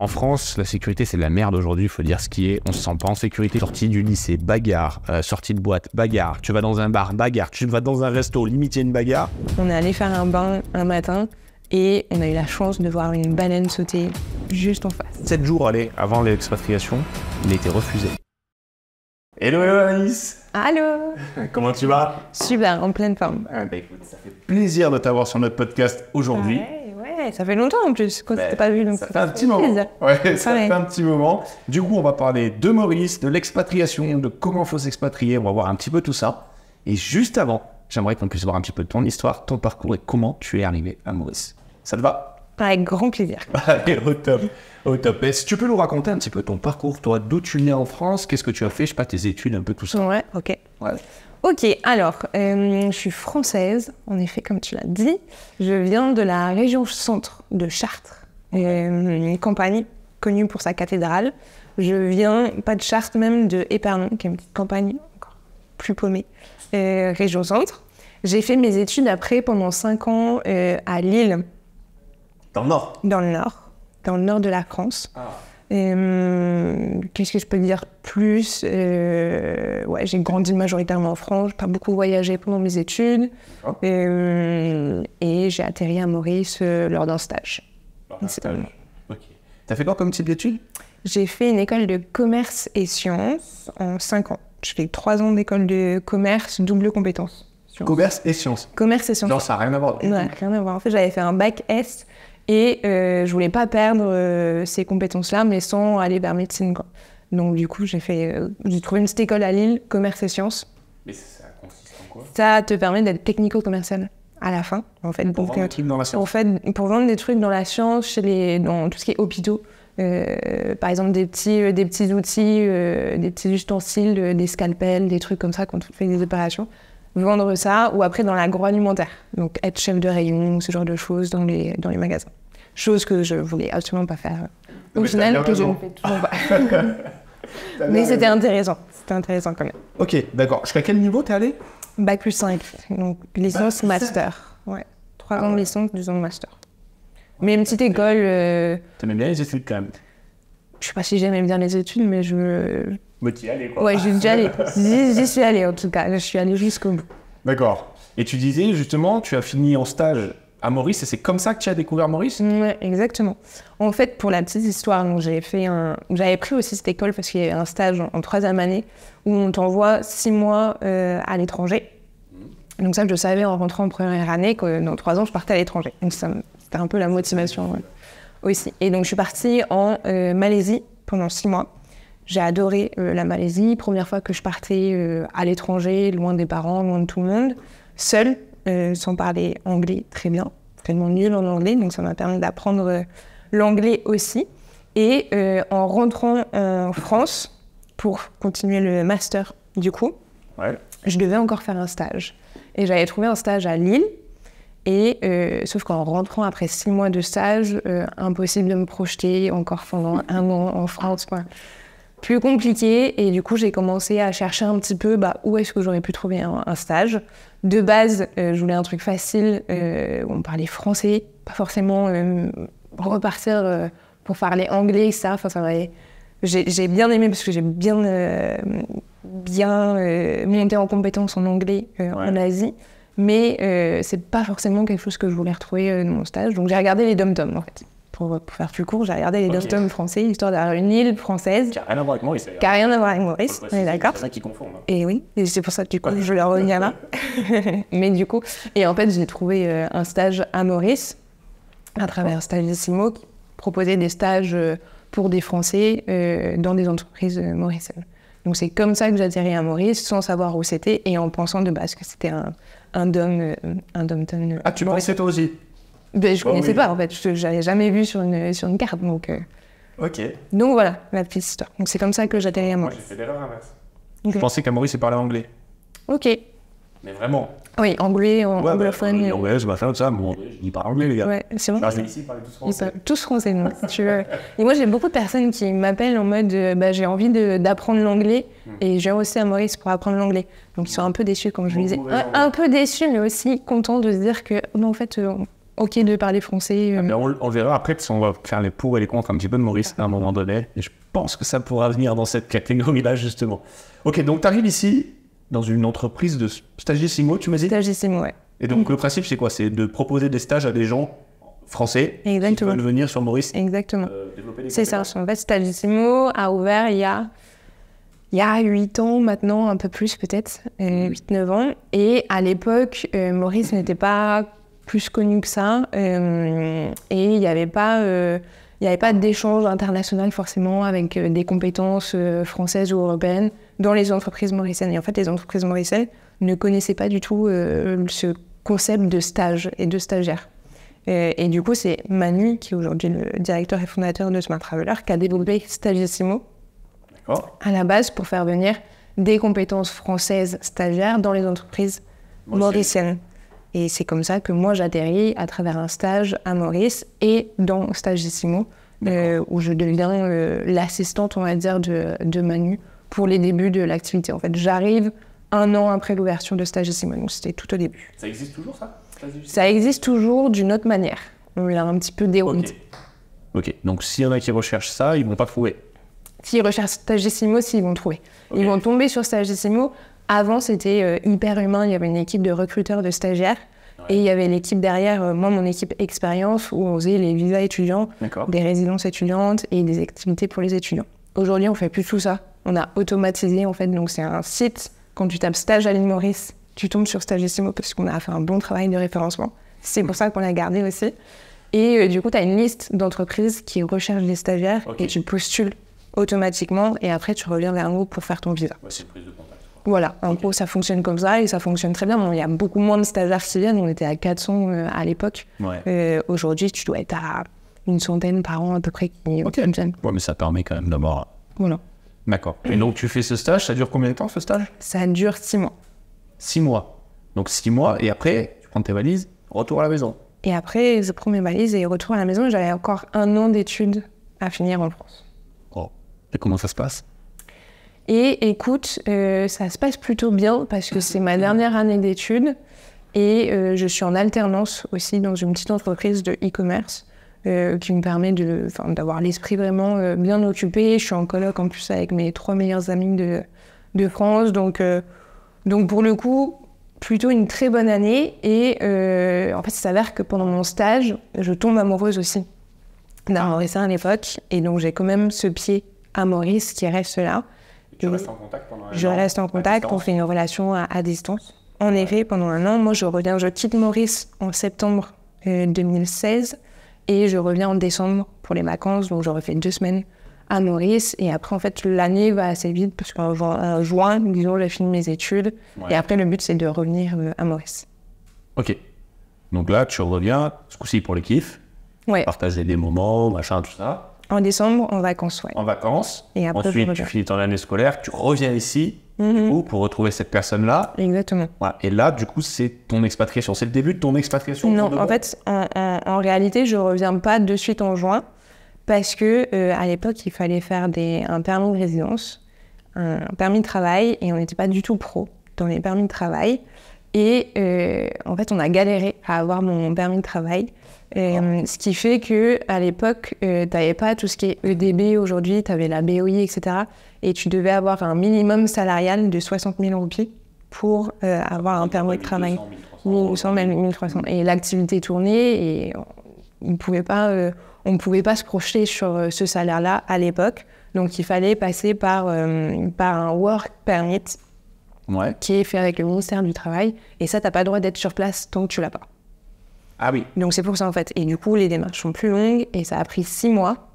En France, la sécurité, c'est de la merde aujourd'hui, il faut dire ce qui est. On se sent pas en sécurité. Sortie du lycée, bagarre. Euh, sortie de boîte, bagarre. Tu vas dans un bar, bagarre. Tu vas dans un resto, limite, une bagarre. On est allé faire un bain un matin et on a eu la chance de voir une baleine sauter juste en face. Sept jours, allez, avant l'expatriation, il était refusé. Hello, hello Anis Allô Comment tu vas Super, en pleine forme. Ah, bah, ça fait plaisir de t'avoir sur notre podcast aujourd'hui ça fait longtemps en plus qu'on s'était pas vu. Donc ça, fait un petit moment. Ouais, ça fait un petit moment. Du coup, on va parler de Maurice, de l'expatriation, de comment faut s'expatrier. On va voir un petit peu tout ça. Et juste avant, j'aimerais qu'on puisse voir un petit peu de ton histoire, ton parcours et comment tu es arrivé à Maurice. Ça te va Avec grand plaisir. Allez, au top. Au top. Et si tu peux nous raconter un petit peu ton parcours, toi, d'où tu es né en France, qu'est-ce que tu as fait, je sais pas, tes études, un peu tout ça. Ouais, ok. Ouais. Ok, alors, euh, je suis française, en effet, comme tu l'as dit. Je viens de la région centre de Chartres, euh, une campagne connue pour sa cathédrale. Je viens, pas de Chartres, même de Épernon, qui est une petite campagne encore plus paumée, euh, région centre. J'ai fait mes études après pendant 5 ans à Lille. Dans le nord Dans le nord, dans le nord de la France. Ah. Qu'est-ce que je peux dire plus euh, ouais, J'ai grandi majoritairement en France, pas beaucoup voyagé pendant mes études. Et, j'ai atterri à Maurice euh, lors d'un stage. stage. T'as fait quoi comme type d'études J'ai fait une école de commerce et sciences en 5 ans. J'ai fait 3 ans d'école de commerce, double compétence. Commerce et sciences. Commerce et sciences. Non, ça n'a rien à voir. Non, rien à voir. En fait, j'avais fait un bac S et euh, je voulais pas perdre euh, ces compétences-là, mais sans aller vers médecine. Donc du coup, j'ai fait, euh, j'ai trouvé une petite école à Lille, commerce et sciences. Mais ça consiste en quoi Ça te permet d'être technico-commercial à la fin, en fait. Pour vendre des trucs dans la science. pour vendre des trucs dans la science, chez les, dans tout ce qui est hôpitaux. par exemple, des petits, des petits outils, des petits ustensiles, des scalpels, des trucs comme ça quand on fait des opérations vendre ça ou après dans l'agroalimentaire. Donc être chef de rayon, ce genre de choses dans les, dans les magasins. Chose que je voulais absolument pas faire. Au final, je toujours mais c'était intéressant. C'était intéressant quand même. Ok, d'accord. Jusqu'à quel niveau t'es allé Bac plus 5. Donc licence, master. Ouais. 3 ah ans de licence, 2 ans de master. Mais une petite ah, école. Euh, T'aimais bien les études quand même Je sais pas si j'aime bien les études, mais je mais tu allais, quoi. Ouais, j'y suis allée. j'y suis allée, en tout cas. Je suis allée jusqu'au bout. D'accord. Et tu disais, justement, tu as fini en stage à Maurice et c'est comme ça que tu as découvert Maurice ouais, Exactement. En fait, pour la petite histoire, j'avais fait un... j'avais pris aussi cette école parce qu'il y avait un stage en, troisième année où on t'envoie six mois euh, à l'étranger. Mmh. Donc ça, je savais en rentrant en première année que dans trois ans, je partais à l'étranger. Donc c'était un peu la motivation aussi. Et donc je suis partie en euh, Malaisie pendant six mois. J'ai adoré euh, la Malaisie, première fois que je partais euh, à l'étranger, loin des parents, loin de tout le monde, seule, euh, sans parler anglais très bien, vraiment nul en anglais, donc ça m'a permis d'apprendre l'anglais aussi. Et en rentrant en France pour continuer le master, du coup, je devais encore faire un stage. Et j'avais trouvé un stage à Lille, et sauf qu'en rentrant après six mois de stage, impossible de me projeter encore pendant un an en France. Quoi plus compliqué. Et du coup, j'ai commencé à chercher un petit peu bah, où est-ce que j'aurais pu trouver un, stage. De base, euh, je voulais un truc facile. Euh, où on parlait français, pas forcément euh, repartir pour parler anglais, ça. Enfin, ça J'ai, bien aimé parce que j'ai bien, bien monté en compétence en anglais en Asie. Mais c'est pas forcément quelque chose que je voulais retrouver dans mon stage. Donc j'ai regardé les dom-toms en fait pour, faire plus court, j'ai regardé les okay. français histoire français, l'histoire d'une île française. Qui n'a rien à voir avec Maurice. Qui n'a rien à voir avec Maurice, on est d'accord. C'est ça qui confond. Hein. Et oui, et c'est pour ça que je leur reviens là. Mais du coup, et en fait, j'ai trouvé euh, un stage à Maurice, à travers Stagissimo, qui proposait des stages euh, pour des Français euh, dans des entreprises mauriciennes. Donc c'est comme ça que j'atterris à Maurice, sans savoir où c'était, et en pensant de base que c'était un, un dom, un Ah, tu pensais toi aussi ben, je ne bah connaissais pas en fait, je l'avais jamais vu sur une, sur une carte. Donc, euh. Ok. Donc voilà, ma petite histoire. Donc c'est comme ça que j'atterris à Moi j'ai fait l'erreur inverse. Je pensais qu'à Maurice il parlait anglais. Ok. Mais vraiment Oui, anglais, ouais, bah, anglophone. Bah, anglais, c'est ma ça, bon anglais, je anglais, les gars. Ouais, c'est bon. Je ici, ils parlent tous français. tous français, non, si tu veux. Et moi, j'ai beaucoup de personnes qui m'appellent en mode euh, bah, j'ai envie d'apprendre l'anglais hmm. et je viens aussi à Maurice pour apprendre l'anglais. Donc, ils sont un peu déçus, comme je vous disais. Un, peu déçus, mais aussi contents de se dire que, non, en fait, euh, OK de parler français. Euh. Ah, on, verra après, on qu'on va faire les pour et les contre un petit peu de Maurice à un moment donné. Et je pense que ça pourra venir dans cette catégorie-là, justement. OK, donc tu arrives ici dans une entreprise de Stagissimo, tu m'as dit Stagissimo, ouais. Et donc, le principe, c'est quoi C'est de proposer des stages à des gens français qui veulent venir sur Maurice Exactement. Euh, c'est ça. En fait, Stagissimo a ouvert il y a il y a 8 ans maintenant, un peu plus peut-être, 8-9 euh, ans. Et à l'époque, Maurice n'était pas plus connu que ça. Euh, et il n'y avait pas, euh, avait pas d'échange international forcément avec euh, des compétences euh, françaises ou européennes dans les entreprises mauriciennes. Et en fait, les entreprises mauriciennes ne connaissaient pas du tout ce concept de stage et de stagiaire. Et, du coup, c'est Manu, qui est aujourd'hui le directeur et fondateur de Smart Traveler, qui a développé Stagissimo oh. à la base pour faire venir des compétences françaises stagiaires dans les entreprises mauriciennes. Et c'est comme ça que moi j'atterris à travers un stage à Maurice et dans Stagissimo, euh, où je deviens euh, l'assistante, on va dire, de, Manu pour les débuts de l'activité. En fait, j'arrive un an après l'ouverture de Stagissimo, donc c'était tout au début. Ça existe toujours ça Ça existe toujours d'une autre manière. On l'a un petit peu déroulé. ok, donc s'il y en a qui recherchent ça, ils ne vont pas trouver s'ils recherchent Stagissimo, s'ils vont trouver. Ils vont tomber sur Stagissimo avant, c'était euh, hyper humain. Il y avait une équipe de recruteurs, de stagiaires. Et il y avait l'équipe derrière, euh, moi, mon équipe expérience, où on faisait les visas étudiants, des résidences étudiantes et des activités pour les étudiants. Aujourd'hui, on fait plus tout ça. On a automatisé, en fait. Donc, c'est un site. Quand tu tapes stage à l'île Maurice, tu tombes sur Stagissimo parce qu'on a fait un bon travail de référencement. C'est pour ça qu'on l'a gardé aussi. Et euh, du coup, tu as une liste d'entreprises qui recherchent des stagiaires et tu postules automatiquement. Et après, tu reviens vers nous pour faire ton visa. Voilà, en gros, ça fonctionne comme ça et ça fonctionne très bien. il y a beaucoup moins de stages qui On était à 400 euh, à l'époque. Euh, aujourd'hui, tu dois être à une centaine par an à peu près Ok, mais ça permet quand même d'avoir. Euh, voilà. D'accord. Et donc, tu fais ce stage. Ça dure combien de temps ce stage Ça dure six mois. Six mois. Donc, six mois. Et après, tu prends tes valises, retour à la maison. Et après, je prends mes valises et retour à la maison. J'avais encore un an d'études à finir en France. Oh. Et comment ça se passe et écoute, euh, ça se passe plutôt bien parce que c'est ma dernière année d'études et euh, je suis en alternance aussi dans une petite entreprise de e-commerce euh, qui me permet d'avoir l'esprit vraiment bien occupé. Je suis en colloque en plus avec mes trois meilleurs amis de, de France. Donc, donc pour le coup, plutôt une très bonne année. Et en fait, il s'avère que pendant mon stage, je tombe amoureuse aussi d'un ça à l'époque. Et donc j'ai quand même ce pied à Maurice qui reste là tu restes en contact pendant un Je reste en contact, on fait une relation à, distance. En effet, pendant un an, moi je reviens, je quitte Maurice en septembre 2016 euh, et je reviens en décembre pour les vacances, donc je fait deux semaines à Maurice. Et après, en fait, l'année va assez vite parce qu'en juin, disons, j'ai fini mes études. Et après, le but, c'est de revenir euh, à Maurice. OK. Donc là, tu reviens, ce coup-ci pour les kiffs. Ouais. Partager des moments, machin, tout ça. En décembre, en vacances, ouais. En vacances. Et Ensuite, tu finis ton année scolaire, tu reviens ici, mhm. du coup, pour retrouver cette personne-là. Exactement. Et là, du coup, c'est ton expatriation. C'est le début de ton expatriation Non, en fait, en, réalité, je reviens pas de suite en juin parce que euh, à l'époque, il fallait faire des, un permis de résidence, un, permis de travail, et on n'était pas du tout pro dans les permis de travail. Et euh, en fait, on a galéré à avoir mon permis de travail. Euh, ce qui fait que à l'époque, euh, tu n'avais pas tout ce qui est EDB aujourd'hui, tu avais la BOI, etc. Et tu devais avoir un minimum salarial de 60 000 roupies pour euh, avoir un permis de travail. 1300. Et l'activité tournait et on ne pouvait, pas, on pouvait pas se projeter sur ce salaire-là à l'époque. Donc il fallait passer par, par un work permit ouais. qui est fait avec le ministère du Travail. Et ça, tu n'as pas le droit d'être sur place tant que tu l'as pas. Ah oui. Donc c'est pour ça en fait. Et du coup, les démarches sont plus longues et ça a pris six mois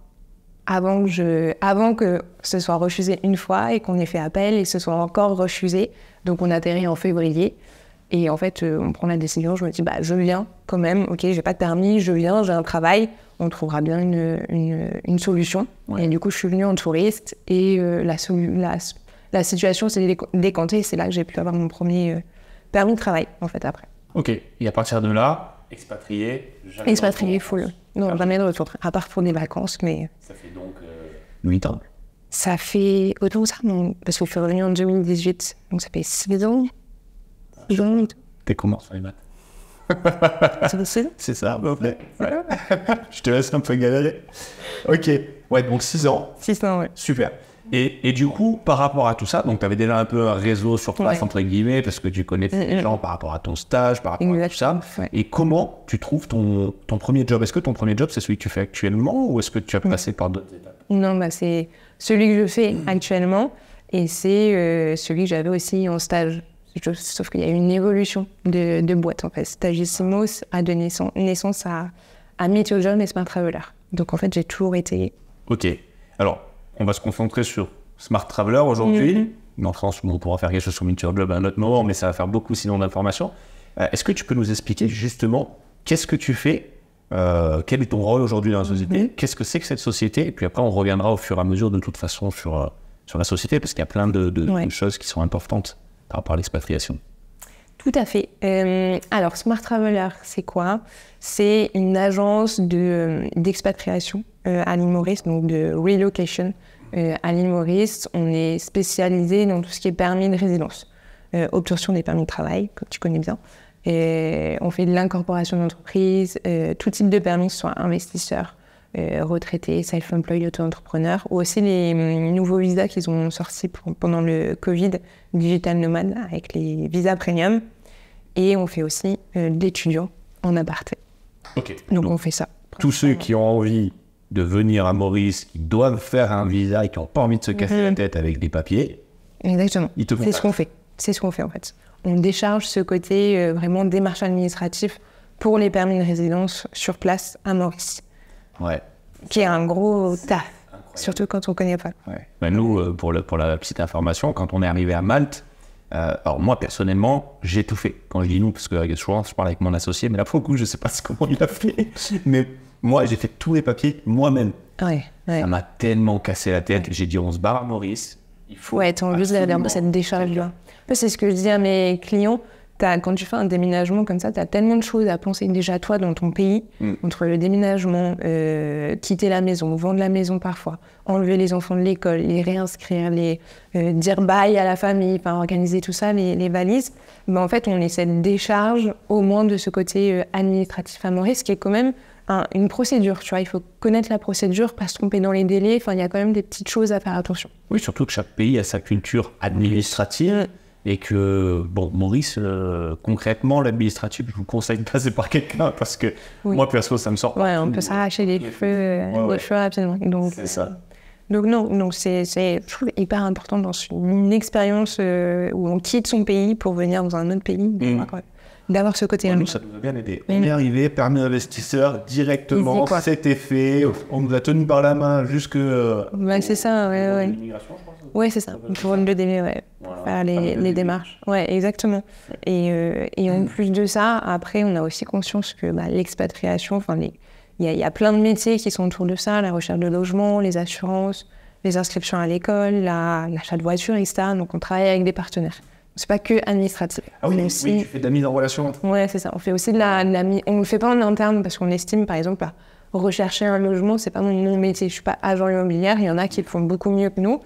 avant que, je, avant que ce soit refusé une fois et qu'on ait fait appel et que ce soit encore refusé. Donc on atterrit en février. Et en fait, euh, on prend la décision, je me dis, bah, je viens quand même, ok, j'ai pas de permis, je viens, j'ai un travail, on trouvera bien une, une, solution. Et du coup, je suis venue en touriste et euh, la, la, situation s'est décantée, c'est là que j'ai pu avoir mon premier euh, permis de travail, en fait, après. Ok, et à partir de là, expatrié jamais Expatrié full. Non, ah. jamais de retour. À part pour des vacances, mais. Ça fait donc. Euh... 8 ans. Ça fait autant que ça, parce qu'on fait revenir en 2018, donc ça fait 6 ans. Ah, ans. T'es comment sur les maths c'est ça, bon, Je te laisse un peu galérer. Ok, ouais, donc 6 ans. 6 ans, ouais. Super. Et, du coup, par rapport à tout ça, donc tu avais déjà un peu un réseau sur place, entre guillemets, parce que tu connais euh, les euh. gens par rapport à ton stage, par rapport à tout ça. Et comment tu trouves ton, premier job Est-ce que ton premier job, c'est celui que tu fais actuellement ou est-ce que tu as mm. passé par d'autres étapes Non, bah, c'est celui que je fais actuellement et c'est euh, celui que j'avais aussi en stage. Sauf qu'il y a eu une évolution de, boîte, en fait. Stagissimos a donné naissance, à, à Meteor et Smart Traveler. Donc, en fait, j'ai toujours été... OK. Alors, on va se concentrer sur Smart Traveler aujourd'hui. Mm. En France, on pourra faire quelque chose sur Minture Job à un autre moment, mais ça va faire beaucoup sinon d'informations. Euh, est-ce que tu peux nous expliquer justement qu'est-ce que tu fais euh, quel est ton rôle aujourd'hui dans la société mm-hmm. Qu'est-ce que c'est que cette société Et puis après, on reviendra au fur et à mesure de toute façon sur, euh, sur la société, parce qu'il y a plein de, choses qui sont importantes par rapport à l'expatriation. Tout à fait. alors, Smart Traveler, c'est quoi C'est une agence d'expatriation à l'île Maurice, donc de relocation euh, à l'île Maurice, on est spécialisé dans tout ce qui est permis de résidence, euh, obtention des permis de travail, comme tu connais bien. Et on fait de l'incorporation d'entreprise, euh, tout type de permis, que ce soit investisseur, euh, retraité, self-employed, auto-entrepreneur, ou aussi les nouveaux visas qu'ils ont sortis pendant le Covid, digital nomade, avec les visas premium. Et on fait aussi d'étudiants en aparté. Donc on fait ça. Tous ceux qui ont envie de venir à Maurice, qui doivent faire un visa et qui n'ont pas envie de se casser la mhm. tête avec des papiers. Exactement. C'est ce qu'on fait. C'est ce qu'on fait en fait. On décharge ce côté euh, vraiment, vraiment démarche administratives pour les permis de résidence sur place à Maurice. Ouais. Qui est un gros taf, surtout quand on ne connaît pas. Ben, nous, euh, pour, le, pour la petite information, quand on est arrivé à Malte, euh, alors moi personnellement, j'ai tout fait. Quand je dis nous, parce que souvent je parle avec mon associé, mais là pour le coup, je sais pas comment il a fait. Mais moi, j'ai fait tous les papiers moi-même. Ça m'a tellement cassé la tête. que J'ai dit, on se barre à Maurice. Il faut ouais, en regarder un peu cette décharge-là. C'est ce que je dis à mes clients. As, quand tu fais un déménagement comme ça, tu as tellement de choses à penser déjà toi dans ton pays, mm. entre le déménagement, euh, quitter la maison, vendre la maison parfois, enlever les enfants de l'école, les réinscrire, les euh, dire bye à la famille, organiser tout ça, les, valises. Ben, en fait, on est cette décharge au moins de ce côté euh, administratif à Maurice, qui est quand même une procédure, tu vois. Il faut connaître la procédure, pas se tromper dans les délais. Enfin, il y a quand même des petites choses à faire attention. Oui, surtout que chaque pays a sa culture administrative. Et que, bon, Maurice, euh, concrètement, l'administratif, je vous conseille de passer par quelqu'un parce que moi, perso, ça me sort. Ouais, on peut s'arracher les cheveux, euh, cheveux, absolument. Donc, c'est ça. Donc non, non c'est, hyper important dans une, expérience euh, où on quitte son pays pour venir dans un autre pays. Mmh d'avoir ce côté-là. ça nous a bien aidé. On est arrivé, permis investisseurs directement, cet effet. On nous a tenu par la main jusque. Euh, c'est ça, ouais, ouais. je pense. Oui, c'est ça. Pour le démarrer, ouais. faire les, démarches. Oui, exactement. Euh, et, en mm. plus de ça, après, on a aussi conscience que bah, l'expatriation, enfin, il y, a plein de métiers qui sont autour de ça, la recherche de logement, les assurances, les inscriptions à l'école, l'achat de voitures, etc. Donc, on travaille avec des partenaires. C'est pas que administratif. Ah oui, tu fais de la mise en relation. Oui, c'est ça. On fait aussi de la, on le fait pas en interne parce qu'on estime, par exemple, rechercher un logement, c'est pas mon métier. Je suis pas agent immobilier. Il y en a qui le font beaucoup mieux que nous.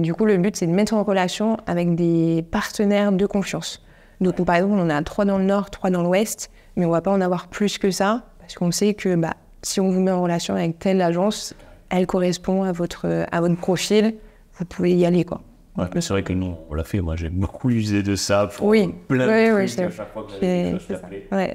du coup, le but, c'est de mettre en relation avec des partenaires de confiance. Donc, par exemple, on en a trois dans le nord, trois dans l'ouest, mais on va pas en avoir plus que ça parce qu'on sait que bah, si on vous met en relation avec telle agence, elle correspond à votre, à votre profil, vous pouvez y aller. quoi c'est vrai que nous, on l'a fait. Moi, j'ai beaucoup usé de ça. oui,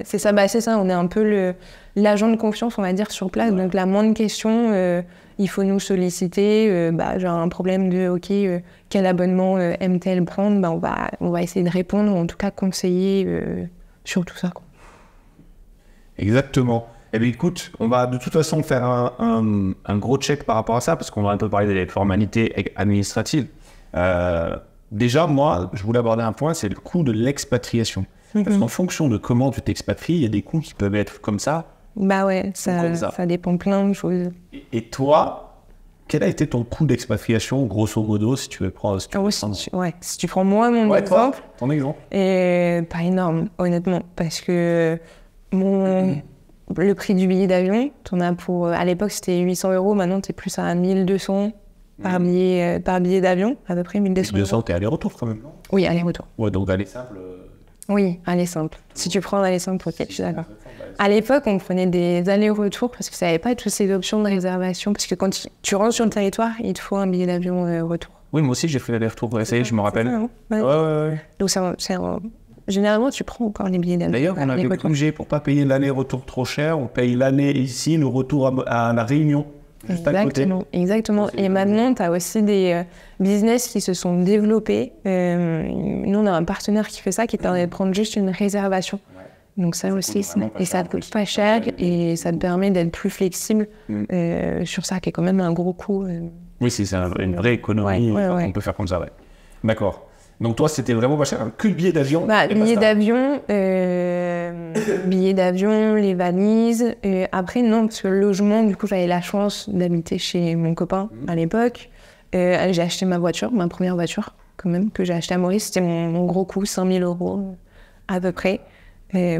c'est ça. Bah, c'est ça. On est un peu l'agent de confiance, on va dire, sur place. Donc, la moindre question, euh, il faut nous solliciter. Euh, bah, j'ai bah, genre un problème de, OK, euh, quel abonnement aime-t-elle prendre bah, on, va, on va essayer de répondre, ou en tout cas conseiller sur tout ça. Exactement. Eh bien, écoute, on va de toute façon faire un, un, un gros check par rapport à ça, parce qu'on va un peu parler des formalités administratives. Euh, déjà, moi, je voulais aborder un point, c'est le coût de l'expatriation. En Parce mhm. qu'en fonction de comment tu t'expatries, il y a des coûts qui peuvent être comme ça. Bah ouais, ça, dépend plein de choses. Et, toi, quel a été ton coût d'expatriation, grosso modo, si tu veux prendre si tu, oh, ouais, si tu prends moi mon exemple. ton exemple. Et pas énorme, honnêtement, parce que mon. le prix du billet d'avion. en as pour, à l'époque, c'était 800 euros. Maintenant, tu es plus à 1200 par billet, mm. euh, par billet d'avion, à peu près 1200. 1200, t'es aller-retour quand même, non Oui, aller-retour. Ouais, donc aller simple. Euh, oui, aller simple. Si tu prends aller simple, ok, je suis d'accord. Bah, à l'époque, on prenait des allers-retours parce que ça n'avait pas toutes ces options de réservation. Parce que quand tu rentres sur le territoire, il te faut un billet d'avion euh, retour. Oui, moi aussi, j'ai fait l'aller-retour pour essayer, je me rappelle. Ça, hein. ouais. Ouais, donc, ça, généralement, tu prends encore les billets d'avion. D'ailleurs, on avait bougé pour pas payer laller retour trop cher, on paye l'année ici, le retour à La Réunion. Exactement. Exactement. Et maintenant, tu as aussi des euh, business qui se sont développés. Euh, nous, on a un partenaire qui fait ça, qui permet de prendre juste une réservation. Donc ça, aussi, et ça te coûte pas cher, et ça te permet d'être plus flexible mm. euh, sur ça, qui est quand même un gros coût. oui, c'est une vraie économie. on peut faire comme ça, D'accord. Donc toi, c'était vraiment pas cher, hein. que le billet d'avion. le bah, billet d'avion, euh, billets d'avion, les valises. Et après, non, parce que le logement, du coup, j'avais la chance d'habiter chez mon copain mhm. à l'époque. Euh, j'ai acheté ma voiture, ma première voiture, quand même, que j'ai achetée à Maurice. C'était mon, gros gros coup, 000 euros à peu près.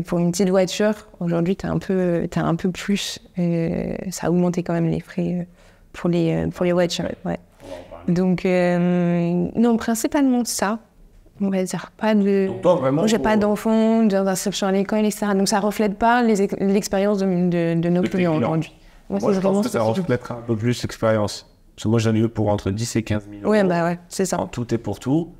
pour une petite voiture, aujourd'hui, tu as, un peu, as un peu plus. ça a augmenté quand même les frais euh, pour les, pour les voitures. Ouais. Donc, non, principalement ça on va dire, pas de. J'ai pas d'enfants, d'inscription à l'école, etc. Donc, ça reflète pas l'expérience de, de, nos clients aujourd'hui. Moi, je pense que ça reflète un peu plus l'expérience. Parce que moi, j'en ai lieu pour entre 10 et 15 millions Oui, c'est ça. En tout est pour tout.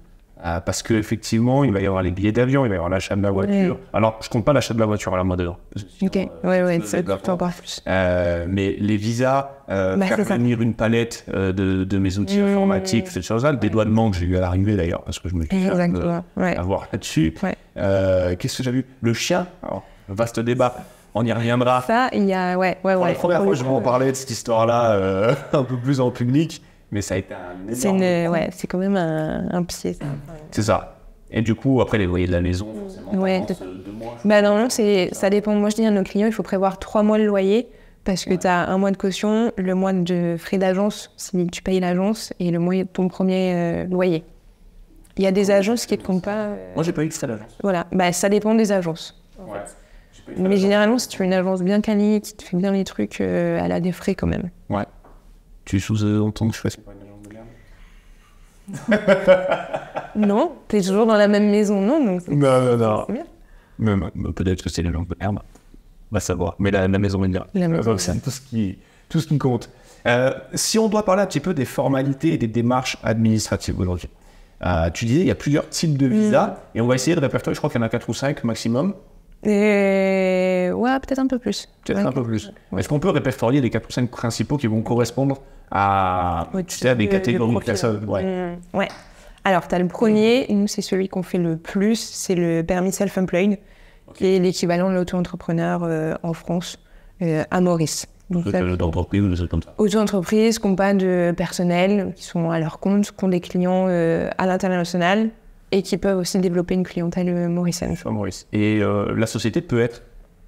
Euh, parce qu'effectivement, il va y avoir les billets d'avion, il va y avoir l'achat de la voiture. Alors, je compte pas l'achat de la voiture à la main dedans. Ok, ouais, ouais, c'est encore plus. Euh, mais les visas, euh, bah, faire venir une palette euh, de, mes outils mmh. informatiques, cette chose-là, des doigts de manque, j'ai eu à l'arrivée d'ailleurs, parce que je me suis fait avoir là-dessus. Qu'est-ce que j'ai vu Le chien, Alors, vaste débat. On y reviendra. Ça, il y a. Ouais, ouais, ouais. la première fois, je vais en parler de cette histoire-là un peu plus en public. Mais ça a été un C'est ouais, c'est quand même un, un pied. C'est ça. Et du coup, après, les loyers de la maison, forcément, ouais, de... deux mois. Bah, normalement, ça dépend. Moi, je dis à nos clients, il faut prévoir trois mois de loyer parce que tu as un mois de caution, le mois de frais d'agence, si tu payes l'agence, et le mois de ton premier euh, loyer. Il y a des agences qui ne comptent pas. Moi, euh, Moi, j'ai pas eu de frais d'agence. Voilà, bah, ça dépend des agences. ouais. Mais généralement, si tu veux une agence bien qualifiée, qui te fait bien les trucs, euh, elle a des frais quand même. Ouais. Tu sous-entends que je fasse pas une langue de Non, Non, t'es toujours dans la même maison, non Non, non, non. C'est peut-être que c'est une langue de l'herbe. On va savoir. Mais la, la maison on là. La maison. Ah, c'est tout ce qui, tout ce qui compte. Euh, si on doit parler un petit peu des formalités et des démarches administratives aujourd'hui, euh, tu disais il y a plusieurs types de mm. visas et on va essayer de répertorier, je crois qu'il y en a 4 ou 5 maximum. Et ouais, peut-être un peu plus. Peut-être un peu plus. Est-ce qu'on peut répertorier les 4 ou 5 principaux qui vont correspondre à, tu sais, des catégories mm, Ouais. Alors, tu as le premier, nous, c'est celui qu'on fait le plus, c'est le permis self-employed, qui est l'équivalent de l'auto-entrepreneur euh, en France, euh, à Maurice. Auto-entreprise ou comme ça Auto-entreprise, compagnie de personnel qui sont à leur compte, qui ont des clients euh, à l'international, et qui peuvent aussi développer une clientèle euh, mauricienne. Maurice. Et euh, la société peut être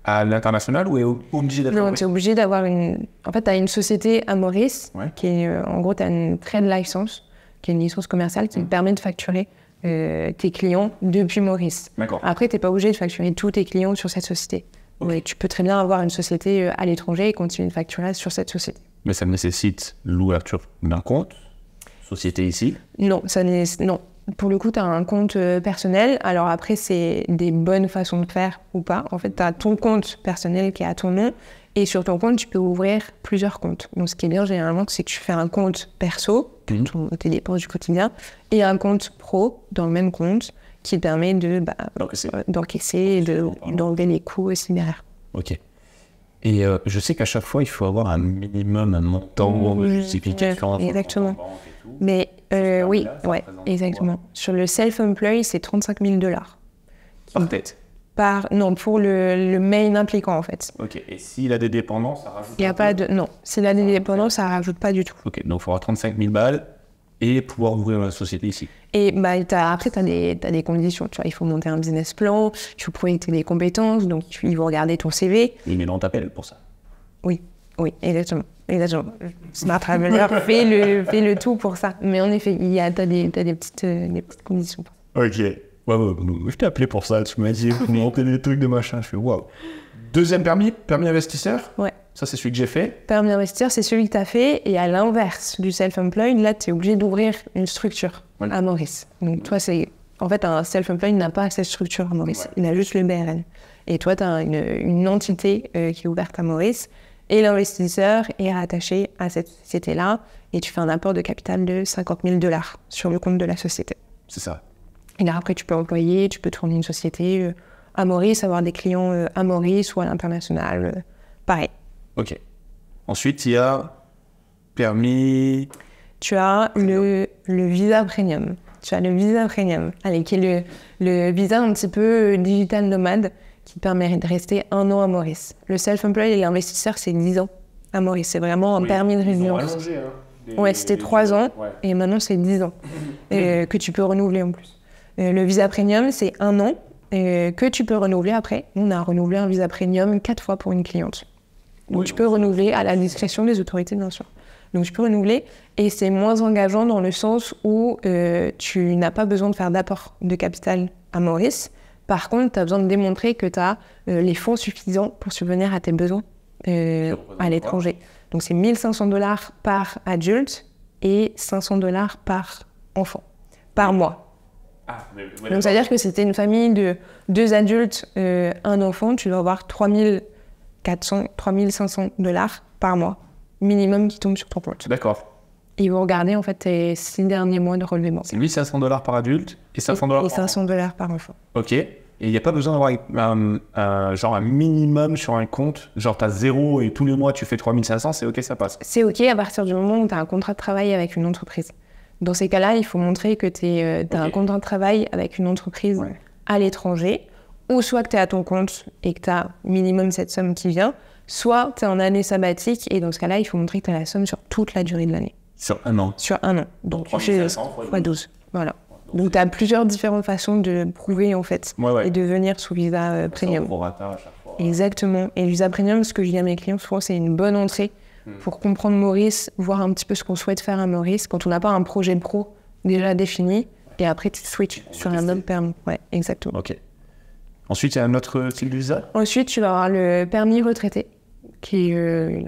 à l'international ou est obligée d'avoir Non, tu es obligé d'avoir une. En fait, tu as une société à Maurice, qui est, euh, en gros, tu as une trade license, qui est une licence commerciale qui te mm. permet de facturer tes clients depuis Maurice. D'accord. Après, tu n'es pas obligé de facturer tous tes clients sur cette société. tu peux très bien avoir une société à l'étranger et continuer de facturer sur cette société. Mais ça nécessite l'ouverture d'un compte, société ici Non, ça n'est... non pour le coup, tu as un compte euh, personnel. Alors après, c'est des bonnes façons de faire ou pas. En fait, tu as ton compte personnel qui est à ton nom. Et sur ton compte, tu peux ouvrir plusieurs comptes. Donc, ce qui est bien généralement, c'est que tu fais un compte perso, pour mhm. tes dépenses du quotidien, et un compte pro dans le même compte qui permet de bah, d'encaisser et euh, d'enlever les coûts et derrière. Ok. Et euh, je sais qu'à chaque fois, il faut avoir un minimum, un montant mmh, justificatif. Exactement. Mais euh, oui, ouais, exactement. Sur le self employ c'est 35 000 dollars. Par tête par, Non, pour le, le, main impliquant, en fait. Ok, et s'il a des dépendances, ça rajoute Il y a pas de... Non, s'il a des dépendances, ça rajoute pas du tout. Ok, donc il faudra 35 000 balles et pouvoir ouvrir la société ici. Et bah, après, tu as, des conditions. Tu vois, il faut monter un business plan, il faut projeter des compétences, donc ils vont regarder ton CV. met mais ta t'appelle pour ça. Oui. Oui, exactement. Smart Traveler fait, le, le tout pour ça. Mais en effet, il y a, des, des, petites, euh, des petites conditions. Ok. je t'ai appelé pour ça. Tu m'as dit, vous montez des trucs de machin. Je fais, waouh. Deuxième permis, permis investisseur Ouais. Ça, c'est celui que j'ai fait. Permis investisseur, c'est celui que tu as fait. Et à l'inverse du self-employed, là, tu es obligé d'ouvrir une structure à Maurice. Donc, toi, c'est. En fait, un self-employed n'a pas cette structure à Maurice. Il a juste le BRN. Et toi, tu as une, entité euh, qui est ouverte à Maurice et l'investisseur est attaché à cette société-là et tu fais un apport de capital de 50 000 dollars sur le compte de la société. C'est ça. Et là, après, tu peux employer, tu peux tourner une société euh, à Maurice, avoir des clients euh, à Maurice ou à l'international. Euh, pareil. OK. Ensuite, il y a permis. Tu as le, visa premium. Tu as le visa premium, allez, qui est le, le visa un petit peu digital nomade qui permet de rester un an à Maurice. Le self-employed et l'investisseur, c'est 10 ans à Maurice. C'est vraiment un permis de résidence. On hein, ouais, c'était 3 ans et maintenant c'est 10 ans euh, que tu peux renouveler en plus. Euh, le visa premium, c'est un an et, euh, que tu peux renouveler après. on a renouvelé un visa premium 4 fois pour une cliente. Donc tu peux renouveler à la discrétion des autorités, bien sûr. Donc tu peux renouveler et c'est moins engageant dans le sens où tu n'as pas besoin de faire d'apport de capital à Maurice. Par contre, tu as besoin de démontrer que tu as euh, les fonds suffisants pour subvenir à tes besoins euh, à l'étranger. Donc c'est 1500 dollars par adulte et 500 dollars par enfant, par ah. mois. Ah, Donc, c'est-à-dire que c'était une famille de deux adultes, euh, un enfant, tu dois avoir 3400, 3500 dollars par mois minimum qui tombe sur ton compte. D'accord ils vont regarder en fait tes six derniers mois de relevés C'est 1500 dollars par adulte et 500 dollars par 500 dollars par enfant. Ok. Et il n'y a pas besoin d'avoir un, euh, genre un minimum sur un compte, genre tu as zéro et tous les mois tu fais 3500, c'est ok, ça passe. C'est ok à partir du moment où tu as un contrat de travail avec une entreprise. Dans ces cas-là, il faut montrer que tu euh, as un contrat de travail avec une entreprise à l'étranger, ou soit que tu es à ton compte et que tu as minimum cette somme qui vient, soit tu es en année sabbatique et dans ce cas-là, il faut montrer que tu as la somme sur toute la durée de l'année. Sur un an. Sur un an. Donc, donc chez 12. Voilà. Donc, tu as plusieurs différentes façons de prouver, en fait, et de venir sous visa euh, premium. Exactement. Et visa premium, ce que je dis à mes clients, souvent, c'est une bonne entrée hmm. pour comprendre Maurice, voir un petit peu ce qu'on souhaite faire à Maurice quand on n'a pas un projet pro déjà défini. Et après, tu switches sur un autre permis. Ouais, exactement. OK. Ensuite, il y a un autre type de visa Ensuite, tu vas avoir le permis retraité qui euh,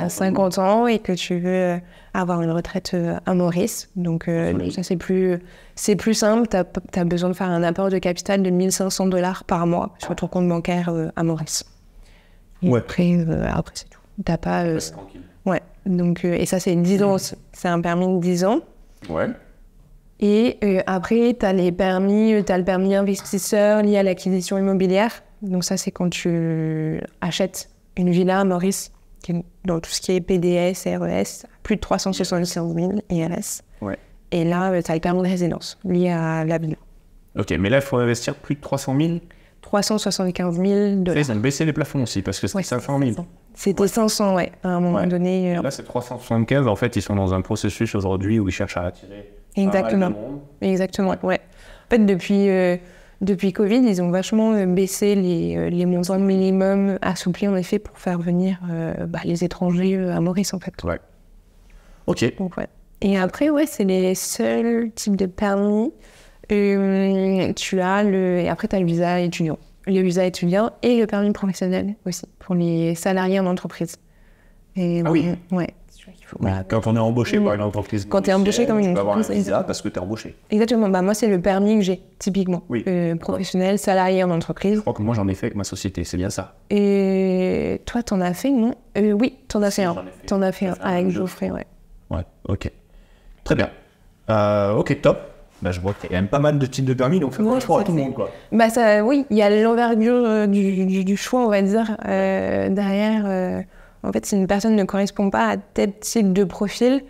as 50 ans et que tu veux avoir une retraite euh, à Maurice. Euh, donc, ça, c'est plus, c'est plus simple. Tu as, besoin de faire un apport de capital de 1500 dollars par mois sur ton compte bancaire euh, à Maurice. Après, après c'est tout. T'as pas. ouais. Donc, et ça, c'est 10 ans C'est un permis de 10 ans. Ouais. Et après, tu as les permis, tu as le permis investisseur lié à l'acquisition immobilière. Donc ça, c'est quand tu achètes une villa à Maurice, qui dans tout ce qui est PDS, RES, plus de 375 000 IRS. Ouais. Et là, euh, ça a le permis de résidence lié à la villa. Ok, mais là, il faut investir plus de 300 000 375 000 dollars. Ils ont baissé les plafonds aussi parce que c'était 500 000. C'était 500, ouais, à un moment donné. Euh. Là, c'est 375. En fait, ils sont dans un processus aujourd'hui où ils cherchent à attirer. Exactement. Exactement, ouais. En fait, depuis. Euh, depuis Covid, ils ont vachement euh, baissé les, euh, les montants minimum assouplis en effet pour faire venir euh, bah, les étrangers à Maurice en fait. Ouais. Ok. Et après, ouais, c'est les seuls types de permis. tu as le. Et après, tu as le visa étudiant. Le visa étudiant et le permis professionnel aussi, pour les salariés en entreprise. Et, ah oui. Ouais. Quand on est embauché par une entreprise. Quand tu es embauché comme une entreprise. Tu visa parce que tu es embauché. Exactement. Bah, moi, c'est le permis que j'ai, typiquement. Oui. professionnel, salarié en entreprise. Je crois que moi, j'en ai fait avec ma société, c'est bien ça. Et toi, en as fait, non euh, Oui, t'en as fait un. T'en as fait un, avec Geoffrey, ouais. Ouais, ok. Très bien. Euh, ok, top. Bah, je vois qu'il y a même pas mal de types de permis, donc ouais, je crois à tout le monde. Quoi. Bah, ça, oui, il y a l'envergure euh, du, choix, on va dire, euh, derrière en fait, si une personne ne correspond pas à tel type de profil,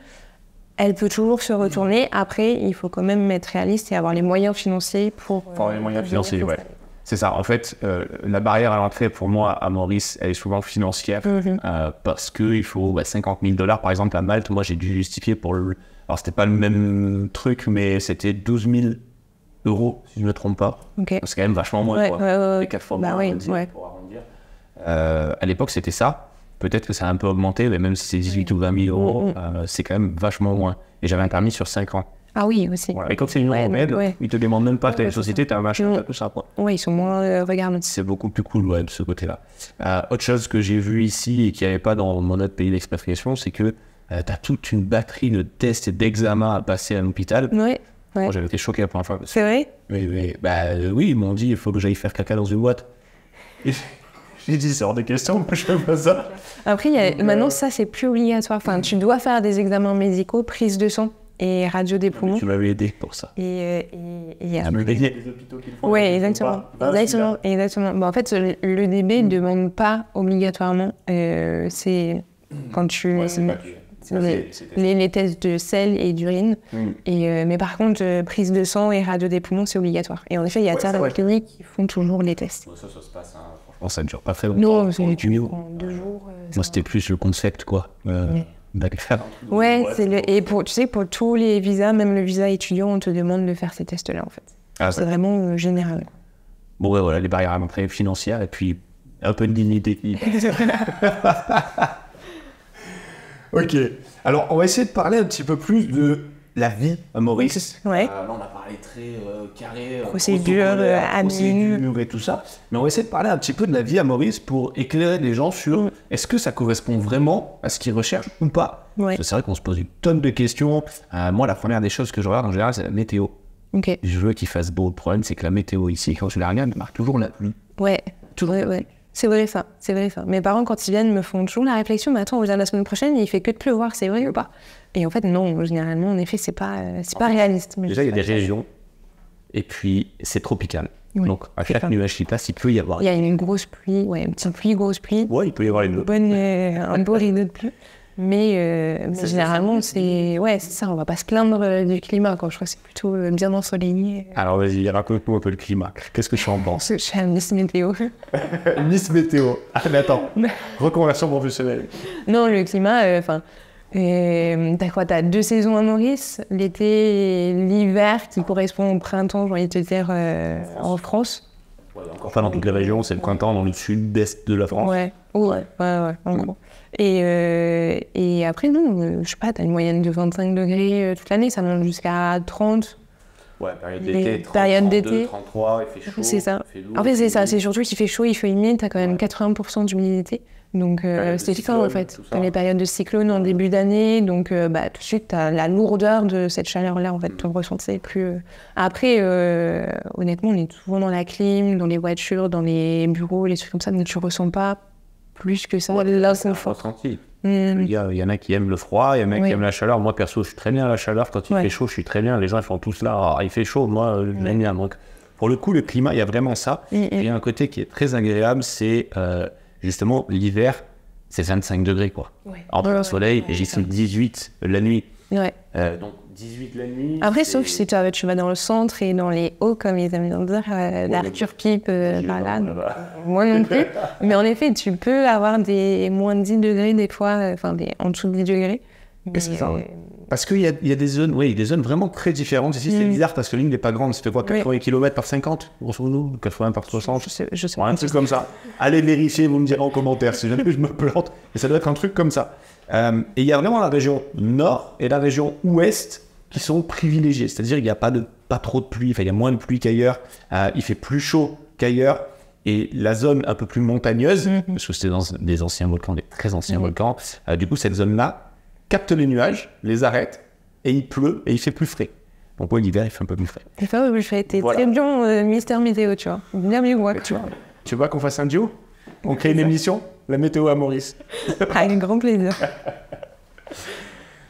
elle peut toujours se retourner. Mm. Après, il faut quand même être réaliste et avoir les moyens financiers pour. avoir les euh, moyens financiers, ouais. C'est ça. En fait, euh, la barrière à l'entrée pour moi à Maurice, elle est souvent financière mm-hmm. euh, parce qu'il faut 50 bah, 000 dollars par exemple à Malte. Moi, j'ai dû justifier pour le. Alors, c'était pas le même truc, mais c'était 12 000 euros, si je ne me trompe pas. C'est quand même vachement moins. Ouais, bah, oui, pour arrondir. à l'époque, c'était ça. Peut-être que ça a un peu augmenté, mais même si c'est 18 ou 20 000 euros, euh, c'est quand même vachement moins. Et j'avais un permis sur 5 ans. Ah oui, aussi. Et quand c'est une ouais, ils te demandent même pas T'as une société, t'as un machin, tout ça. Oui, ils sont moins euh, regardants. C'est beaucoup plus cool, ouais, de ce côté-là. Euh, autre chose que j'ai vu ici et qu'il n'y avait pas dans mon autre pays d'expatriation, c'est que t'as toute une batterie de tests et d'examens à passer à l'hôpital. Oui. J'avais été choqué la première fois. C'est vrai Oui, oui. Bah, oui, ils m'ont dit il faut que j'aille faire caca dans une boîte. J'ai dit, c'est hors de question, moi je fais pas ça. Après, maintenant, euh, ça, c'est plus obligatoire. Enfin, tu dois faire des examens médicaux, prise de sang et radio des poumons. tu m'avais aidé pour ça. Et, il y a des hôpitaux qui font. Oui, exactement. exactement, en fait, le ne hmm. demande pas obligatoirement. Euh, c'est hmm. quand tu. les, tests de sel et d'urine. Hmm. Et, euh, mais par contre, prise de sang et radio des poumons, c'est obligatoire. Et en effet, il y a des cliniques qui font toujours les tests. ça, se passe. Hein. Oh, ça ne dure pas très longtemps. Non, c'est deux jours. Euh, Moi, c'était plus le concept, quoi. Euh, ouais. Ouais, c'est le... et pour, tu sais, pour tous les visas, même le visa étudiant, on te demande de faire ces tests-là, en fait. Ah, c'est vraiment euh, général. Bon, ouais, voilà, les barrières à l'entrée financières et puis un peu de dignité. ok. Alors, on va essayer de parler un petit peu plus de la vie à euh, Maurice. Euh, là, on a parlé très euh, carré, procédure, et tout ça. Mais on va essayer de parler un petit peu de la vie à Maurice pour éclairer les gens sur mm. est-ce que ça correspond vraiment à ce qu'ils recherchent ou pas. Ouais. C'est vrai qu'on se pose une tonne de questions. moi, la première des choses que je regarde en général, c'est la météo. Je veux qu'il fasse beau. Le problème, c'est que la météo ici, quand je la regarde, elle marque toujours la pluie. Ouais. Toujours. C'est vrai ça, c'est vrai ça. Mes parents, quand ils viennent, me font toujours la réflexion, mais attends, on vient la semaine prochaine, il fait que de pleuvoir, c'est vrai ou pas et en fait, non, généralement, en effet, c'est pas, euh, c'est pas réaliste. déjà, il y a des régions, et puis c'est tropical. Donc, à chaque nuage qui passe, il peut y avoir. Il y a une grosse pluie, ouais, une petite pluie, grosse pluie. Oui, il peut y avoir une. Bonne, euh, un beau rideau de pluie. Mais, euh, généralement, c'est ouais, c'est ça. On ne va pas se plaindre euh, du climat. Quand je crois que c'est plutôt bien ensoleillé. Alors vas-y, raconte-nous un peu le climat. Qu'est-ce que je suis en penses Je suis à Nice météo. nice météo. Ah, mais attends. Reconversion professionnelle. Non, le climat. Enfin, euh, t'as quoi T'as deux saisons à Maurice, l'été et l'hiver qui correspond au printemps, j'ai envie te dire, euh, en France. Ouais, encore dans toute la région, c'est le printemps dans le sud-est de la France. Ouais, ouais, ouais, ouais en gros. Et, euh, et après, non, je sais pas, t'as une moyenne de 25 degrés toute l'année, ça monte jusqu'à 30, Ouais, période d'été, 33, il fait chaud. C'est ça. Fait lourd, en fait, c'est ça. C'est surtout qu'il fait chaud, il fait humide, t'as quand même 80% d'humidité. Donc c'est euh, c'était en fait, dans les périodes de cyclone en début d'année. Donc euh, bah, tout de suite, as la lourdeur de cette chaleur-là, en fait, mm. tu le plus. Euh. Après, honnêtement, on est souvent dans la clim, dans les voitures, dans les bureaux, les trucs comme ça, donc tu ressens pas plus que ça ouais, mm. Il, y en a qui aiment le froid, il y en a qui aiment la chaleur. Moi, perso, je suis très bien à la chaleur. Quand il fait chaud, je suis très bien. Les gens, ils font tous là, ah, il fait chaud, moi, j'aime bien. Donc, pour le coup, le climat, il y a vraiment ça. Mm, il y a un côté qui est très agréable, c'est justement, l'hiver, c'est 25 degrés, quoi. Ouais. En plein soleil, ouais, et 18 euh, la nuit. Euh, donc, 18 la nuit. Après, sauf si tu, vas dans le centre et dans les hauts, comme ils aiment bien dire, euh, euh là, moi mais en effet, tu peux avoir des moins de 10 degrés des fois, enfin, en dessous de 10 degrés. Mais, parce qu'il y a, y a, des zones, oui, des zones vraiment très différentes. Ici, c'est mm. bizarre parce que l'île n'est pas grande, ça fait quoi, 80 km par 50, grosso modo, 80 par 60. Je sais, je sais un truc comme ça. Allez vérifier, vous me direz en commentaire si jamais je me plante. Et ça doit être un truc comme ça. Euh, et il y a vraiment la région nord et la région ouest qui sont privilégiées. C'est-à-dire qu'il n'y a pas, de, pas trop de pluie, enfin, il y a moins de pluie qu'ailleurs, euh, il fait plus chaud qu'ailleurs. Et la zone un peu plus montagneuse, mm-hmm. parce que c'était dans des anciens volcans, des très anciens mm-hmm. volcans, euh, du coup, cette zone-là, capte les nuages, les arrête, et il pleut, et il fait plus frais. Bon pour l'hiver, il fait un peu plus frais. Il fait un peu plus très bien, euh, Mister Météo, tu vois. Bien mieux que moi. Tu vois, tu pas qu'on fasse un duo On crée une émission La météo à Maurice. Avec grand plaisir.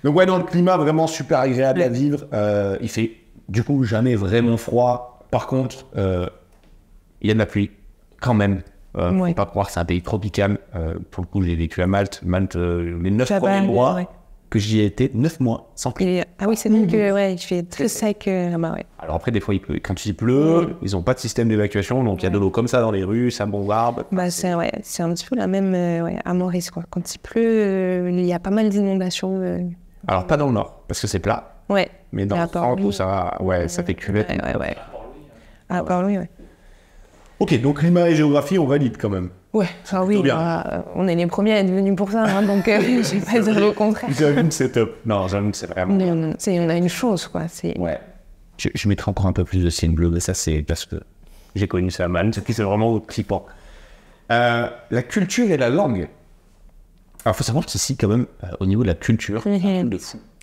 Donc ouais, dans le climat, vraiment super agréable à vivre. Euh, il fait du coup jamais vraiment froid. Par contre, euh, il y a de la pluie, quand même. Faut pas croire, c'est un pays tropical. pour le coup, j'ai vécu à Malte. Malte, les neuf premiers mois, que j'y ai été 9 mois sans pluie. ah oui, c'est ah, donc, que euh, ouais, je fais très sec euh, Alors après, des fois, il pleut. quand il pleut, ils n'ont pas de système d'évacuation, donc il y a de l'eau comme ça dans les rues, ça bombarde. Bah, c'est ouais, un petit peu la même euh, à Maurice. Quoi. Quand il pleut, il y a pas mal d'inondations. Alors pas dans le nord, parce que c'est plat. Ouais. Mais dans le nord ça, ouais, ça fait cuvette. Ouais, ouais, À Port-Louis, ouais. Ok, donc climat et géographie, on valide quand même. Ouais, enfin oui, bah, euh, on est les premiers à être venus pour ça, hein, donc euh, je vais pas dire le contraire. envie de c'est top. Non, j'avoue c'est vraiment. Non, on a une chose, quoi. Ouais. Je, je, mettrai encore un peu plus de scène bleue, mais ça, c'est parce que j'ai connu ça mal, ce qui c'est vraiment clippant. Euh, la culture et la langue. Alors, il faut savoir ici, quand même, euh, au niveau de la culture, c'est mhm.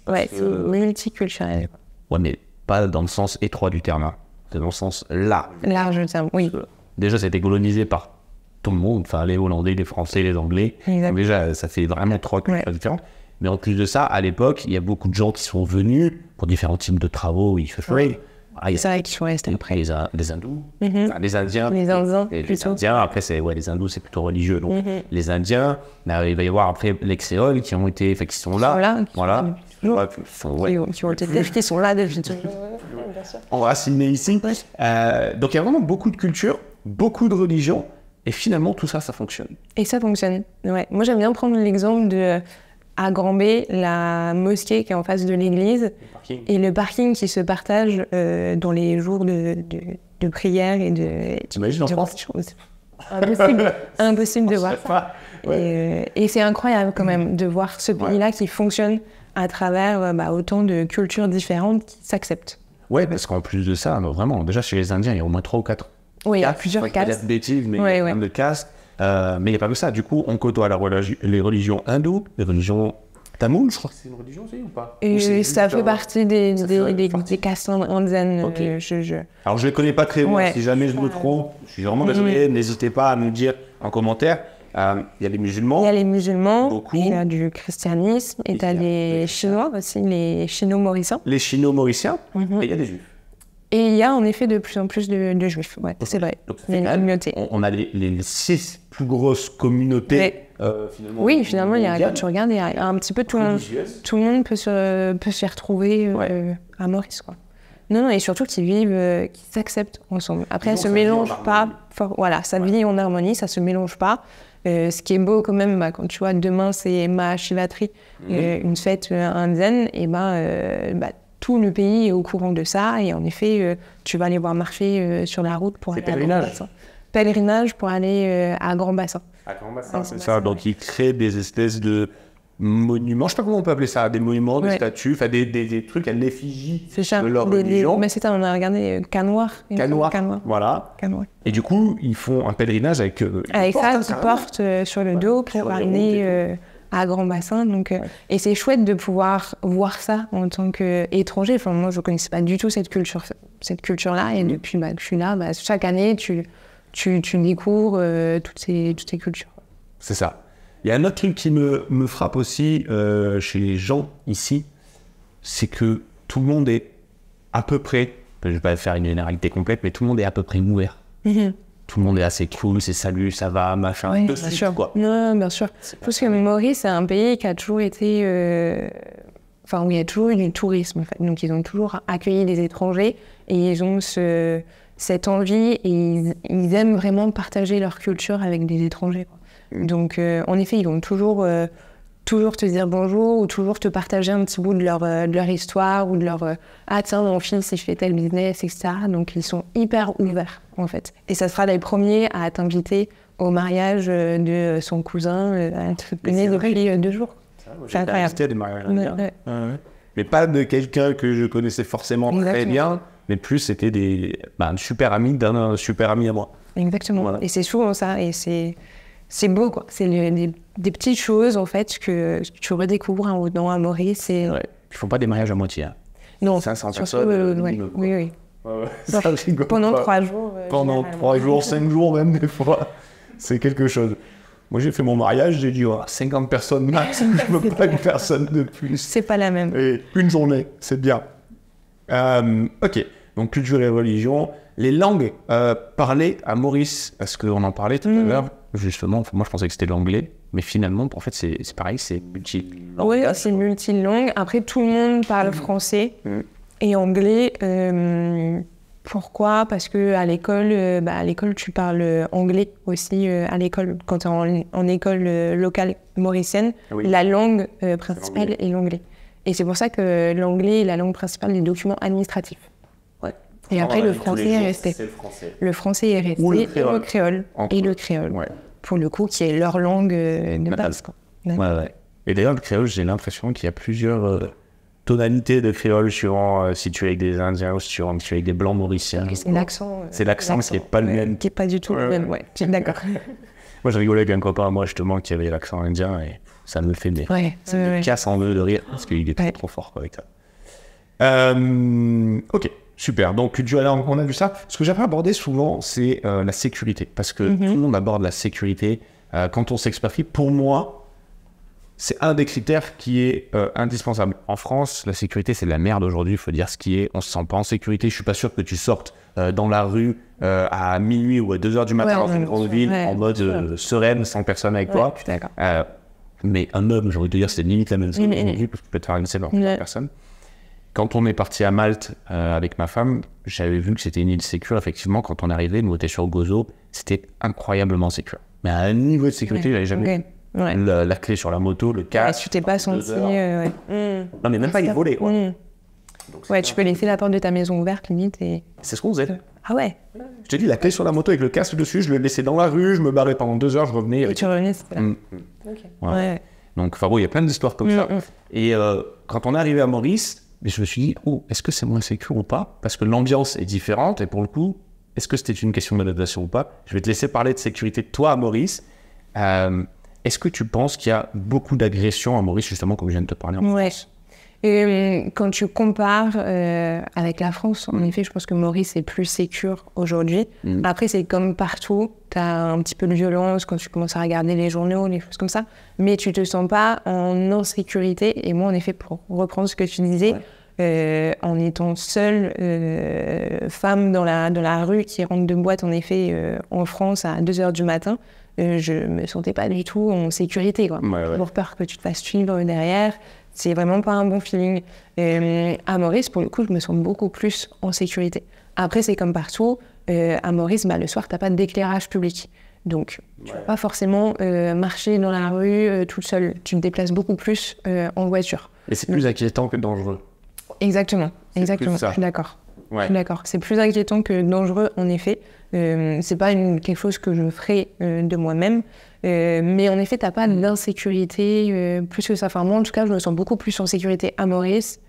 Ouais, c'est multiculturel. Ouais, mais pas dans le sens étroit du terme, hein. c'est dans le sens large. Large terme, oui. Déjà, ça a été colonisé par tout le monde, enfin les Hollandais, les Français, les Anglais. Déjà, ça fait vraiment trois cultures différentes. Mais en plus de ça, à l'époque, il y a beaucoup de gens qui sont venus pour différents types de travaux. Il fait chaud. Ah, ah, c'est après. Les, Hindous, mm-hmm. les Indiens. Les Indiens, les, Indiens après, ouais, les Hindous, c'est plutôt religieux. Mm-hmm. les Indiens, bah, il va y avoir après les Xéols qui, ont été, qui sont là. Qui sont là. voilà. Sont voilà. Qui ont sont là, Enracinés ici. Euh, donc, il y a vraiment beaucoup de cultures, beaucoup de religions. Et finalement, tout ça, ça fonctionne. Et ça fonctionne. Ouais. Moi, j'aime bien prendre l'exemple de à Granby, la mosquée qui est en face de l'église et le parking qui se partage euh, dans les jours de, de, prière et de. T'imagines en France Impossible, impossible de voir ça. Et, euh, et c'est incroyable quand même de voir ce pays-là qui fonctionne à travers euh, bah, autant de cultures différentes qui s'acceptent. Ouais, parce qu'en plus de ça, vraiment, déjà chez les Indiens, il y a au moins 3 ou 4 oui, il y a plusieurs castes. bête mais oui, oui. de castes. Euh, mais il n'y a pas que ça. Du coup, on côtoie la les religions hindoues, les religions tamoules, je crois c'est une religion aussi ou pas Et ça, fait partie des, des, des, castes indiennes. Euh, Alors, je ne les connais pas très bien. Si jamais je me trompe, je suis vraiment mm-hmm. désolé. N'hésitez pas à nous dire en commentaire. Euh, il y a les musulmans. Il y a les musulmans, il y a du christianisme, et, tu as les Chinois aussi, les Chino-Mauriciens. Les Chino-Mauriciens, mm-hmm. et il y a des Juifs. Et il y a en effet de plus en plus de, juifs, c'est vrai. On, a les, six plus grosses communautés. Euh, oui, finalement, il y a, quand tu regardes, il y a un petit peu tout, un, tout le monde peut se, peut se retrouver euh, à Maurice. Quoi. Non, non, et surtout qu'ils vivent, qui euh, qu'ils s'acceptent ensemble. Après, ça ne se mélange pas. voilà, ça vit en harmonie, ça ne se mélange pas. ce qui est beau quand même, bah, quand tu vois, demain c'est ma Shivatri, mhm. une fête indienne, et ben bah, tout le pays est au courant de ça. Et en effet, euh, tu vas aller voir marcher euh, sur la route pour aller à Grand Bassin. Pèlerinage pour aller euh, à Grand Bassin. À Grand Bassin, c'est ça. Donc, ils créent des espèces de monuments, je sais pas comment on peut appeler ça, des monuments, des statues, enfin des, des, des, trucs une effigie de leur religion. mais c'est on a regardé Canoir. Canoir. Voilà. Et du coup, ils font un pèlerinage avec. avec ça, ils hein, portent sur le dos pour à Grand Bassin. Donc, euh, Et c'est chouette de pouvoir voir ça en tant qu'étranger. Euh, enfin, moi, je ne connaissais pas du tout cette culture, cette culture-là. Et mm. depuis que bah, je suis là, bah, chaque année, tu, tu, découvres euh, toutes, ces, toutes ces cultures. C'est ça. Il y a un autre truc qui me, me frappe aussi chez les gens ici, c'est que tout le monde est à peu près, je ne vais pas faire une généralité complète, mais tout le monde est à peu près ouvert. Mm-hmm tout le monde est assez cool, c'est salut, ça va, machin. Bah, bien, sûr. Quoi. Non, bien sûr. Parce que Maurice, c'est un pays qui a toujours été. Euh, enfin, où il y a toujours eu du tourisme. En fait. Donc, ils ont toujours accueilli des étrangers et ils ont ce... cette envie et ils... aiment vraiment partager leur culture avec des étrangers. Donc, euh, en effet, ils ont toujours. Euh, toujours te dire bonjour ou toujours te partager un petit bout de leur, euh, de leur histoire ou de leur euh, Ah tiens, mon fils, il fait tel business, etc. Donc ils sont hyper ouverts en fait. Et ça sera les premiers à t'inviter au mariage euh, de son cousin à te donner depuis deux jours. C'est incroyable. Des mariages mais, pas de quelqu'un que je connaissais forcément très bien, mais plus c'était des bah, super amis d'un super ami à moi. Exactement. Et c'est souvent ça. Et c'est c'est beau, quoi. C'est des, petites choses, en fait, que, tu redécouvres en nom à Maurice. Et... Ouais. Ils font pas des mariages à moitié. Hein. Non. 500 personnes. Oui, oui. pendant trois jours. Euh, pendant trois jours, cinq jours même des fois. C'est quelque chose. Moi, j'ai fait mon mariage, j'ai dit 50 personnes max, je veux pas une personne de plus. C'est pas la même. Et une journée, c'est bien. Euh, ok, donc culture et religion. Les langues euh, parlées à Maurice, parce qu'on en parlait tout à hmm. l'heure, justement, moi je pensais que c'était l'anglais, mais finalement, en fait, c'est pareil, c'est multilangue. Oui, c'est multilangue. Après, tout le monde parle mm. français mm. et anglais. Euh, pourquoi Parce que à l'école, euh, bah, à l'école, tu parles anglais aussi euh, à l'école. Quand tu es en, école locale mauricienne, la langue principale est l'anglais. Et c'est pour ça que l'anglais est la langue principale des documents administratifs. Et après, le, français est resté. le français est resté. le créole. Et le créole pour le coup, qui est leur langue euh, de base. Ouais, ouais. Et d'ailleurs, le créole, j'ai l'impression qu'il y a plusieurs euh, tonalités de créole suivant euh, si tu es avec des Indiens ou si tu es avec des Blancs mauriciens. C'est l'accent. c'est l'accent qui n'est pas le même. Qui n'est pas du tout le même, ouais. D'accord. moi, je rigolais avec un copain, moi, justement, qui avait l'accent indien et ça me fait des... Ouais, ça me casse en deux de rire parce qu'il est trop, fort quoi, avec ça. ok. Super. Donc, dual, on a vu ça. Ce que pas aborder souvent, c'est euh, la sécurité. Parce que mhm. tout le monde aborde la sécurité euh, quand on s'expatrie. Pour moi, c'est un des critères qui est euh, indispensable. En France, la sécurité, c'est de la merde aujourd'hui. Il faut dire ce qui est. On se sent pas en sécurité. Je suis pas sûr que tu sortes dans la rue à minuit ou à 2 heures du matin dans une grande ville en mode sereine, sans personne avec toi. mais un homme, j'ai envie de dire, c'est limite la même chose. Mm -hmm. Tu peux te faire une personne. Quand on est parti à Malte euh, avec ma femme, j'avais vu que c'était une île sécure. Effectivement, quand on arrivait, nous, étions sur Gozo, c'était incroyablement sécure. Mais à un niveau de sécurité, j'avais jamais vu. La, clé sur la moto, le casque. Ouais, tu t'es pas senti. Euh, non, mais même pas il voler. Mm. ouais, tu peux laisser la porte de ta maison ouverte, limite. Et... C'est ce qu'on faisait. Ah ouais Je te dit, la clé sur la moto avec le casque dessus, je le laissais dans la rue, je me barrais pendant deux heures, je revenais. Et tu revenais, c'était mm. Ouais. Donc, enfin bon, il y a plein d'histoires comme mm, ça. Et euh, quand on est arrivé à Maurice, mais je me suis dit, oh, est-ce que c'est moins sécur ou pas Parce que l'ambiance est différente et pour le coup, est-ce que c'était une question d'adaptation ou pas Je vais te laisser parler de sécurité de toi, Maurice. Euh, est-ce que tu penses qu'il y a beaucoup d'agressions à Maurice, justement, comme je viens de te parler en et euh, quand tu compares euh, avec la France, en effet, je pense que Maurice est plus sécure aujourd'hui. Mm. Après, c'est comme partout, tu as un petit peu de violence quand tu commences à regarder les journaux, les choses comme ça, mais tu te sens pas en insécurité. Et moi, en effet, pour reprendre ce que tu disais, euh, en étant seule femme dans la, dans la rue qui rentre de boîte, en effet, en France à 2 h du matin, je me sentais pas du tout en sécurité. Quoi. pour peur que tu te fasses suivre derrière. C'est vraiment pas un bon feeling. Et, euh, à Maurice, pour le coup, je me sens beaucoup plus en sécurité. Après, c'est comme partout. Euh, à Maurice, bah, le soir, t'as pas d'éclairage public. Donc, tu vas pas forcément euh, marcher dans la rue tout euh, toute seule. Tu te déplaces beaucoup plus en voiture. Et c'est plus inquiétant que dangereux. Exactement, exactement. Je suis d'accord. Je suis d'accord. C'est plus inquiétant que dangereux, en effet. Euh, c'est pas une, quelque chose que je ferai euh, de moi-même. Euh, mais en effet, t'as pas mm. d'insécurité plus que ça. Enfin, moi, en tout cas, je me sens beaucoup plus en sécurité à Maurice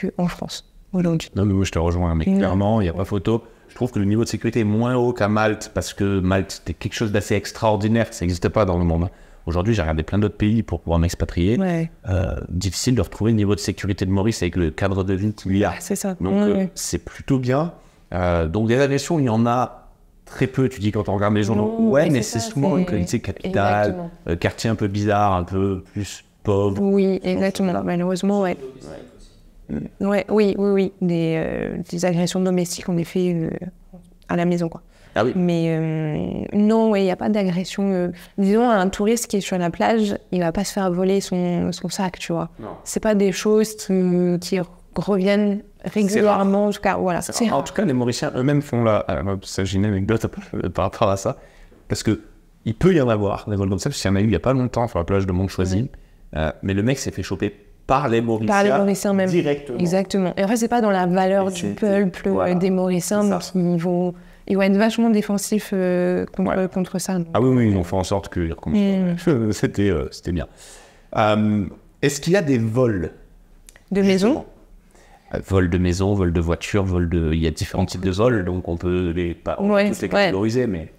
qu'en France Non, mais moi, je te rejoins. Mais clairement, il n'y a pas photo. Je trouve que le niveau de sécurité est moins haut qu'à Malte parce que Malte, c'était quelque chose d'assez extraordinaire. Ça n'existe pas dans le monde. Aujourd'hui, j'ai regardé plein d'autres pays pour pouvoir m'expatrier. difficile de retrouver le niveau de sécurité de Maurice avec le cadre de vie qu'il y a. c'est ça. Donc, c'est plutôt bien. donc, des agressions, il y en a très peu. Tu dis quand on regarde les journaux, ouais, mais c'est souvent une qualité capitale, euh, quartier un peu bizarre, un peu plus pauvre. Oui, exactement. Malheureusement, mm. ouais. oui, oui, oui. Euh, des, agressions domestiques, en effet, euh, à la maison, quoi. Ah mais euh, non, il n'y a pas d'agression. Disons, un touriste qui est sur la plage, il va pas se faire voler son, son sac, tu vois. C'est pas des choses qui reviennent régulièrement cas, voilà. En, en tout cas, les Mauriciens eux-mêmes font la. J'ai euh, une anecdote par rapport à ça, parce que il peut y en avoir des vols comme ça, parce qu'il y en a eu il n'y a pas longtemps sur la plage de Montchoisy, oui. Euh, mais le mec s'est fait choper par les Mauriciens. Par les Mauriciens même. Directement. Exactement. Et en fait, ce n'est pas dans la valeur du peuple euh, des Mauriciens, parce ils vont, ils vont être vachement défensifs contre, ça. Ah oui, oui, ils ont fait en sorte que. Mmh. C'était bien. Est-ce qu'il y a des vols de maisons? vol de maison, vol de voiture, vol de. Il y a différents types de vols, donc on peut les pas les catégoriser, mais.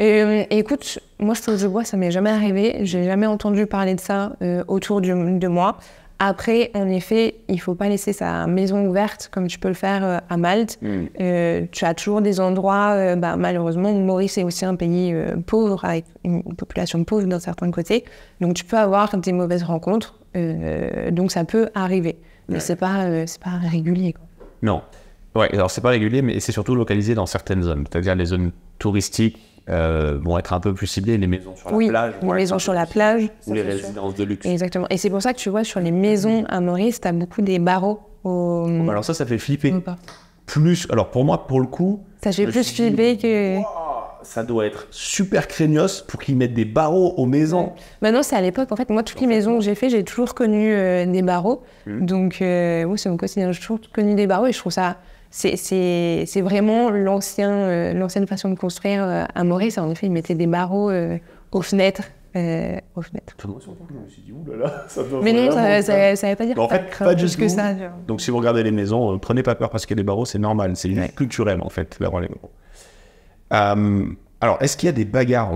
Euh, écoute, moi ce que je ça m'est jamais arrivé. J'ai jamais entendu parler de ça euh, autour de moi. Après, en effet, il faut pas laisser sa maison ouverte comme tu peux le faire euh, à Malte. Hmm. tu as toujours des endroits, bah, malheureusement, Maurice est aussi un pays pauvre, avec une population pauvre d'un certain côté. Donc tu peux avoir des mauvaises rencontres. donc ça peut arriver. Mais c'est pas, euh, pas régulier. Quoi. Non. Ouais, alors c'est pas régulier, mais c'est surtout localisé dans certaines zones. C'est-à-dire les zones touristiques euh, vont être un peu plus ciblées, les maisons sur la oui, plage. les maisons sur la plage. Ou les résidences de luxe. Exactement. Et c'est pour ça que tu vois, sur les maisons à Maurice, t'as beaucoup des barreaux. Au... Oh, bah alors ça, ça fait flipper. Plus, alors pour moi, pour le coup. Ça fait plus flipper que ça doit être super craignos pour qu'ils mettent des barreaux aux maisons. Maintenant, bah c'est à l'époque. En fait, moi, toutes les maisons que j'ai fait, j'ai toujours connu euh, des barreaux. Mmh. Donc, euh, oui, c'est mon quotidien. J'ai toujours connu des barreaux et je trouve ça. C'est vraiment l'ancien, euh, l'ancienne façon de construire euh, à Maurice. En effet, ils mettaient des barreaux aux fenêtres. Euh, aux fenêtres. je me suis dit, oulala, ça doit Mais non, ça, ça, veut pas dire en fait, pas juste ça. Donc, si vous regardez les maisons, prenez pas peur parce que des barreaux, c'est normal. C'est une culturel, en fait, d'avoir les barreaux. Euh, alors, est-ce qu'il y a des bagarres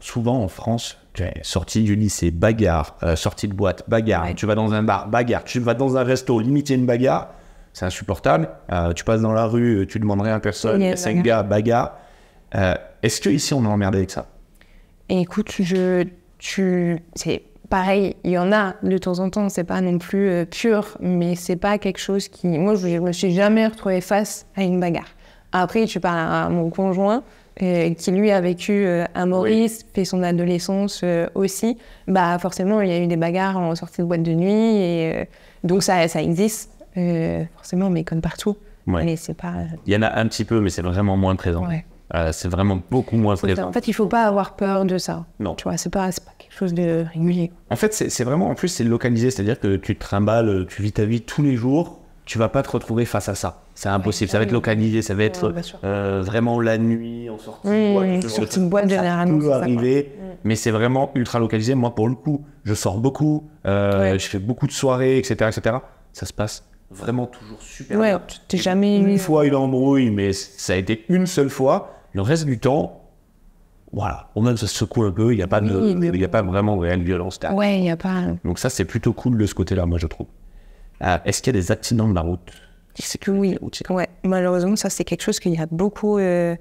Souvent en France, sortie du lycée, bagarre, euh, sortie de boîte, bagarre, tu vas dans un bar, bagarre, tu vas dans un resto, limiter une bagarre, c'est insupportable. Euh, tu passes dans la rue, tu demandes rien à personne, c'est gars, bagarre. est-ce que ici on est emmerdé avec ça Écoute, je, tu, c'est pareil, il y en a de temps en temps, c'est pas non plus pur, mais c'est pas quelque chose qui. Moi, je, me suis jamais retrouvé face à une bagarre. Après, tu parles à mon conjoint, euh, qui lui a vécu un euh, à Maurice, fait son adolescence euh, aussi, bah forcément il y a eu des bagarres en sortie de boîte de nuit et donc ça, ça existe forcément, mais comme partout. c'est pas. Il y en a un petit peu, mais c'est vraiment moins présent. c'est vraiment beaucoup moins présent. En fait, il ne faut pas avoir peur de ça. Non. Tu vois, c'est pas, pas quelque chose de régulier. En fait, c'est vraiment, en plus, c'est localisé, c'est-à-dire que tu te trimbales, tu vis ta vie tous les jours tu vas pas te retrouver face à ça. C'est impossible. ça va être localisé, ça va être euh, vraiment la nuit, en sortie mmh, boîte. Sur sortie une boîte, généralement. arriver, mm. mais c'est vraiment ultra localisé. Moi, pour le coup, je sors beaucoup, euh, je fais beaucoup de soirées, etc., etc. Ça se passe vraiment toujours super ouais, tu T'es jamais une fois euh, il embrouille, mais ça a été une seule fois. Le reste du temps, voilà, on même se secoue un peu. Il n'y a pas de, a pas vraiment de violence. Ouais, il n'y a pas. Donc ça, c'est plutôt cool de ce côté-là, moi, je trouve. Ah, est-ce qu'il y a des accidents de la route? Oui, malheureusement, ça c'est quelque chose qu'il y a beaucoup euh,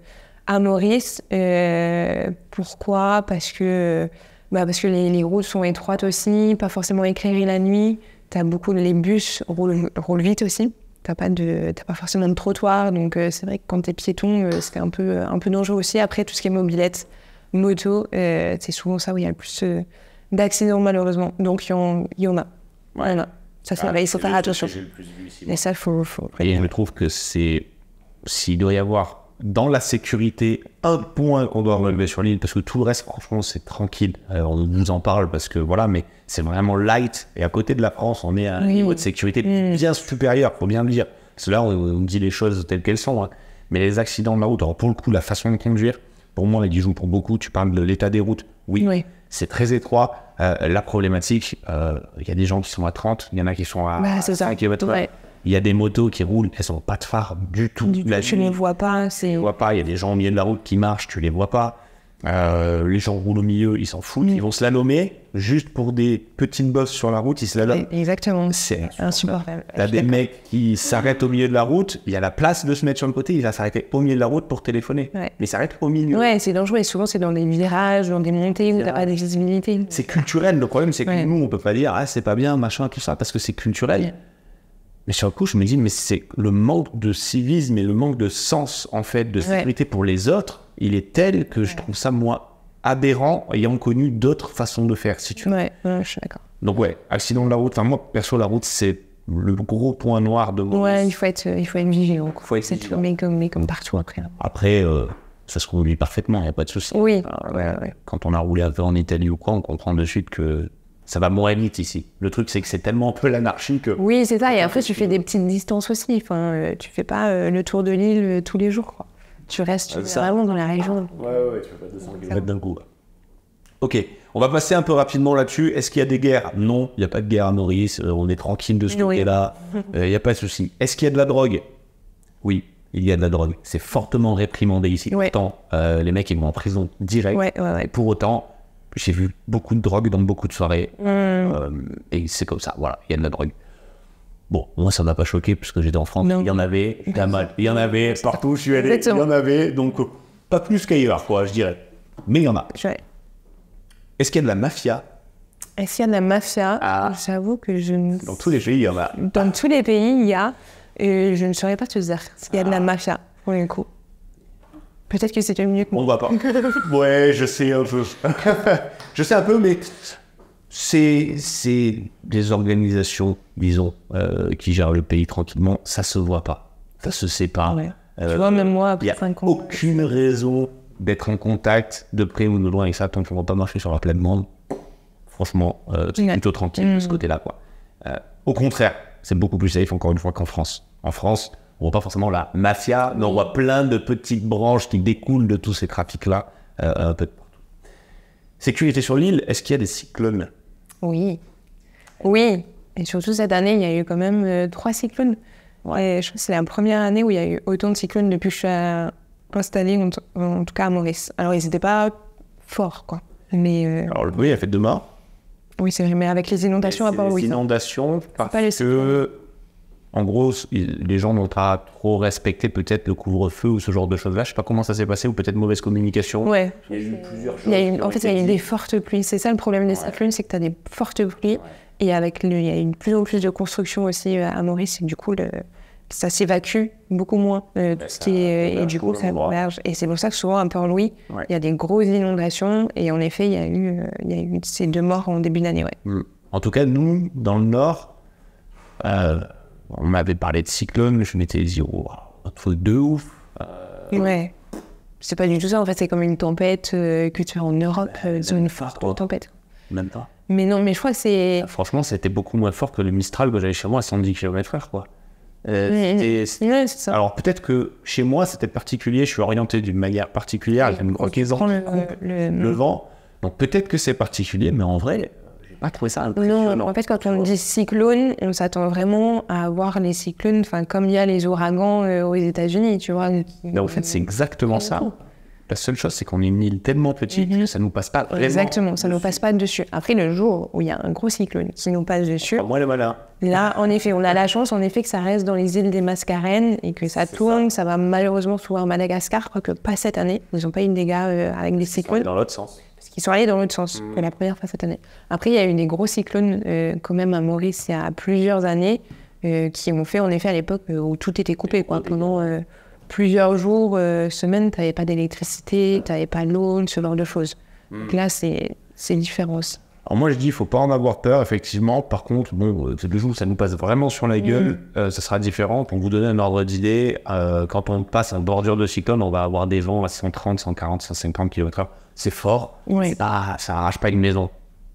à Maurice. Euh, pourquoi Parce que, bah, parce que les, routes sont étroites aussi, pas forcément éclairées la nuit. as beaucoup les bus roulent, roulent vite aussi. T'as pas de pas forcément de trottoir, donc euh, c'est vrai que quand t'es piéton, c'est un peu un peu dangereux aussi. Après tout ce qui est mobilette, moto, c'est souvent ça où il y a le plus d'accidents malheureusement. Donc il y, y, en a. Voilà. Ça, ah, il faut faire attention. Mais ça, faut, Et je trouve que c'est. S'il doit y avoir dans la sécurité un point qu'on doit relever sur l'île, parce que tout le reste, franchement, c'est tranquille. Euh, on nous en parle parce que voilà, mais c'est vraiment light. Et à côté de la France, on est à un niveau de sécurité bien supérieur, faut bien le dire. Cela, là, on, dit les choses telles qu'elles sont. Hein. Mais les accidents de la route, alors pour le coup, la façon de conduire, pour moi, les bijoux, pour beaucoup. Tu parles de l'état des routes. Oui. oui c'est très étroit. Euh, la problématique, euh, il y a des gens qui sont à 30, il y en a qui sont à, 5 km Il y a des motos qui roulent, elles n'ont pas de phare du tout. Tu ne les vois pas. Tu les vois pas, il y a des gens au milieu de la route qui marchent, tu les vois pas. Euh, les gens roulent au milieu, ils s'en foutent. Mm. Ils vont se la nommer juste pour des petites bosses sur la route, ils se la nomment. Exactement. C'est insupportable. T'as des mecs qui s'arrêtent au milieu de la route, il y a la place de se mettre sur le côté, ils va s'arrêter au milieu de la route pour téléphoner. Mais ils s'arrêtent au milieu. Ouais, c'est dangereux et souvent c'est dans des virages, dans des montées où t'as pas C'est culturel. Le problème, c'est que nous, on peut pas dire, ah, c'est pas bien, machin, tout ça, parce que c'est culturel. Mais sur le coup, je me dis, mais c'est le manque de civisme et le manque de sens, en fait, de sécurité pour les autres, il est tel que je trouve ça, moi, aberrant, ayant connu d'autres façons de faire, si tu veux. Ouais, je suis d'accord. Donc, ouais, accident de la route. Enfin, moi, perso, la route, c'est le gros point noir de mon. Ouais, il faut être, il euh, faut Il faut être comme, comme partout, après. Hein. Après, euh, ça se conduit parfaitement, il n'y a pas de souci. Oui. Euh, Quand on a roulé un peu en Italie ou quoi, on comprend de suite que ça va moins vite ici. Le truc, c'est que c'est tellement peu l'anarchie que. Oui, c'est ça. Et après, tu fais des petites distances aussi. Enfin, euh, tu fais pas euh, le tour de l'île euh, tous les jours, quoi. Tu restes ah, vraiment dans la région. Ah, ouais, ouais, tu fais pas 200 km d'un coup. Ok, on va passer un peu rapidement là-dessus. Est-ce qu'il y a des guerres Non, il n'y a pas de guerre à Maurice. On est tranquille de ce côté-là. Il n'y a pas de souci. Est-ce qu'il y a de la drogue Oui, il y a de la drogue. C'est fortement réprimandé ici. Pourtant, les mecs, ils vont en prison direct. pour autant, j'ai vu beaucoup de drogue dans beaucoup de soirées. Mm. Euh, et c'est comme ça, voilà, il y a de la drogue. Bon, moi, ça ne m'a pas choqué puisque j'étais en France. Il y en avait, il y en avait, partout où je suis allé, il y en avait. Donc, pas plus qu'ailleurs, quoi, je dirais. Mais il y en a. Est-ce qu'il y a de la mafia Est-ce qu'il y a de la mafia ah. J'avoue que je ne... Dans tous les pays, il y en a. Dans tous les pays, il y a. Et je ne saurais pas te dire qu'il y a de la mafia, pour le coup. Peut-être que c'était mieux que moi. On ne voit pas. ouais, je sais un peu. je sais un peu, mais c'est des organisations, disons, euh, qui gèrent le pays tranquillement. Ça se voit pas. Ça se sait pas. Euh, tu vois, même moi, après 5 ans. Aucune raison d'être en contact de près ou de loin avec ça tant qu'on ne va pas marcher sur la pleine monde. Franchement, euh, c'est plutôt tranquille de ce hmm. côté-là. quoi. au contraire, c'est beaucoup plus safe, encore une fois, qu'en France. En France, on voit pas forcément la mafia, mais on voit plein de petites branches qui découlent de tous ces trafics-là euh, un peu Sécurité sur l'île, est-ce qu'il y a des cyclones Oui. Oui. Et surtout cette année, il y a eu quand même euh, trois cyclones. Ouais, c'est la première année où il y a eu autant de cyclones depuis que je suis à... Euh, en, tout cas à Maurice. Alors, ils n'étaient pas forts, quoi. Mais, Alors, oui, il a fait deux morts. Oui, c'est vrai, mais avec les inondations à part. Les hein. inondations, parce que en gros, les gens n'ont pas trop respecté peut-être le couvre-feu ou ce genre de choses-là. Je sais pas comment ça s'est passé ou peut-être mauvaise communication. Ouais. Il y a eu plusieurs choses. en fait, il y a eu des fortes pluies. C'est ça le problème des cyclones, c'est que tu as des fortes pluies. Et avec il y a eu de plus en plus de construction aussi euh, à Maurice. Et du coup, le, ça s'évacue beaucoup moins. Euh, ce qui euh, et du coup, ça merge. Et c'est pour ça que souvent, un peu en Louis, il y a des grosses inondations. Et en effet, il y a eu, il ces deux morts en début d'année. Ouais. Mm. En tout cas, nous, dans le Nord, on m'avait parlé de cyclone, je m'étais dit, oh, un truc de ouf. Euh, ouais. C'est pas du tout ça, en fait, c'est comme une tempête euh, que tu as en Europe, bah, euh, zone forte tempête. Même pas. Mais non, mais je crois que c'est. Ah, franchement, c'était beaucoup moins fort que le Mistral que j'avais chez moi à 110 km/h, quoi. Euh, ça. Alors peut-être que chez moi c'était particulier, je suis orienté d'une manière particulière, une le, vent. Donc peut-être que c'est particulier, mais en vrai, trouver ça Non, en fait, quand on dit cyclone, on s'attend vraiment à avoir les cyclones, enfin, comme il y a les ouragans euh, aux États-Unis, tu vois. Non, en fait, c'est exactement ça. La seule chose, c'est qu'on est une île tellement petite mhm. que ça ne nous passe pas Exactement, ça nous passe pas dessus. Après, le jour où il y a un gros cyclone qui nous passe dessus, moi, le malin. là, en effet, on a la chance, en effet, que ça reste dans les îles des Mascarennes et que ça tourne. Ça. va malheureusement souvent à Madagascar, quoique pas cette année. Ils n'ont pas eu de dégâts euh, avec les cyclones. Dans l'autre sens qui sont allés dans l'autre sens mm. que la première fois cette année. Après, il y a eu des gros cyclones euh, quand même à Maurice il y a plusieurs années euh, qui ont fait en effet à l'époque euh, où tout était coupé. Quoi. Pendant plusieurs jours, semaines, tu n'avais pas d'électricité, tu n'avais pas l'eau, ce genre de choses. Mm. Donc là, c'est différent Alors moi je dis, il faut pas en avoir peur, effectivement. Par contre, bon, le jour où ça nous passe vraiment sur la gueule, mm. ça sera différent. Pour vous donner un ordre d'idée, quand on passe un bordure de cyclone, on va avoir des vents à 130, 140, 150 km/h c'est fort. ça ça arrache pas une maison,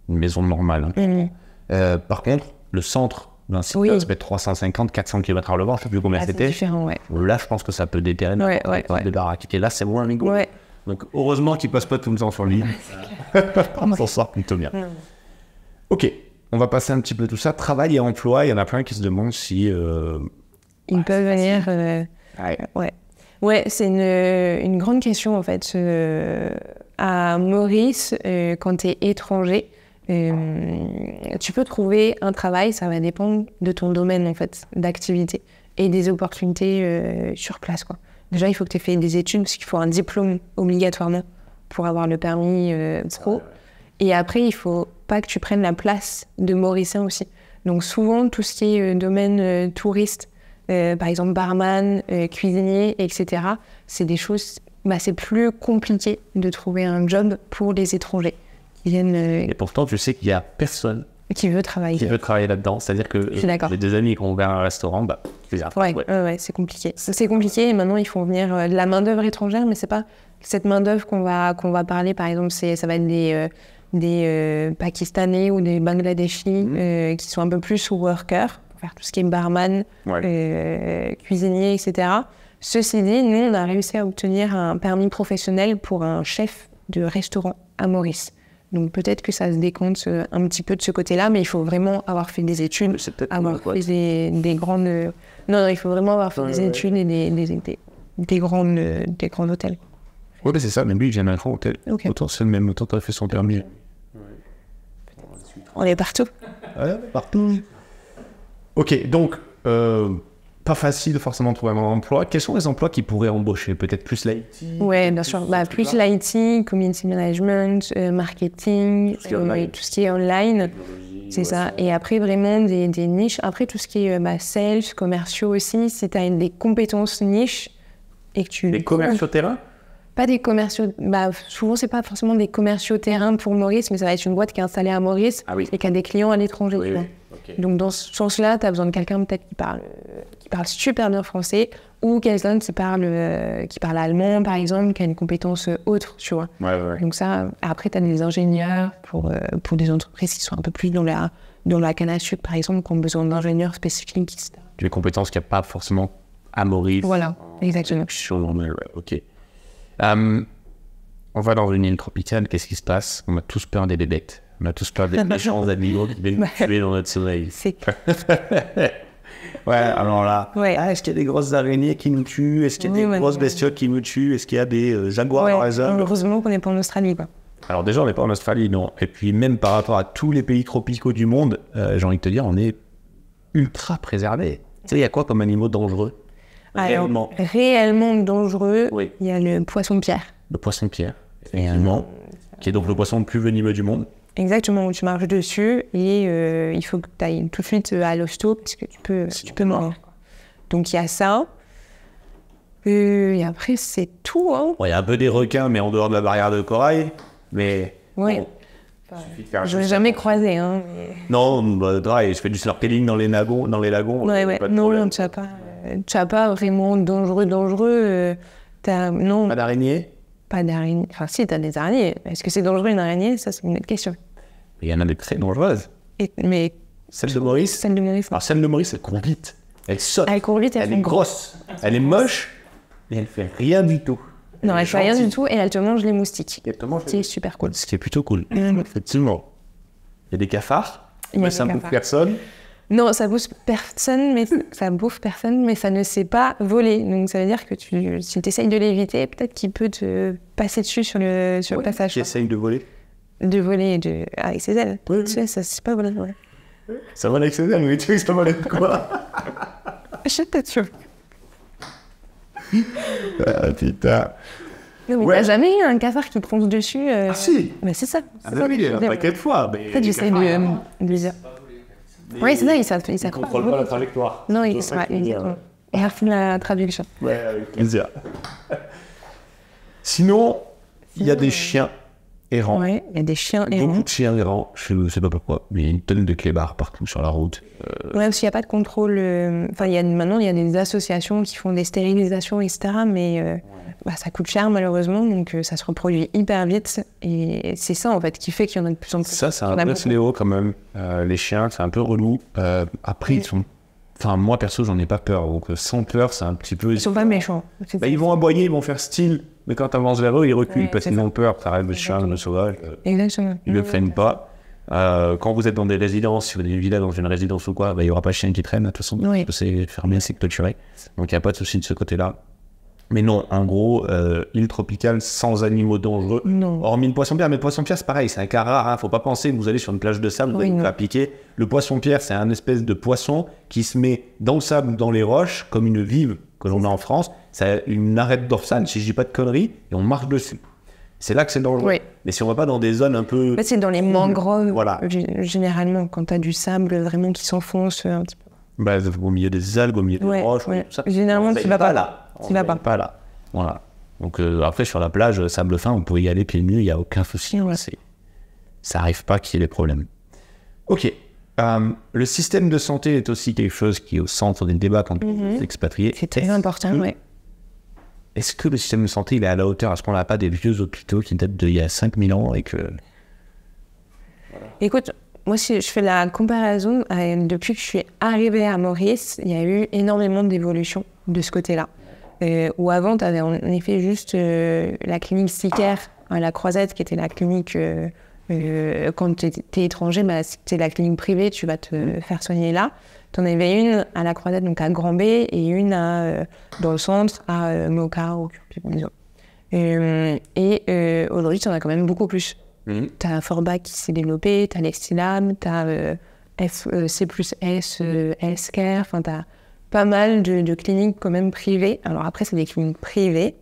une maison normale. Hein. Euh, par contre, le centre d'un site, ça peut être 350, 400 km à l'heure, je sais plus combien ah, c'était. différent, ouais. Là, je pense que ça peut déterrer ouais, de là, c'est moins Donc, heureusement qu'ils passent pas tout le temps sur l'île. On s'en sort plutôt bien. Ok, on va passer un petit peu tout ça. Travail et emploi, il y en a plein qui se demandent si. Euh, Ils peuvent venir. Euh, ouais. Ouais, c'est une, une, grande question en fait. ce à Maurice, euh, quand tu es étranger, euh, tu peux trouver un travail, ça va dépendre de ton domaine en fait, d'activité et des opportunités euh, sur place. Quoi. Déjà, il faut que tu aies fait des études parce qu'il faut un diplôme obligatoirement pour avoir le permis pro. Ah et après, il faut pas que tu prennes la place de Mauricien aussi. Donc souvent, tout ce qui est domaine touriste, par exemple barman, cuisinier, etc., c'est des choses bah, c'est plus compliqué de trouver un job pour les étrangers viennent. Euh, et pourtant, tu sais qu'il n'y a personne qui veut travailler. travailler là-dedans. C'est-à-dire que euh, les deux amis qui ont ouvert un restaurant, bah, c'est ouais, ouais. ouais, c'est compliqué. C'est compliqué et maintenant, il faut venir euh, de la main-d'œuvre étrangère, mais c'est pas cette main-d'œuvre qu'on va, qu'on va parler. Par exemple, ça va être des, des Pakistanais ou des Bangladeshis mhm. qui sont un peu plus sous worker, pour faire tout ce qui est barman, cuisinier, etc. Ceci dit, nous, on a réussi à obtenir un permis professionnel pour un chef de restaurant à Maurice. Donc peut-être que ça se décompte euh, un petit peu de ce côté-là, mais il faut vraiment avoir fait des études, avoir fait des, grandes... Non, il faut vraiment avoir fait des études et des, des, des, grandes, des grands hôtels. Oui, c'est ça, même lui, il vient d'un grand hôtel. Autant c'est le même, autant tu as fait son permis. On est partout. partout. Ok, donc... Euh, pas facile forcément de trouver un emploi. Quels sont les emplois qui pourraient embaucher Peut-être plus l'IT Oui, bien sûr. plus bah, l'IT, community management, euh, marketing, tout ce, qui est euh, online. C'est ça. Et après, vraiment des, niches. Après, tout ce qui est euh, bah, sales, commerciaux aussi, si tu des compétences niches et que tu. Des commerciaux terrain pas des commerciaux. Bah, souvent, c'est pas forcément des commerciaux terrain pour Maurice, mais ça va être une boîte qui est installée à Maurice ah et qui a des clients à l'étranger. oui. Donc, dans ce sens-là, tu as besoin de quelqu'un peut-être qui parle, euh, qui parle super bien français ou quelqu'un qui parle, euh, qui parle allemand, par exemple, qui a une compétence euh, autre, tu vois. Ouais, ouais. Donc, ça, après, tu as des ingénieurs pour, pour des entreprises qui sont un peu plus dans la, dans la canne à sucre, par exemple, qui ont besoin d'ingénieurs spécifiques, etc. Des compétences qu'il n'y a pas forcément à Maurice. Voilà, exactement. Ok. on va dans une île tropicale, qu'est-ce qui se passe On a tous peur des bébêtes. On a tous peur des méchants d'animaux qui viennent tuer dans notre sommeil. C'est Ouais, alors là, ah, est-ce qu'il y a des grosses araignées qui nous tuent Est-ce qu'il y a des grosses bestioles qui nous tuent Est-ce qu'il y a des euh, jaguars dans les arbres Heureusement qu'on n'est pas en Australie, quoi. Alors déjà, on n'est pas en Australie, non. Et puis même par rapport à tous les pays tropicaux du monde, euh, j'ai envie de te dire, on est ultra préservé. Tu sais, il y a quoi comme animaux dangereux Réellement. réellement dangereux, il y a le poisson de pierre. Le poisson de pierre, euh, effectivement, qui est donc le poisson le plus venimeux du monde. Exactement, où tu marches dessus et euh, il faut que tu ailles tout de suite euh, à l'hosto parce que tu peux, tu peux mourir. Donc il y a ça. Euh, et après, c'est tout. Hein. Il y a un peu des requins, mais en dehors de la barrière de corail. Mais. Oui. je ne l'ai jamais croisé. Hein, Non, bah, je fais du snorkeling dans les, lagons. Dans les lagons Non, tu n'as pas, pas, vraiment dangereux, dangereux. As, non. Pas d'araignée Pas d'araignée. Enfin, si, tu as des araignées. Est-ce que c'est dangereux une araignée Ça, c'est une autre question il y en a des très dangereuses. mais celle de Maurice Celle de Maurice. Alors, celle de Maurice, elle court vite. Elle saute. Ah, elle court vite, elle, est grosse. Elle est moche, mais elle fait rien du tout. non, elle fait rien du tout et elle te mange les moustiques. Elle C'est super cool. Ce qui est plutôt cool. Mm. Il y a des cafards, mais ça ne bouffe personne. Non, ça bouffe personne, mais mm. ça bouffe personne, mais ça ne sait pas voler. Donc ça veut dire que tu, si tu essayes de l'éviter, peut-être qu'il peut te passer dessus sur le, sur le passage. essaye de voler de voler de... Ah, avec ses ailes. Tu sais, ça, c'est pas voler. Ça vole avec ses ailes, mais tu sais, c'est pas voler de quoi Je être tue. ah putain. Non, mais t'as jamais eu un cafard qui te fonce dessus euh, Ah si Mais c'est ça. Ah oui, il y a un paquet fois. Peut-être j'essaie euh, de, lui dire. Oui, c'est ça, il s'accroche. Il ne contrôle pas la trajectoire. Non, il se Et la traduction. Ouais, avec plaisir. Sinon, il y a des chiens errants. il y a des chiens errants. Beaucoup de chiens errants, je ne sais pas pourquoi, mais il y a une tonne de clébards partout sur la route. Euh... Ouais, parce n'y a pas de contrôle. Euh, enfin, il y a, maintenant, il y a des associations qui font des stérilisations, etc. Mais euh, bah, ça coûte cher, malheureusement, donc euh, ça se reproduit hyper vite. Et c'est ça, en fait, qui fait qu'il y en a de plus en plus. Ça, c'est un vrai fléau, quand même. les chiens, c'est un peu relou. après, ils mm. sont Enfin, moi perso, j'en ai pas peur. Donc, sans peur, c'est un petit peu. Ils sont pas méchants. Bah, ils vont aboyer, ils vont faire style. Mais quand tu avances vers eux, ils reculent parce qu'ils ont peur. Ça le chien, le sauvage. Exactement. Ils ne le freinent pas. Euh, quand vous êtes dans des résidences, si vous êtes dans une résidence ou quoi, bah, il y n'y aura pas de chien qui traîne, de toute façon, oui. c'est fermé, c'est clôturé. Donc il n'y a pas de souci de ce côté-là. Mais non, en gros, euh, île tropicale sans animaux dangereux. Non. Hormis le poisson-pierre, mais poisson-pierre, c'est pareil, c'est un cas rare. Hein. ne Faut pas penser que vous allez sur une plage de sable, vous allez vous piquer. Le poisson-pierre, c'est un espèce de poisson qui se met dans le sable ou dans les roches, comme une vive que l'on a en France, c'est une arête dorsale, si je dis pas de conneries, et on marche dessus. C'est là que c'est dangereux. Mais si on va pas dans des zones un peu. c'est dans les mangroves, voilà. généralement, quand tu as du sable vraiment qui s'enfonce euh, un petit peu. Bah, au milieu des algues, au milieu des roches, Généralement, tu vas pas, là. Tu vas pas. là. Voilà. Donc euh, après, sur la plage, euh, sable fin, on peut y aller le mieux, il n'y a aucun souci. Hein. Ça arrive pas qu'il y ait des problèmes. Ok. le système de santé est aussi quelque chose qui est au centre des débats quand mhm. expatrié. C'est très important, oui est-ce que le système de santé est à la hauteur Est-ce qu'on n'a pas des vieux hôpitaux qui datent d'il y a 5000 ans et que... Écoute, moi, si je fais la comparaison, euh, depuis que je suis arrivée à Maurice, il y a eu énormément d'évolution de ce côté-là. Euh, ou avant, tu avais en effet juste euh, la clinique Sicaire hein, la Croisette, qui était la clinique. quand tu étais étranger, bah, c'était la clinique privée, tu vas te mm. faire soigner là. T'en avais une à la Croisette, donc à Grand B, et une à, euh, dans le centre, à euh, Moka, euh, et euh, aujourd'hui, tu en as quand même beaucoup plus. Mhm. T'as Tu as Forba qui s'est développé, tu as l'Estilam, tu as F, C plus S, Healthcare, enfin, tu as pas mal de, cliniques quand même privées. Alors après, c'est des cliniques privées.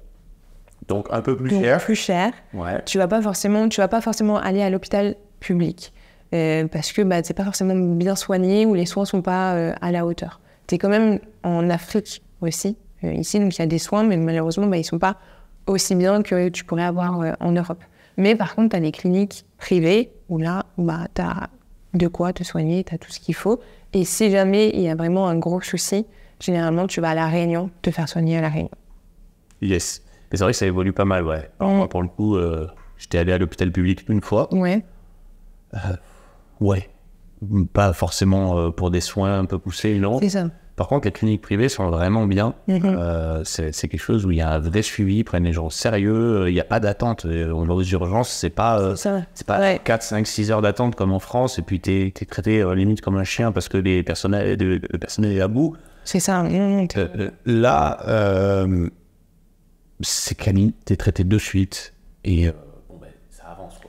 Donc un peu plus Plus cher. Ouais. Tu vas pas forcément, tu vas pas forcément aller à l'hôpital public. Euh, parce que bah, tu pas forcément bien soigné ou les soins ne sont pas euh, à la hauteur. Tu es quand même en Afrique aussi, euh, ici, donc il y a des soins, mais malheureusement, bah, ils ne sont pas aussi bien que tu pourrais avoir en Europe. Mais par contre, tu as les cliniques privées où là, bah, tu as de quoi te soigner, tu as tout ce qu'il faut. Et si jamais il y a vraiment un gros souci, généralement, tu vas à La Réunion te faire soigner à La Réunion. Yes. Mais c'est vrai que ça évolue pas mal, ouais. Mm. moi, pour le coup, j'étais allé à l'hôpital public une fois. Ouais. Ouais. Pas forcément euh, pour des soins un peu poussés, non. C'est ça. Par contre, les cliniques privées sont vraiment bien. Mm-hmm. Euh, c'est quelque chose où il y a un vrai suivi, prennent les gens au sérieux, euh, il n'y a pas d'attente. Aux urgences, c'est pas, c'est pas 4, 5, 6 heures d'attente comme en France, et puis tu es, traité euh, limite comme un chien parce que les personnels, le personnel est à bout. C'est ça. là, c'est Camille, tu es traité de suite. Et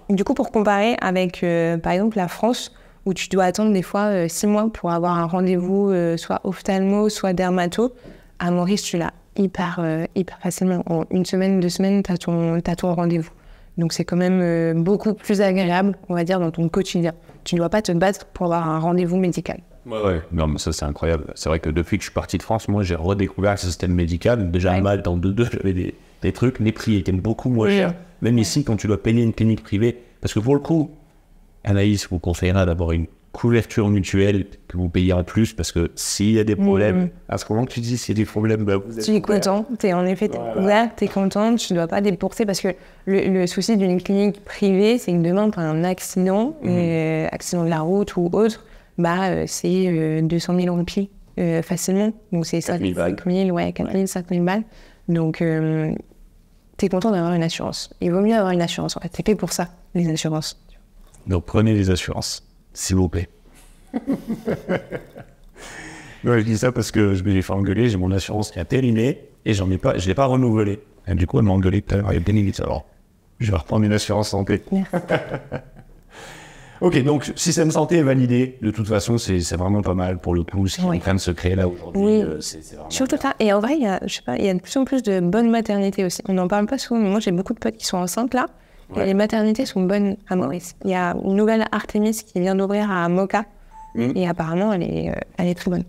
du coup, pour comparer avec, euh, par exemple, la France, où tu dois attendre des fois euh, six mois pour avoir un rendez-vous, euh, soit ophtalmo, soit dermato, à Maurice, tu l'as hyper, hyper facilement. En une semaine, deux semaines, tu as ton, ton rendez-vous. Donc, c'est quand même beaucoup plus agréable, on va dire, dans ton quotidien. Tu ne dois pas te battre pour avoir un rendez-vous médical. Ouais, ouais, non, mais ça c'est incroyable. C'est vrai que depuis que je suis parti de France, moi j'ai redécouvert le système médical. Déjà mal dans deux deux, j'avais des, trucs, les prix étaient beaucoup moins mm. chers. Même ici, quand tu dois payer une clinique privée, parce que pour le coup, Anaïs vous conseillera d'avoir une couverture mutuelle que vous payerez plus parce que s'il y a des mm, problèmes, mm. à ce moment que tu dis s'il y a des problèmes, bah, Tu es content, tu es en effet voilà. ouvert, tu es content, tu ne dois pas débourser parce que le, souci d'une clinique privée, c'est que demain, tu as un accident, mm. euh, accident de la route ou autre, bah, euh, c'est 200 000 roupies facilement. Donc c'est 5 000, ouais, 4 000, 5 000 balles. Donc euh, tu content d'avoir une assurance. Il vaut mieux avoir une assurance. c'est pour ça, les assurances. Donc prenez les assurances, s'il vous plaît. Moi je dis ça parce que je me suis fait engueuler, j'ai mon assurance qui a périmé et j'en ai pas, je l'ai pas renouvelé. du coup, elle m'a engueulé tout à l'heure. Ah, je vais reprendre une assurance santé. Ok, donc système santé est validé. De toute façon, c'est vraiment pas mal pour le pouce qui est en train de se créer là aujourd'hui. Oui, euh, surtout ça. Et en vrai, il y a, je sais pas, il y a de plus en plus de bonnes maternités aussi. On n'en parle pas souvent, mais moi j'ai beaucoup de potes qui sont enceintes là. Et les maternités sont bonnes à Maurice. Il y a une nouvelle Artemis qui vient d'ouvrir à Moka hmm. Et apparemment, elle est, euh, elle est très bonne.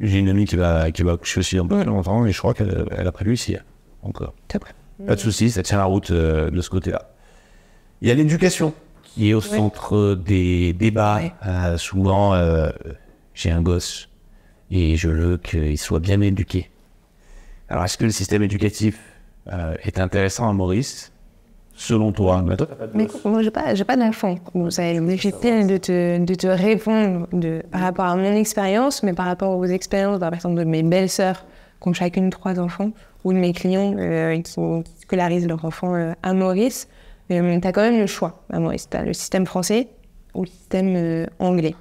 J'ai une amie qui va, qui va coucher aussi dans pas longtemps et je crois qu'elle elle a prévu ici encore. Pas de soucis, ça tient la route euh, de ce côté-là. Il y a l'éducation. Il est au centre des débats. Euh, souvent, euh, j'ai un gosse et je veux qu'il soit bien éduqué. Alors, est-ce que le système éducatif euh, est intéressant à Maurice Selon toi, mais moi, j'ai pas, j'ai pas d'enfant. J'ai peine de te, de te répondre de, par rapport à mon expérience, mais par rapport aux expériences, par exemple, de mes belles-sœurs qui ont chacune trois enfants, ou de mes clients qui, scolarisent leurs enfants à Maurice euh, tu as quand même le choix à Maurice. Tu as le système français ou le système euh, anglais.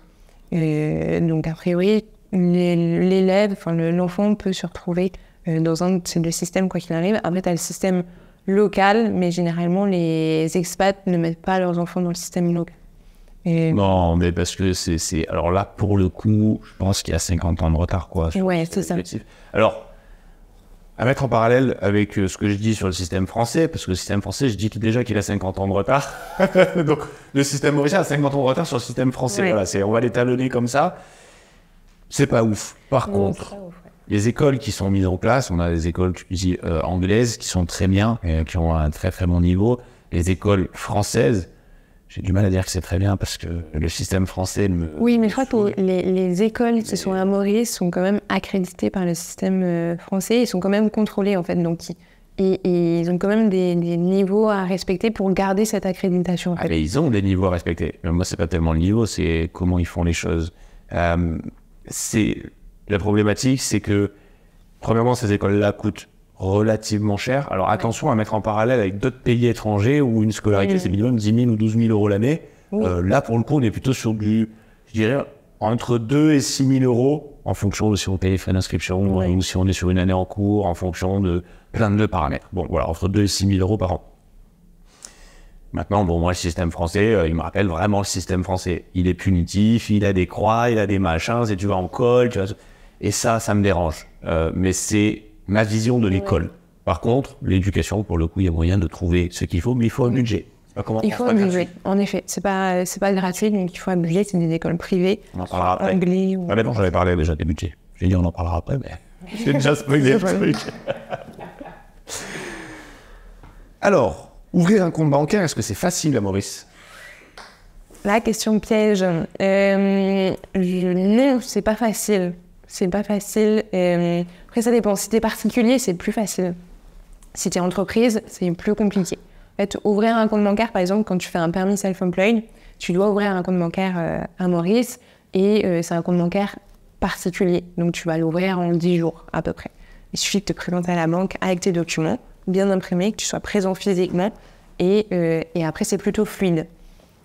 Euh, donc, a priori, l'élève, enfin, l'enfant peut se retrouver euh, dans un de ces systèmes, quoi qu'il arrive. Après, tu as le système local, mais généralement, les expats ne mettent pas leurs enfants dans le système local. Non, mais parce que c'est. Alors là, pour le coup, je pense qu'il y a 50 ans de retard, quoi. Ouais, c'est ça. Alors, à mettre en parallèle avec euh, ce que je dis sur le système français, parce que le système français, je dis déjà qu'il a 50 ans de retard. Donc, le système mauricien a 50 ans de retard sur le système français. Voilà, c'est, on va l'étalonner comme ça. C'est pas ouf. Par contre, les écoles qui sont mises en place, on a des écoles euh, anglaises qui sont très bien, et euh, qui ont un très très bon niveau. Les écoles françaises, j'ai du mal à dire que c'est très bien parce que le système français me. Oui, mais je crois que les, écoles qui sont à sont quand même accréditées par le système euh, français Ils sont quand même contrôlés en fait. Donc ils, et, ils ont quand même des, niveaux à respecter pour garder cette accréditation. Ah, mais ils ont des niveaux à respecter. moi, c'est pas tellement le niveau, c'est comment ils font les choses. Euh, c'est la problématique, c'est que premièrement, ces écoles-là coûtent relativement cher. Alors attention à mettre en parallèle avec d'autres pays étrangers où une scolarité mm. c'est minimum 10 000 ou 12 000 euros l'année. Euh, là pour le coup on est plutôt sur du, je dirais, entre 2 et 6 000 euros en fonction de si on paye les frais d'inscription ou si on est sur une année en cours, en fonction de plein de paramètres. Bon voilà, entre 2 et 6 000 euros par an. Maintenant, bon, moi, le système français, euh, il me rappelle vraiment le système français. Il est punitif, il a des croix, il a des machins, et tu vas en colle, tu vois. Et ça, ça me dérange. Euh, mais c'est ma vision de l'école. Par contre, l'éducation, pour le coup, il y a moyen de trouver ce qu'il faut, mais il faut un budget. il faut un budget, en effet. C'est pas, c'est pas gratuit, donc il faut un budget. C'est des écoles privées. On en parlera après. Anglais, Ah, mais non, j'avais parlé déjà des budgets. J'ai dit on en parlera après, mais j'ai déjà spoilé le truc. Alors, ouvrir un compte bancaire, est-ce que c'est facile à Maurice La question piège. Euh, je... non, c'est pas facile c'est pas facile. Euh, après, ça dépend. Si es particulier, c'est plus facile. Si es entreprise, c'est plus compliqué. En fait, ouvrir un compte bancaire, par exemple, quand tu fais un permis self-employed, tu dois ouvrir un compte bancaire euh, à Maurice et euh, c'est un compte bancaire particulier. Donc, tu vas l'ouvrir en 10 jours à peu près. Il suffit de te présenter à la banque avec tes documents, bien imprimés, que tu sois présent physiquement et, et après, c'est plutôt fluide.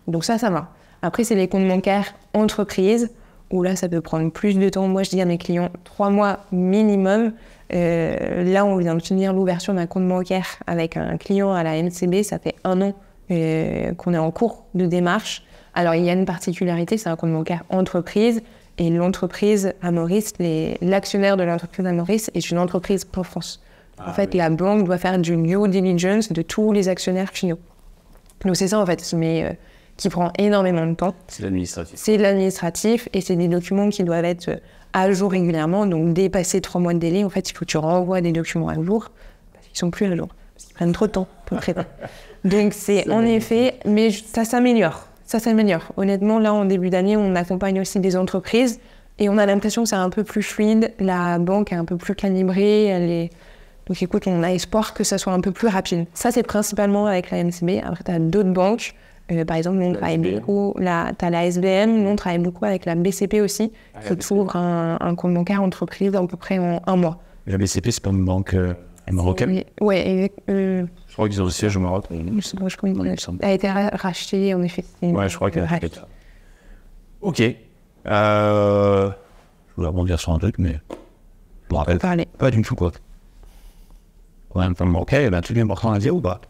Donc, ça, ça va. Après, c'est les comptes bancaires entreprises où là, ça peut prendre plus de temps. Moi, je dis à mes clients, trois mois minimum. Euh, là, on vient de finir l'ouverture d'un compte bancaire avec un client à la MCB. Ça fait un an euh, qu'on est en cours de démarche. Alors, il y a une particularité, c'est un compte bancaire entreprise. Et l'entreprise à Maurice, l'actionnaire de l'entreprise à Maurice est une entreprise en France. Ah en fait, la banque doit faire du due diligence de tous les actionnaires chinois. Donc, c'est ça, en fait. Mais... Euh, qui prend énormément de temps. C'est l'administratif. C'est l'administratif et c'est des documents qui doivent être euh, à jour régulièrement. Donc, dépasser trois mois de délai, en fait, il faut que tu renvoies des documents à jour parce qu'ils sont plus à jour, parce qu'ils prennent trop de temps pour traiter. Donc, c'est en effet, mais ça s'améliore. Ça s'améliore. Honnêtement, là, en début d'année, on accompagne aussi des entreprises et on a l'impression que c'est un peu plus fluide. La banque est un peu plus calibrée. Elle est... Donc, écoute, on a espoir que ça soit un peu plus rapide. Ça, c'est principalement avec la MCB. Après, tu as d'autres banques euh, par exemple, on travaille beaucoup, la, t'as la SBM, nous, on travaille beaucoup avec la BCP aussi, ah, qui trouve un, compte bancaire entreprise à peu près en un mois. La BCP, c'est pas une banque euh, marocaine Oui, ouais, euh, je crois qu'ils ont le siège au Maroc. Je, je crois qu'elle a été rachetée, en effet. Oui, je crois qu'elle a ça. Ok. je voulais rebondir sur un truc, mais je me rappelle pas du tout, quoi. Ouais, ok, compte eh bancaire, ben, tu truc important à dire ou pas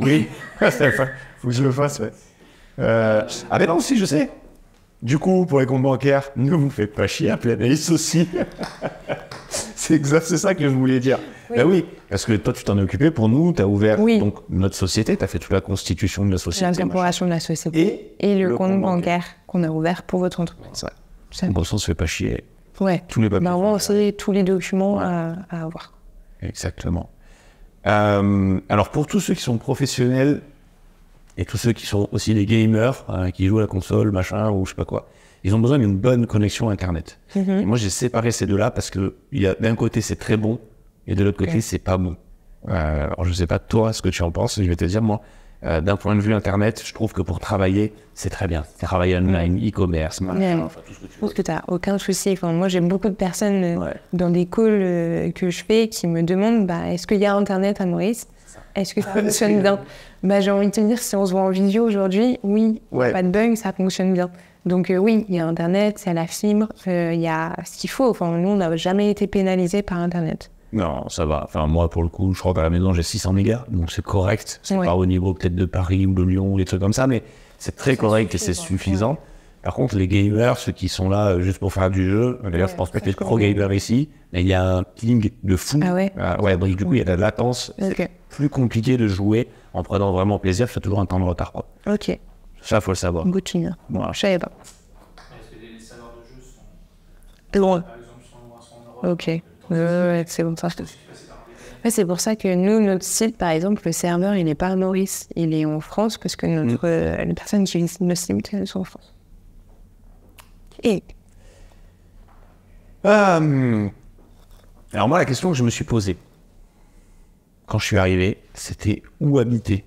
oui, il Faut que je le fasse, euh, Ah, ben non, si, je sais. Du coup, pour les comptes bancaires, ne vous faites pas chier à Planalis aussi. c'est exact, c'est ça que je voulais dire. Oui. Ben parce que toi, tu t'en es occupé pour nous, tu as ouvert donc, notre société, tu as fait toute la constitution de la société. L'incorporation de la société. Et, le, compte, bancaire, qu'on a ouvert pour votre entreprise. C'est Bon, ça, on se fait pas chier. Ouais. Tous les papiers. Ben, on tous les documents à avoir. Exactement. Euh, alors pour tous ceux qui sont professionnels et tous ceux qui sont aussi des gamers, hein, qui jouent à la console, machin, ou je sais pas quoi, ils ont besoin d'une bonne connexion Internet. Mhm. moi, j'ai séparé ces deux-là parce que d'un côté, c'est très bon, et de l'autre côté, c'est pas bon. Euh, alors je sais pas toi ce que tu en penses, je vais te dire, moi, euh, d'un point de vue Internet, je trouve que pour travailler, c'est très bien. Travailler online, e-commerce, machin, tout ce que tu veux. Je pense que tu n'as aucun souci. moi, j'ai beaucoup de personnes euh, dans des calls euh, que je fais qui me demandent bah, est-ce qu'il y a Internet à Maurice Est-ce que ça fonctionne bien bah, J'ai envie de te dire, si on se voit en vidéo aujourd'hui, oui, pas de bug, ça fonctionne bien. Donc oui, il y a Internet, c'est la fibre, il y a ce qu'il faut. Enfin, nous, on n'a jamais été pénalisés par Internet. Non, ça va. Enfin, moi, pour le coup, je crois qu'à la maison, j'ai 600 mégas, donc c'est correct. C'est pas au niveau peut-être de Paris ou de Lyon ou des trucs comme ça, mais c'est très correct et c'est suffisant. Par contre, les gamers, ceux qui sont là euh, juste pour faire du jeu, euh, d'ailleurs, je pense que c'est le pro gamer ici, mais il y a un ping de fou. Ah ouais ah Oui, du coup, il y a de la latence. C'est plus compliqué de jouer en prenant vraiment plaisir, fait toujours un temps de retard. Quoi. Ok. Ça, faut le savoir. Bon, je savais pas. Est-ce que les salaires de jeu sont. Bon. Par exemple, Ok ouais, c'est bon ça. c'est pour ça que nous, notre site, par exemple, le serveur, il n'est pas à Maurice, il est en France, parce que notre, mm. euh, les personnes qui utilisent site sites sont en France. Et. Euh, alors, moi, la question que je me suis posée quand je suis arrivé, c'était où habiter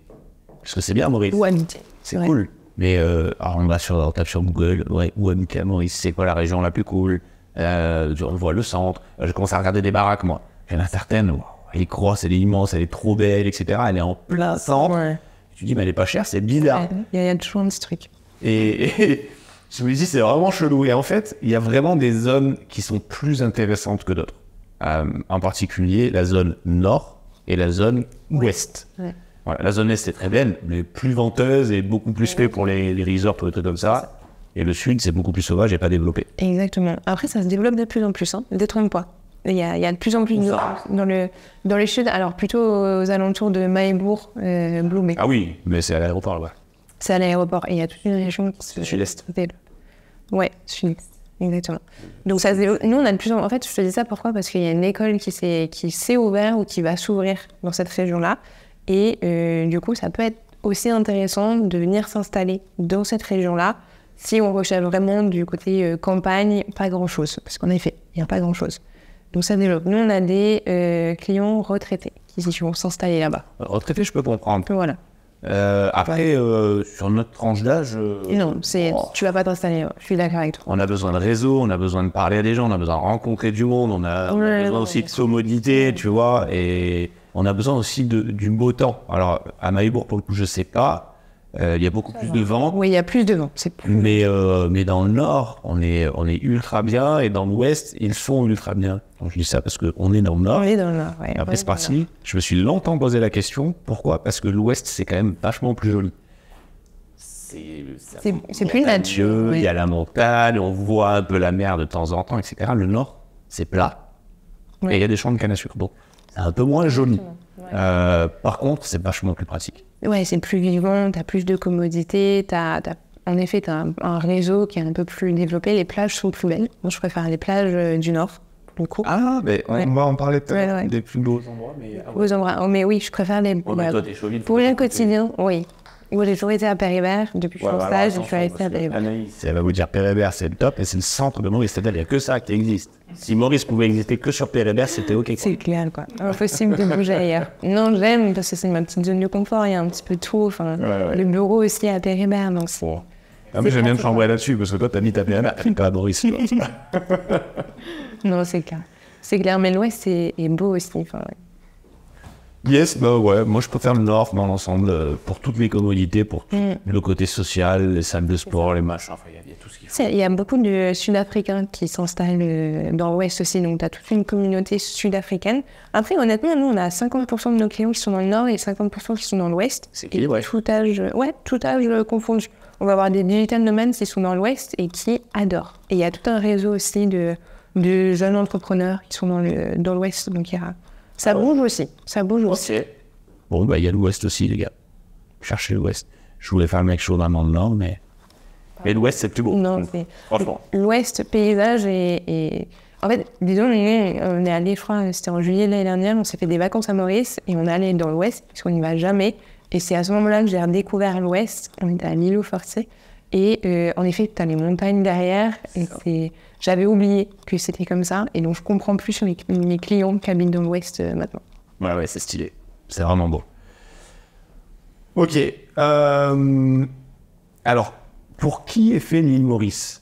Parce que c'est bien, Maurice. Où habiter C'est cool. Mais euh, alors on va sur, sur Google, où habiter à Maurice C'est quoi la région la plus cool euh, je on le centre, euh, je commence à regarder des baraques, moi. Il y en a certaines, elle est grosse, elle est immense, elle est trop belle, etc. Elle est en plein centre. Ouais. Tu dis, mais elle est pas chère, c'est bizarre. Il y, a toujours ce truc. Et, je me dis, c'est vraiment chelou. Et en fait, il y a vraiment des zones qui sont plus intéressantes que d'autres. Euh, en particulier, la zone nord et la zone ouest. la zone est très belle, mais plus venteuse et beaucoup plus fait pour les, les resorts, les trucs comme ça. Et le sud, c'est beaucoup plus sauvage et pas développé. Exactement. Après, ça se développe de plus en plus. Hein. Détrompe-toi. Il y, a, il y, a, de plus en plus de dans le dans les sud, alors plutôt aux alentours de Maïbourg, euh, Ah oui, mais c'est à l'aéroport là-bas. C'est à l'aéroport et il y a toute une région qui se sud-est. Ouais, sud-est, exactement. Donc ça, nous on a de plus en, en fait, je te dis ça pourquoi Parce qu'il y a une école qui s'est qui s'est ouverte ou qui va s'ouvrir dans cette région-là et euh, du coup ça peut être aussi intéressant de venir s'installer dans cette région-là si on recherche vraiment du côté euh, campagne, pas grand-chose, parce qu'en effet, il n'y a pas grand-chose. Donc ça développe. Nous, on a des euh, clients retraités qui vont s'installer là-bas. Euh, retraités, je peux comprendre. Voilà. après, sur notre tranche d'âge. non, c'est, ne oh. tu vas pas t'installer, je suis d'accord avec toi. On a besoin de réseau, on a besoin de parler à des gens, on a besoin de rencontrer du monde, on a, besoin aussi de commodité, tu vois, et on a besoin aussi de, du beau temps. Alors, à Maïbourg, pour le coup, je sais pas euh, il y a beaucoup plus de vent. Oui, il y a plus de vent. Mais, euh, mais dans le nord, on est, on est ultra bien. Et dans l'ouest, ils sont ultra bien. Donc, je dis ça parce qu'on est dans le nord. On est dans le nord, ouais, Après, c'est parti. Je me suis longtemps posé la question. Pourquoi Parce que l'ouest, c'est quand même vachement plus joli. C'est plus nature. Il y a la montagne, on voit un peu la mer de temps en temps, etc. Le nord, c'est plat. Et il y a des champs de canne à sucre. Bon, c'est un peu moins joli. Euh, par contre, c'est vachement plus pratique. Ouais, c'est plus vivant, tu as plus de commodités. tu en effet, tu as un, réseau qui est un peu plus développé. Les plages sont plus belles. Moi, je préfère les plages euh, du Nord. Pour Ah, mais on va en parler peut-être des plus beaux endroits. Mais, beaux endroits. Oh, mais oui, je préfère les. Bah, pour le quotidien, oui. Oui, j'ai toujours été à Péribert. Depuis que je suis sage. je suis restée à elle va vous dire Péribert, c'est le top et c'est le centre de Maurice. C'est-à-dire, il n'y a que ça qui existe. Si Maurice pouvait exister que sur Péribert, c'était OK. C'est clair, quoi. Impossible de bouger ailleurs. Non, j'aime parce que c'est ma petite zone de confort. Il y a un petit peu tout. Enfin, Le bureau aussi à Péribert. Donc oh. mais j'aime bien te chambrer là-dessus parce que toi, t'as mis ta Péribert, pas à Maurice. non, c'est clair. C'est clair, mais l'Ouest est, beau aussi. Yes, bah ouais, moi je préfère le Nord dans l'ensemble, euh, pour toutes mes commodités, pour mm. le côté social, les salles de sport, les machins, enfin il y, a tout ce qu'il faut. Il y a beaucoup de Sud-Africains qui s'installent euh, dans l'Ouest aussi, donc tu as toute une communauté sud-africaine. Après, honnêtement, nous on a 50% de nos clients qui sont dans le Nord et 50% qui sont dans l'Ouest. C'est ouais. Tout âge, ouais, tout âge confondu. On va avoir des digital nomads qui sont dans l'Ouest et qui adorent. Et il y a tout un réseau aussi de, de jeunes entrepreneurs qui sont dans l'Ouest, dans donc il y a ça ah bouge aussi. Ça bouge aussi. Bon, bah, il y a l'Ouest aussi, les gars. Cherchez l'Ouest. Je voulais faire quelque chose dans le Nord, mais. Mais l'Ouest, c'est plus beau. Non, mm. c'est. L'Ouest, paysage et... En fait, disons, on est allé, je crois, c'était en juillet l'année dernière, on s'est fait des vacances à Maurice et on est allé dans l'Ouest, puisqu'on n'y va jamais. Et c'est à ce moment-là que j'ai redécouvert l'Ouest. On était à milo Forcé. Et euh, en effet, tu as les montagnes derrière et c'est j'avais oublié que c'était comme ça. Et donc, je comprends plus sur mes, clients de cabine de l'Ouest euh, maintenant. Ouais, ouais, c'est stylé. C'est vraiment beau. Ok. Euh, alors, pour qui est fait l'île Maurice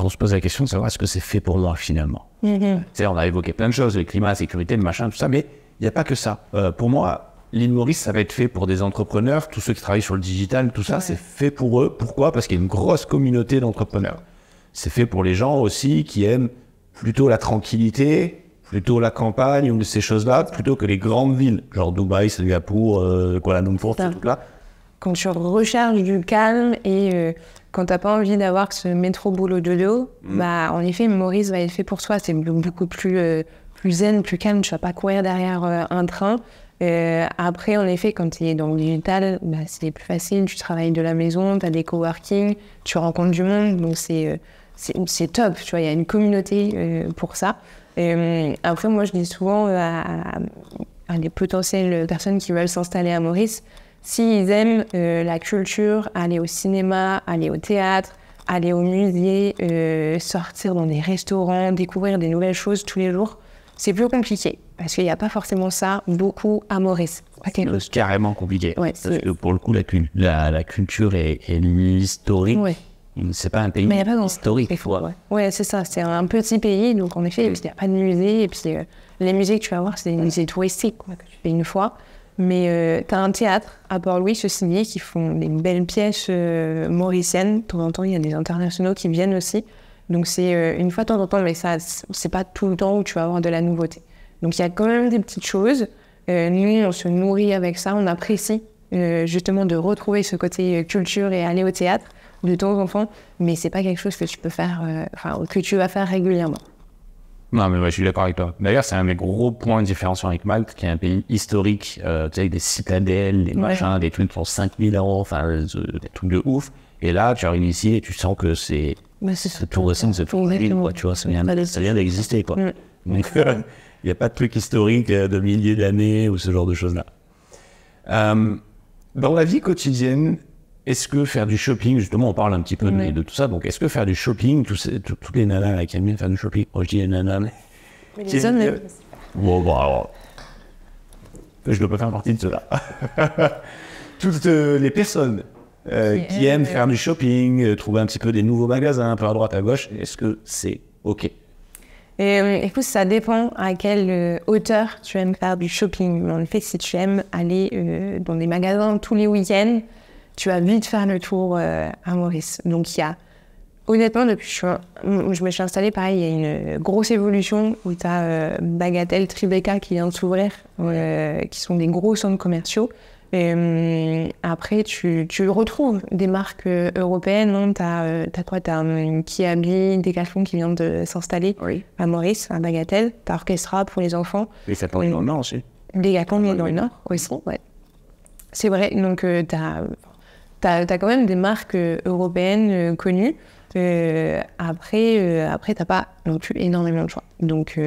on se pose la question de savoir est-ce que c'est fait pour moi finalement. Mhm. On a évoqué plein de choses, le climat, la sécurité, le machin, tout ça, mais il n'y a pas que ça. Euh, pour moi, l'île Maurice, ça va être fait pour des entrepreneurs, tous ceux qui travaillent sur le digital, tout ça, c'est fait pour eux. Pourquoi Parce qu'il y a une grosse communauté d'entrepreneurs. C'est fait pour les gens aussi qui aiment plutôt la tranquillité, plutôt la campagne ou ces choses-là, plutôt que les grandes villes, genre Dubaï, Singapour, euh, Kuala Lumpur, ces trucs-là. Quand tu recherches du calme et quand euh, quand t'as pas envie d'avoir ce métro boulot de mm. bah en effet, Maurice va être fait pour toi. C'est beaucoup plus, euh, plus zen, plus calme. Tu vas pas courir derrière euh, un train. après, en effet, quand tu es dans le digital, bah, c'est plus facile. Tu travailles de la maison, tu as des coworking, tu rencontres du monde. Donc, c'est c'est top, tu vois, il y a une communauté euh, pour ça. Euh, après, moi, je dis souvent euh, à, des les potentielles personnes qui veulent s'installer à Maurice, s'ils aiment la culture, aller au cinéma, aller au théâtre, aller au musée, sortir dans des restaurants, découvrir des nouvelles choses tous les jours, c'est plus compliqué parce qu'il n'y a pas forcément ça beaucoup à Maurice. C'est carrément compliqué. parce que pour le coup, la, culture et, et l'historique c'est pas un pays historique. ouais, c'est ça. C'est un petit pays, donc en effet, mm. il n'y a pas de musée. Et puis euh, les musées que tu vas voir, c'est des musées touristiques que tu fais une fois. Mais euh, tu as un théâtre à Port-Louis, ce signé, qui font des belles pièces euh, mauriciennes. De temps en temps, il y a des internationaux qui viennent aussi. Donc c'est une fois de temps en temps, mais ça, c'est pas tout le temps où tu vas avoir de la nouveauté. Donc il y a quand même des petites choses. nous, on se nourrit avec ça, on apprécie justement de retrouver ce côté culture et aller au théâtre de temps en temps, mais c'est pas quelque chose que tu peux faire, euh, que tu vas faire régulièrement. Non, mais moi, je suis d'accord avec toi. D'ailleurs, c'est un des gros points de différence avec Malte, qui est un pays historique, euh, tu sais, des citadelles, des machins, des trucs pour 5000 euros, enfin, euh, des trucs de ouf. Et là, tu arrives ici et tu sens que c'est. Bah, c'est tout récent, c'est tout quoi, tu vois, ça vient, d'exister, quoi. Mm. Donc, il n'y a pas de trucs historiques euh, de milliers d'années ou ce genre de choses-là. dans la vie quotidienne, est-ce que faire du shopping, justement, on parle un petit peu de, tout ça, donc est-ce que faire du shopping, toutes les nanas qui aiment bien faire du shopping, oh, je dis les nanas, mais... les hommes, euh... Bon, bon, bah, alors... Je ne peux pas faire partie de cela. toutes euh, les personnes euh, qui, aiment faire du shopping, euh, trouver un petit peu des nouveaux magasins, un peu à droite, à gauche, est-ce que c'est OK et, écoute, ça dépend à quelle hauteur tu aimes faire du shopping. En fait, si tu aimes aller dans des magasins tous les week-ends, tu vas vite faire le tour euh, à Maurice. Donc il y a, honnêtement, depuis que je, me suis installée, pareil, il y a une grosse évolution où tu as euh, Bagatelle, Tribeca qui vient de s'ouvrir, euh, qui sont des gros centres commerciaux. Et, après, tu, retrouves des marques européennes. Tu as, as, quoi Tu as une Kiabi, Decathlon qui vient de s'installer à Maurice, à Bagatelle. Tu as Orchestra pour les enfants. Mais ça dans le Nord aussi. Decathlon, ah, dans le Nord oui. C'est vrai, donc tu as tu as, quand même des marques euh, européennes euh, connues. Euh, après, après tu n'as pas non plus énormément de choix. Donc,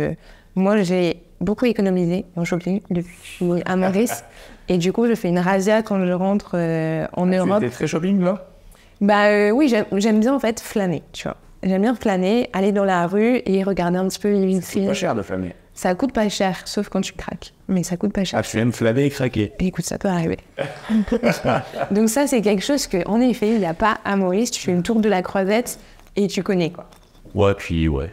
moi, j'ai beaucoup économisé en shopping depuis à Maurice. et du coup, je fais une razzia quand je rentre en ah, Europe. Tu très shopping, là Bah oui, j'aime bien en fait flâner, tu vois. J'aime bien flâner, aller dans la rue et regarder un petit peu les films. C'est pas cher de flâner. Ça coûte pas cher, sauf quand tu craques. Mais ça coûte pas cher. Ah, tu aimes flâner et craquer. écoute, ça peut arriver. Donc ça, c'est quelque chose que, en effet, il n'y a pas à Maurice. Tu fais une tour de la croisette et tu connais quoi. Ouais, puis ouais.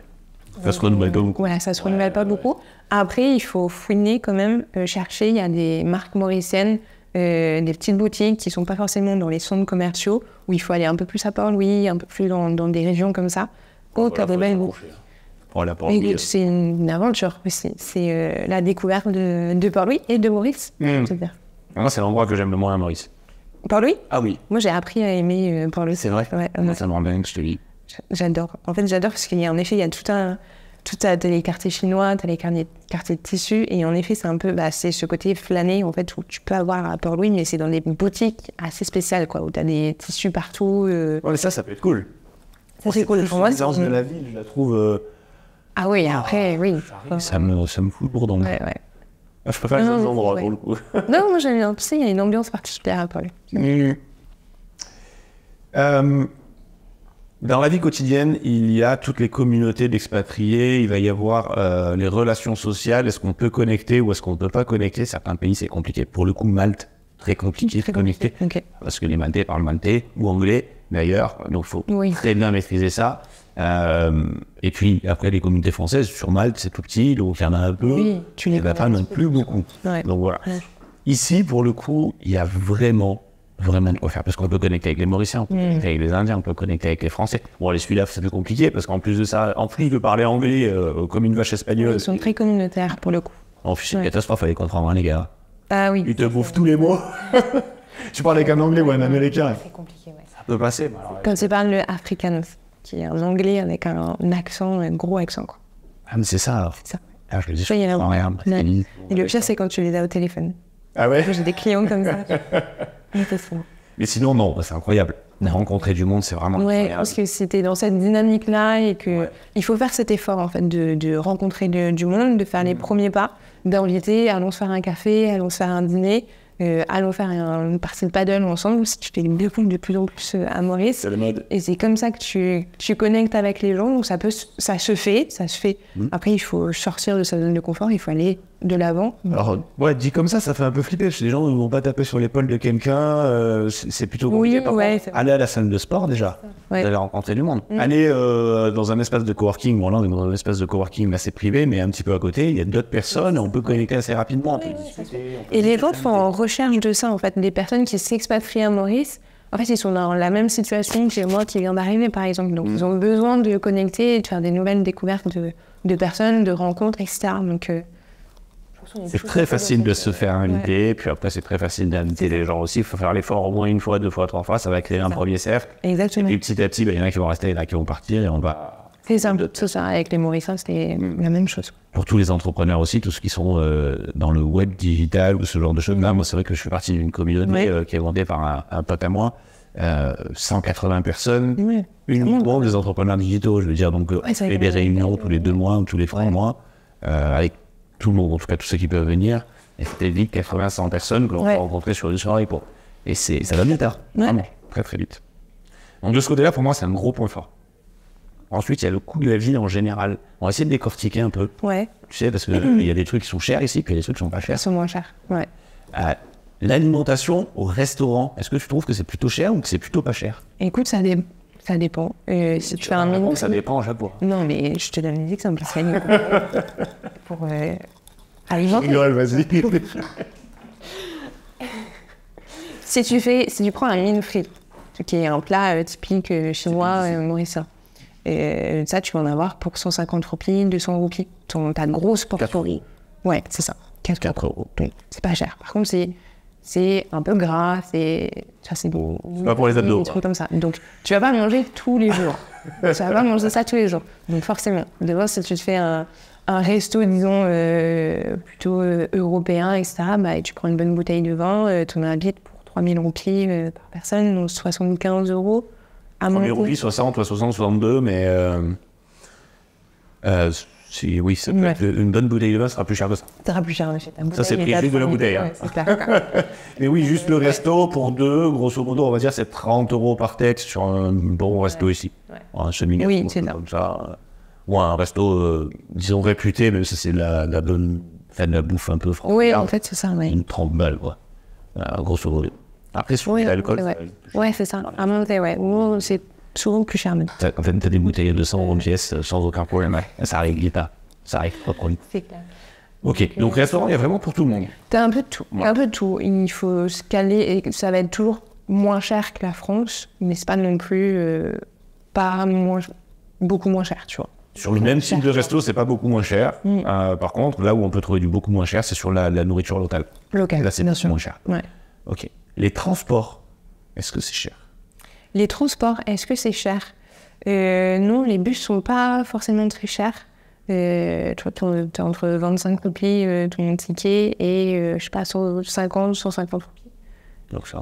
Ça se renouvelle pas beaucoup. Voilà, ça se renouvelle pas beaucoup. Après, il faut fouiner quand même, euh, chercher. Il y a des marques mauriciennes, euh, des petites boutiques qui sont pas forcément dans les centres commerciaux, où il faut aller un peu plus à Port-Louis, un peu plus dans, des régions comme ça. Oh, voilà, de c'est une aventure. C'est euh, la découverte de, de Port-Louis et de Maurice. Hmm. Ah, c'est l'endroit que j'aime le moins à Maurice. Port-Louis Ah oui. Moi, j'ai appris à aimer euh, Port-Louis. C'est vrai ah, Ça me rend bien, je te dis. J'adore. En fait, j'adore parce qu'il y a en effet, il y a tout un. Tout as les quartiers chinois, tu les quartiers, de tissus. Et en effet, c'est un peu bah, c'est ce côté flâné en fait, où tu peux avoir à Port-Louis, mais c'est dans des boutiques assez spéciales, quoi, où tu as des tissus partout. Euh. ça, ça peut être cool. c'est cool. Pour moi, de la ville, je la trouve. Ah oui, ah. après, oui. Ça me, ça fout le bourdon. Ah, je préfère les autres endroits, pour le coup. non, moi j'aime bien. Tu il y a une ambiance particulière à Paul. Euh, dans la vie quotidienne, il y a toutes les communautés d'expatriés, il va y avoir euh, les relations sociales, est-ce qu'on peut connecter ou est-ce qu'on ne peut pas connecter Certains pays, c'est compliqué. Pour le coup, Malte, très compliqué de connecter, parce que les Maltais parlent maltais ou anglais d'ailleurs, donc il faut très bien maîtriser ça. Euh, et puis après les communautés françaises, sur Malte c'est tout petit, donc il y en a un peu, tu les pas non plus beaucoup. Donc voilà. Ici, pour le coup, il y a vraiment, vraiment de quoi faire, parce qu'on peut connecter avec les Mauriciens, on peut mm. connecter avec les Indiens, on peut connecter avec les Français. Bon, les celui là ça plus compliqué, parce qu'en plus de ça, en plus de parler anglais euh, comme une vache espagnole. Ils sont très communautaires pour le coup. En c'est une catastrophe avec comprendre les gars. Ah oui. Ils te bouffent tous les mois. tu parles avec un anglais ou un américain. C'est compliqué, ouais. Ça peut passer. Comme tu parles le africain, qui est un anglais avec un, accent, un gros accent. Quoi. Ah, mais c'est ça. C'est ça. Ah, je le dis, Et le pire, c'est quand tu les as au téléphone. Ah ouais J'ai des clients comme ça. mais, sinon, non, c'est incroyable. Rencontrer du monde, c'est vraiment. incroyable. parce que c'était dans cette dynamique-là et que. Il faut faire cet effort, en fait, de, de rencontrer du monde, de faire les mm. premiers pas, d'inviter, allons se faire un café, allons se faire un dîner. Euh, allons faire une partie de paddle ensemble. Si tu t'es deux de plus en plus euh, à Maurice. C'est Et c'est comme ça que tu, tu, connectes avec les gens. Donc ça, peut, ça se fait, ça se fait. Mmh. Après, il faut sortir de sa zone de confort, il faut aller de l'avant. Alors, ouais, dit comme ça, ça fait un peu flipper. Les gens ne vont pas taper sur l'épaule de quelqu'un. Euh, c'est plutôt compliqué. Oui, oui. Aller à la salle de sport déjà. Vous allez rencontrer du monde. Mm. Aller euh, dans un espace de coworking. Bon, là, on est dans un espace de coworking assez privé, mais un petit peu à côté. Il y a d'autres personnes. On peut connecter assez rapidement. Et les gens font en recherche de ça, en fait. des personnes qui s'expatrient à Maurice, en fait, ils sont dans la même situation que moi qui viens d'arriver, par exemple. Donc, mm. ils ont besoin de connecter et de faire des nouvelles découvertes de, de personnes, de rencontres, etc. Donc, euh, c'est très facile de se faire inviter, idée, puis après c'est très facile d'inviter les gens aussi. Il faut faire l'effort au moins une fois, deux fois, trois fois, ça va créer un premier cercle. Exactement. Et petit à petit, ben, il y en a qui vont rester, il y en a qui vont partir et on va. C'est ça, tout ça avec les Mauriciens, c'était la même chose. Pour tous les entrepreneurs aussi, tous ceux qui sont euh, dans le web digital ou ce genre de choses, là, mm. moi c'est vrai que je fais partie d'une communauté euh, qui est vendée par un, un pote à moi. 180 euh, personnes, une uniquement des entrepreneurs digitaux, je veux dire. Donc, des réunions tous les deux mois ou tous les trois mois, avec tout le monde, en tout cas tous ceux qui peuvent venir, c'était vite 80, 100 personnes que l'on ouais. rencontrer sur une soirée. Pour... Et ça va bien tard, très très vite. Donc de ce côté-là, pour moi, c'est un gros point fort. Ensuite, il y a le coût de la vie en général. On va essayer de décortiquer un peu. Ouais. Tu sais, parce qu'il il y a des trucs qui sont chers ici, puis il y a des trucs qui sont pas chers. Ils sont moins chers, ouais. Euh, l'alimentation au restaurant, est-ce que tu trouves que c'est plutôt cher ou que c'est plutôt pas cher Écoute, ça des... Ça dépend. Euh, si tu fais un Ça dépend, j'avoue. Non, mais je te donne des que ça. pour euh, alimenter. Rigole, vas-y. si, tu fais, si tu prends un mine frit, qui est un plat euh, typique euh, chinois euh, mauricien, hein, ça, tu vas en avoir pour 150 roupies, 200 roupies. Ton, ta grosse portion. Ouais, c'est ça. 4, euros. C'est pas cher. Par contre, c'est c'est un peu gras, c'est. c'est bon. pas pour les abdos. Des comme ça. Donc, tu vas pas manger tous les jours. tu vas pas manger ça tous les jours. Donc, forcément, voir si tu te fais un, resto, disons, euh, plutôt euh, européen, etc., bah, et tu prends une bonne bouteille de vin, tu euh, as billet pour 3000 roupies euh, par personne, donc 75 euros à manger. 3000 roupies, 60, 60, 62, mais. Si, oui, une bonne bouteille de vin sera plus cher que ça. Ça sera plus cher, en Ça, c'est prix de la bouteille. Hein. clair, Mais oui, juste le resto pour deux, grosso modo, on va dire, c'est 30 euros par tête sur un bon resto ici. Un cheminement comme ça. Euh, ou un resto, euh, disons, réputé, mais ça, c'est la, la bonne. Enfin, la bouffe un peu française. Oui, en fait, c'est ça. Ouais. Une 30 quoi. Euh, grosso modo. Après, sur oui, l'alcool. Ouais, c'est ça. À monter, ouais. C'est souvent plus cher même. En fait, tu as des bouteilles de 100 euros pièce euh, sans aucun problème. Ça arrive pas. Ça arrive pas problème. C'est clair. Ok, donc, euh, restaurant, il y a vraiment pour tout le monde. T'as un peu de tout, un peu de tout. Il faut se caler et ça va être toujours moins cher que la France, mais c'est pas non plus euh, pas beaucoup moins cher, tu vois. Sur le même type de resto, c'est pas beaucoup moins cher. Mm. par contre, là où on peut trouver du beaucoup moins cher, c'est sur la, nourriture locale. Locale. Là, c'est bien sûr. moins cher. Ouais. Ok. Les transports, est-ce que c'est cher les transports, est-ce que c'est cher euh, Non, les bus sont pas forcément très chers. tu vois, as entre 25 roupies euh, ton ticket et euh, je sais pas, 150, 150 roupies. Donc ça,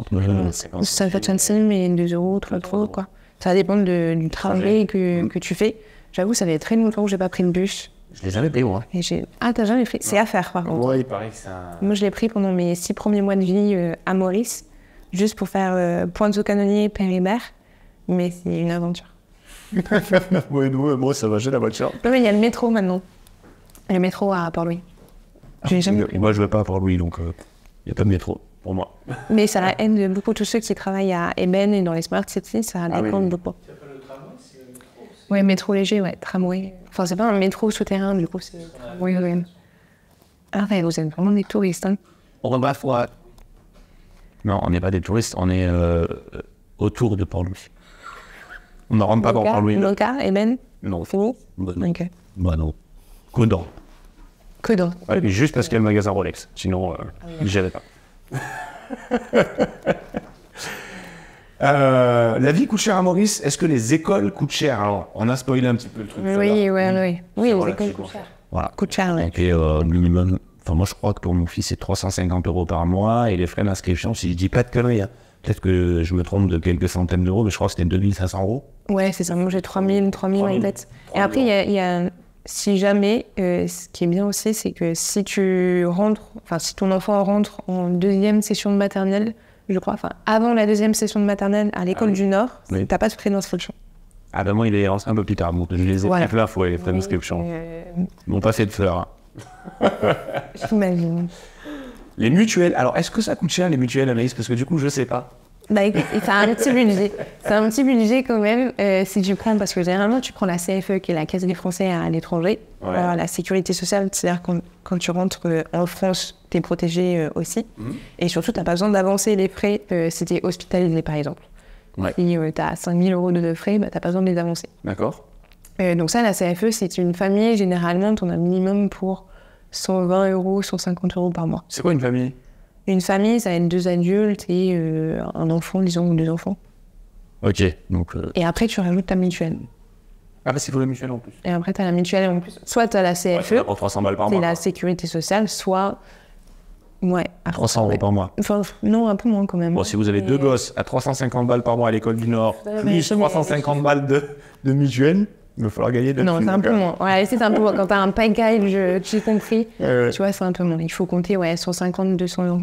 ça fait 25 mais 2 euros, 3 euros, quoi. Ça dépend de, du travail que, que tu fais. J'avoue, ça fait très longtemps que j'ai pas pris de bus. Je l'ai jamais pris, moi. Et ah, t'as jamais pris C'est à faire, par contre. il paraît que ça. Moi, je l'ai pris pendant mes 6 premiers mois de vie euh, à Maurice juste pour faire euh, pointe au canonnier, péribère, mais c'est une aventure. oui, nous, euh, moi, ça va, j'ai la voiture. Non, mais il y a le métro maintenant. Le métro à Port-Louis. Je jamais Moi, je ne vais pas à Port-Louis, donc euh, il y n'y a pas de métro pour moi. Mais ça la haine de beaucoup tous ceux qui travaillent à Eben et dans les smart cities, ça tramway ah dépend de beaucoup. Oui, métro léger, ouais, tramway. Enfin, c'est pas un métro souterrain, du coup, c'est tramway. Ah, vous êtes vraiment des touristes, hein. On va voir. Non, on n'est pas des touristes, on est euh, autour de Port-Louis. On ne rentre pas dans Port-Louis. Loca, Eben Non. Fini bah, non. Ok. Bah non. Coudon. Oui, juste parce qu'il y a le magasin Rolex. Sinon, euh, n'y ah pas. Euh, la vie coûte cher à Maurice. Est-ce que les écoles coûtent cher Alors, on a spoilé un petit peu le truc. Oui, oui, oui. Oui, les écoles coûtent cher. Voilà. Coûtent cher, oui. Et euh, Enfin, moi, je crois que pour mon fils, c'est 350 euros par mois et les frais d'inscription, si je dis pas de conneries. Hein. Peut-être que je me trompe de quelques centaines d'euros, mais je crois que c'était 2500 euros. Ouais, c'est ça. Moi, j'ai 3000, 3000 en tête. Et après, il y a, si jamais, euh, ce qui est bien aussi, c'est que si tu rentres, enfin, si ton enfant rentre en deuxième session de maternelle, je crois, enfin, avant la deuxième session de maternelle à l'école ah du Nord, t'as pas de frais d'inscription. Ah bah moi, il est un peu plus tard. Bon, je les ai voilà. fait les frais d'inscription. Ils m'ont euh, pas fait de fleurs. J'imagine. Les mutuelles, alors est-ce que ça coûte cher les mutuelles, Anaïs Parce que du coup, je sais pas. Bah c'est un petit budget. C'est un petit budget quand même euh, si tu prends, parce que généralement tu prends la CFE qui est la Caisse des Français à l'étranger, Alors euh, la sécurité sociale, c'est-à-dire quand, quand, tu rentres euh, en France, tu es protégé aussi. Mhm. Et surtout, tu n'as pas besoin d'avancer les frais si tu es hospitalisé par exemple. Ouais. Si tu as 5000 euros de frais, bah, tu n'as pas besoin de les avancer. D'accord. Euh, donc ça, la CFE, c'est une famille, généralement, on a minimum pour 120 euros, 150 euros par mois. C'est quoi une famille Une famille, ça va être deux adultes et euh, un enfant, disons, ou deux enfants. Ok, donc... Euh, et après, tu rajoutes ta mutuelle. Ah bah c'est pour la mutuelle en plus. Et après, tu as la mutuelle en plus. Soit tu as la CFE, ouais, e, C'est la sécurité sociale, soit... Ouais. 300 euros par mois. non, un peu moins quand même. Bon, si vous avez deux gosses à 350 balles par mois à l'école du Nord, plus 350 balles de mutuelle, il va falloir gagner de Non, c'est un peu hein. moins. Ouais, c'est un peu moins. Quand t'as un package j'ai euh, compris. Tu vois, c'est un peu moins. Il faut compter ouais, 150, 200 euros.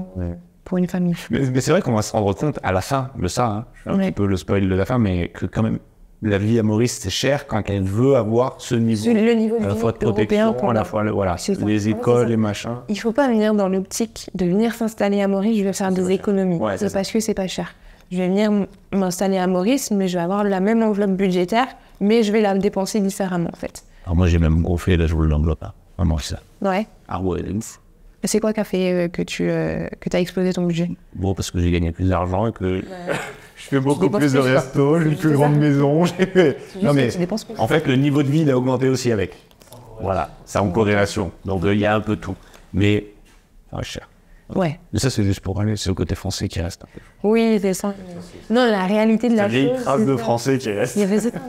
Pour une famille. Mais, c'est vrai qu'on va se rendre compte à la fin de ça, hein. un petit peu le spoil de la fin, mais que quand même, la vie à Maurice, c'est cher quand elle veut avoir ce niveau. Le niveau de, la fois de protection, à la fois voilà, les écoles, les machins. Il faut pas venir dans l'optique de venir s'installer à Maurice, je vais faire des économies. c'est parce que c'est pas cher. Je vais venir m'installer à Maurice, mais je vais avoir la même enveloppe budgétaire mais je vais la dépenser différemment en fait. Alors ah, moi j'ai même gonflé la journée pas. hein. vraiment ça. Ouais. Ah ouais, c'est quoi qui a fait euh, que tu euh, as explosé ton budget Bon, parce que j'ai gagné plus d'argent et que je fais beaucoup plus de restos, j'ai une plus grande maison. Non, mais en fait, le niveau de vie il a augmenté aussi avec. Voilà, ça en corrélation. Donc euh, il y a un peu tout. Mais, enfin, cher. Ouais. Mais ça, c'est juste pour aller, c'est le côté français qui reste. Oui, c'est ça. Non, la réalité de la chose. C'est de français qui reste.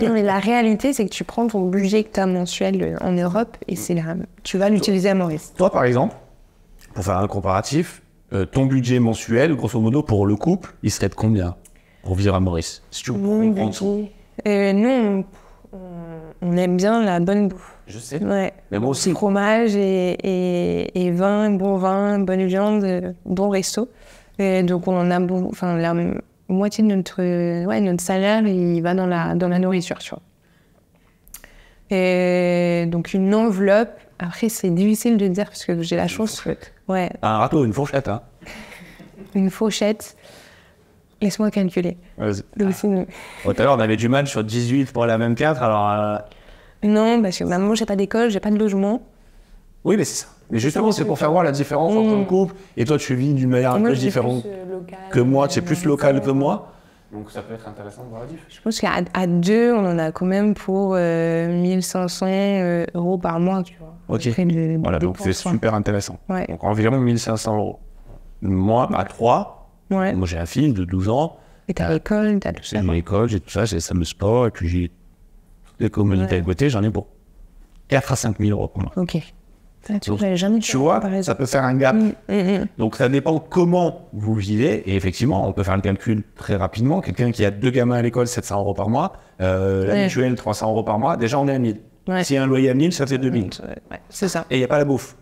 la réalité, c'est que tu prends ton budget que tu as mensuel euh, en Europe et c'est là, tu vas l'utiliser à Maurice. Toi, par exemple, pour faire un comparatif, euh, ton budget mensuel, grosso modo, pour le couple, il serait de combien pour vivre à Maurice Si tu Mon budget. Euh, non, on on aime bien la bonne bouffe. Je sais. Mais moi aussi. Fromage et, et, vin, bon vin, bonne viande, euh, bon resto. Et donc on en a beaucoup. enfin la moitié de notre, ouais, notre salaire, il va dans la, dans la nourriture, tu vois. Et donc une enveloppe. Après, c'est difficile de dire parce que j'ai la chance. Ouais. Un râteau, une fourchette, hein. une fourchette. Laisse-moi calculer. Ah. Tout à l'heure, on avait du mal sur 18 pour la même 4, alors. Euh, non, parce que je j'ai pas d'école, j'ai pas de logement. Oui, mais c'est ça. Mais justement, c'est pour faire voir la différence entre mm. le couple et toi, tu vis d'une manière un peu différente euh, que moi. Tu es euh, plus local que moi. Donc ça peut être intéressant de voir la différence. Je pense qu'à deux, on en a quand même pour 1500 euros par mois, tu vois. Ok. voilà, donc c'est hein. super intéressant. Donc environ 1500 euros. Moi, à trois, moi, j'ai un fils de 12 ans. Et à l'école, t'as tout ça. J'ai l'école, j'ai tout ça, j'ai ça me sport, et puis j'ai des communautés à côté, j'en ai pour 4 à 5 000 euros pour moi. Ok. tu, jamais tu vois, ça peut faire un gap. Mm, mm, mm. Donc ça dépend comment vous vivez. Et effectivement, on peut faire le calcul très rapidement. Quelqu'un qui a deux gamins à l'école, 700 euros par mois. Euh, la mutuelle, 300 euros par mois. Déjà, on est à 1000. Ouais. Si un loyer à 1000, ça fait 2000. Ouais, c'est ça. Et il n'y a pas la bouffe.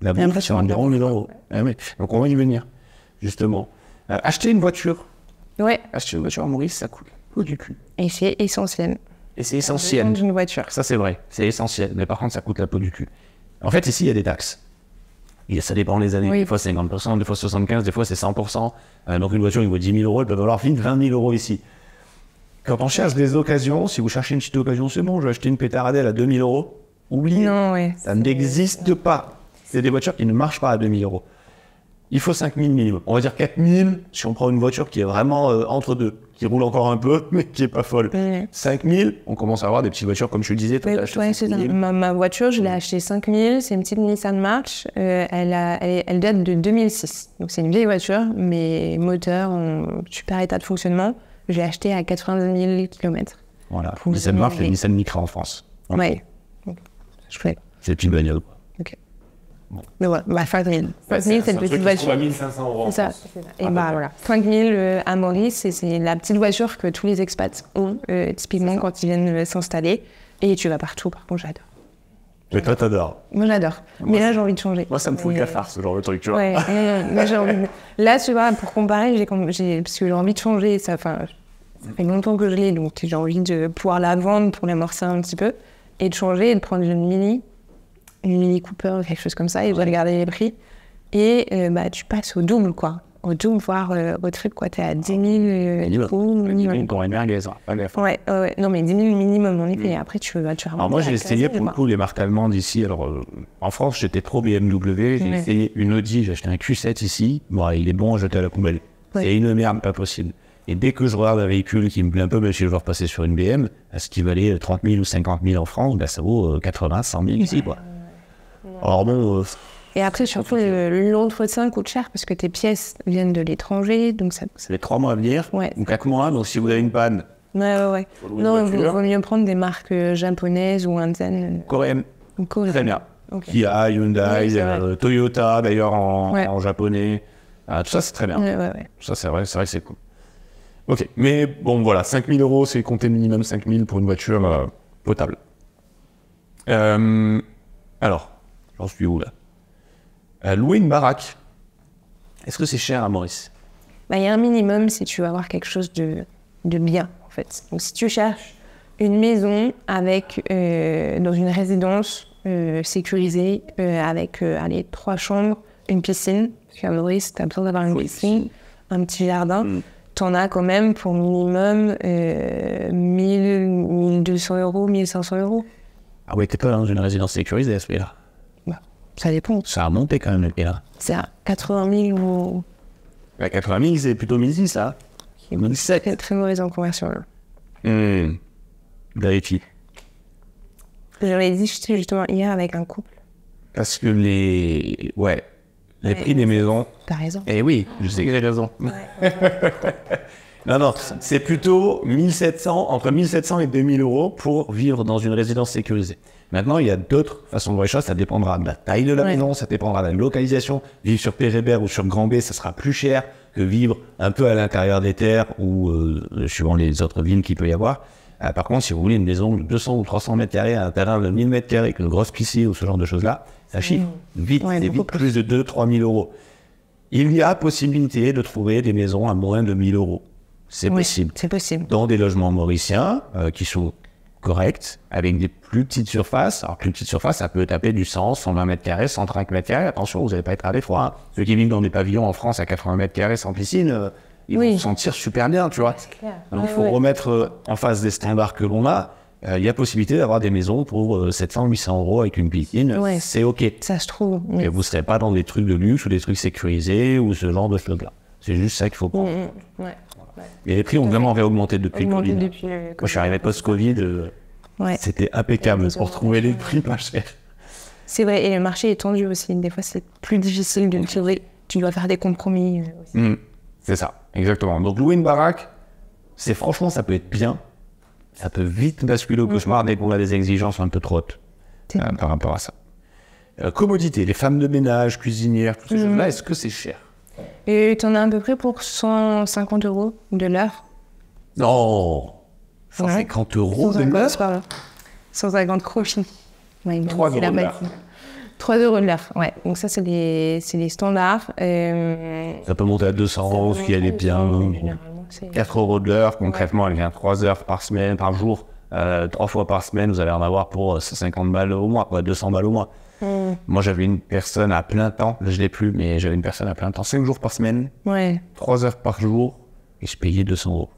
La bouffe, c'est environ 000 euros. Ah donc on va y venir justement. Euh, acheter une voiture. Ouais. Acheter une voiture à Maurice, ça coûte peau du cul. Et c'est essentiel. Et c'est essentiel. voiture. Ça, c'est vrai. C'est essentiel. Mais par contre, ça coûte la peau du cul. En fait, ici, il y a des taxes. ça dépend des années. Des fois, c'est 50%, des fois, 75%, des fois, c'est 100%. Euh, donc, une voiture, il vaut 10 000 euros, elle peut valoir vite 20 000 euros ici. Quand on cherche des occasions, si vous cherchez une petite occasion, c'est bon, je vais acheter une pétaradelle à 2 000 euros. Oubliez. ça n'existe pas. C'est des voitures qui ne marchent pas à 2 000 euros il faut 5000 minimum. On va dire 4000 si on prend une voiture qui est vraiment euh, entre deux, qui roule encore un peu, mais qui est pas folle. 5000, on commence à avoir des petites voitures, comme je le disais. ma, voiture, je l'ai achetée 5000, c'est une petite Nissan March, euh, elle, a, elle, date de 2006. Donc c'est une vieille voiture, mais moteur, en super état de fonctionnement. J'ai acheté à 90 000 km. Voilà, Nissan March et Nissan Micra en France. Oui. Je fais. C'est une bagnole. Mais voilà, bah, 5000. c'est une petite voiture. 3 1500 euros. C'est ça. Et ah, bah voilà. 5000 euh, à Maurice, c'est la petite voiture que tous les expats ont, euh, typiquement quand ils viennent euh, s'installer. Et tu vas partout, par contre, j'adore. Mais toi, t'adores. Moi, j'adore. Mais là, j'ai envie de changer. Moi, ça me fout le cafard, ce genre de truc, tu Là, tu vois, pour comparer, j'ai, parce que j'ai envie de changer. Ça, ça fait longtemps que je l'ai, donc j'ai envie de pouvoir la vendre pour l'amorcer un petit peu. Et de changer et de prendre une mini une Mini Cooper ou quelque chose comme ça, et je regarder les prix. Et euh, bah, tu passes au double, quoi. Au double, voire euh, au triple, quoi. T'es à 10 000 euros minimum. Pour une merguez, hein, hein. ouais, ouais, Non, mais 10 000 minimum, en effet. Et mm. après, tu, vas tu Alors, moi, j'ai essayé pour le coup les marques allemandes ici. Alors, euh, en France, j'étais pro BMW. J'ai essayé une Audi, j'ai acheté un Q7 ici. Bon, il est bon, j'étais à la poubelle. C'est une merde, pas possible. Et dès que je regarde un véhicule qui me plaît un peu, mais si je veux repasser sur une BM, à ce qui valait 30 000 ou 50 000 en France, ben ça vaut 80, 100 000 ici, quoi. Alors bon. Euh, Et après, surtout, de l'entretien coûte cher parce que tes pièces viennent de l'étranger. donc ça... Ça fait trois mois à venir, Donc ou quatre mois. Donc si vous avez une panne. Ouais, ouais, ouais. Non, il vaut mieux prendre des marques euh, japonaises ou indiennes. Coréennes. Coréennes. Très bien. Kia, Hyundai, euh, Toyota d'ailleurs en, japonais. Ah, tout ça, c'est très bien. Ouais, ouais, ça, c'est vrai, c'est vrai, c'est cool. Ok, mais bon, voilà, 5000 euros, c'est compter minimum 5000 pour une voiture potable. alors, j'en suis où là euh, Louer une baraque, est-ce que c'est cher à Maurice bah, Il y a un minimum si tu veux avoir quelque chose de, de bien, en fait. Donc si tu cherches une maison avec, euh, dans une résidence euh, sécurisée, avec allez, trois chambres, une piscine, parce qu'à Maurice, tu as besoin d'avoir une piscine, un petit jardin. tu mm. t'en as quand même pour minimum euh, 1000, 1200 euros, 1500 euros. Ah oui, t'es pas dans une résidence sécurisée à ce prix-là. Ça dépend. Ça a monté quand même le prix là. C'est à 80 000 ou. 80 000, c'est plutôt 000, ça. Okay. 000, C'est très mauvais en conversion là. Mmh. Vérifie. J'avais discuté justement hier avec un couple. Parce que les. Ouais. Les ouais, prix des maisons. T'as raison. Eh oui, je sais que j'ai raison. Ouais. non, non, c'est plutôt 1700, entre 1700 et 2000 euros pour vivre dans une résidence sécurisée. Maintenant, il y a d'autres façons de voir les choses. Ça dépendra de la taille de la maison, ça dépendra de la localisation. Vivre sur Pérébert ou sur Grand B, ça sera plus cher que vivre un peu à l'intérieur des terres ou euh, suivant les autres villes qu'il peut y avoir. Euh, par contre, si vous voulez une maison de 200 ou 300 mètres carrés, un terrain de 1000 mètres carrés, avec une grosse piscine ou ce genre de choses-là, ça chiffre vite, ouais, vite plus de 2-3 000 euros. Il y a possibilité de trouver des maisons à moins de 1000 euros. C'est possible. C'est possible. Dans des logements mauriciens euh, qui sont correct, avec des plus petites surfaces. Alors, plus petite surface, ça peut taper du 100, 120 mètres carrés, 130 mètres carrés. Attention, vous n'allez pas être à l'effroi. Hein. Ceux qui vivent dans des pavillons en France à 80 mètres carrés sans piscine, euh, ils vont se sentir super bien, tu vois. Donc, il faut remettre euh, en face des standards que l'on a. Euh, il y a possibilité d'avoir des maisons pour 700, 800 euros avec une piscine. C'est OK. Ça se trouve. Oui. Et vous ne serez pas dans des trucs de luxe ou des trucs sécurisés ou ce genre de choses-là. C'est juste ça qu'il faut prendre. Mm, mm, et les prix ont vraiment réaugmenté depuis le Covid. Euh, Moi, je suis arrivé post-Covid. Euh, c'était impeccable pour trouver les prix pas chers. C'est vrai, et le marché est tendu aussi. Des fois, c'est plus difficile de trouver. Tu dois faire des compromis euh, aussi. Hmm. C'est ça, exactement. Donc, louer une baraque, c'est franchement, ça peut être bien. Ça peut vite basculer au hmm. cauchemar mais dès qu'on a des exigences un peu trop hautes par rapport à ça. commodité, les femmes de ménage, cuisinières, tout ce genre hmm. là est-ce que c'est cher et tu en as à peu près pour 150 euros de l'heure. Non 150 euros de l'heure 150 crochets. Ouais, 3 euros de l'heure. 3 euros de l'heure, ouais. Donc ça, c'est les, standards. Euh, ça peut monter à 200, si elle est bien. 4 euros de l'heure, concrètement, elle vient 3 heures par semaine, par jour. Euh, 3 fois par semaine, vous allez en avoir pour 50 euh, balles au mois, quoi, 200 balles au moins. Moi, j'avais une personne à plein temps. Là, je l'ai plus, mais j'avais une personne à plein temps. Cinq jours par semaine. Ouais. Trois heures par jour. Et je payais 200 euros.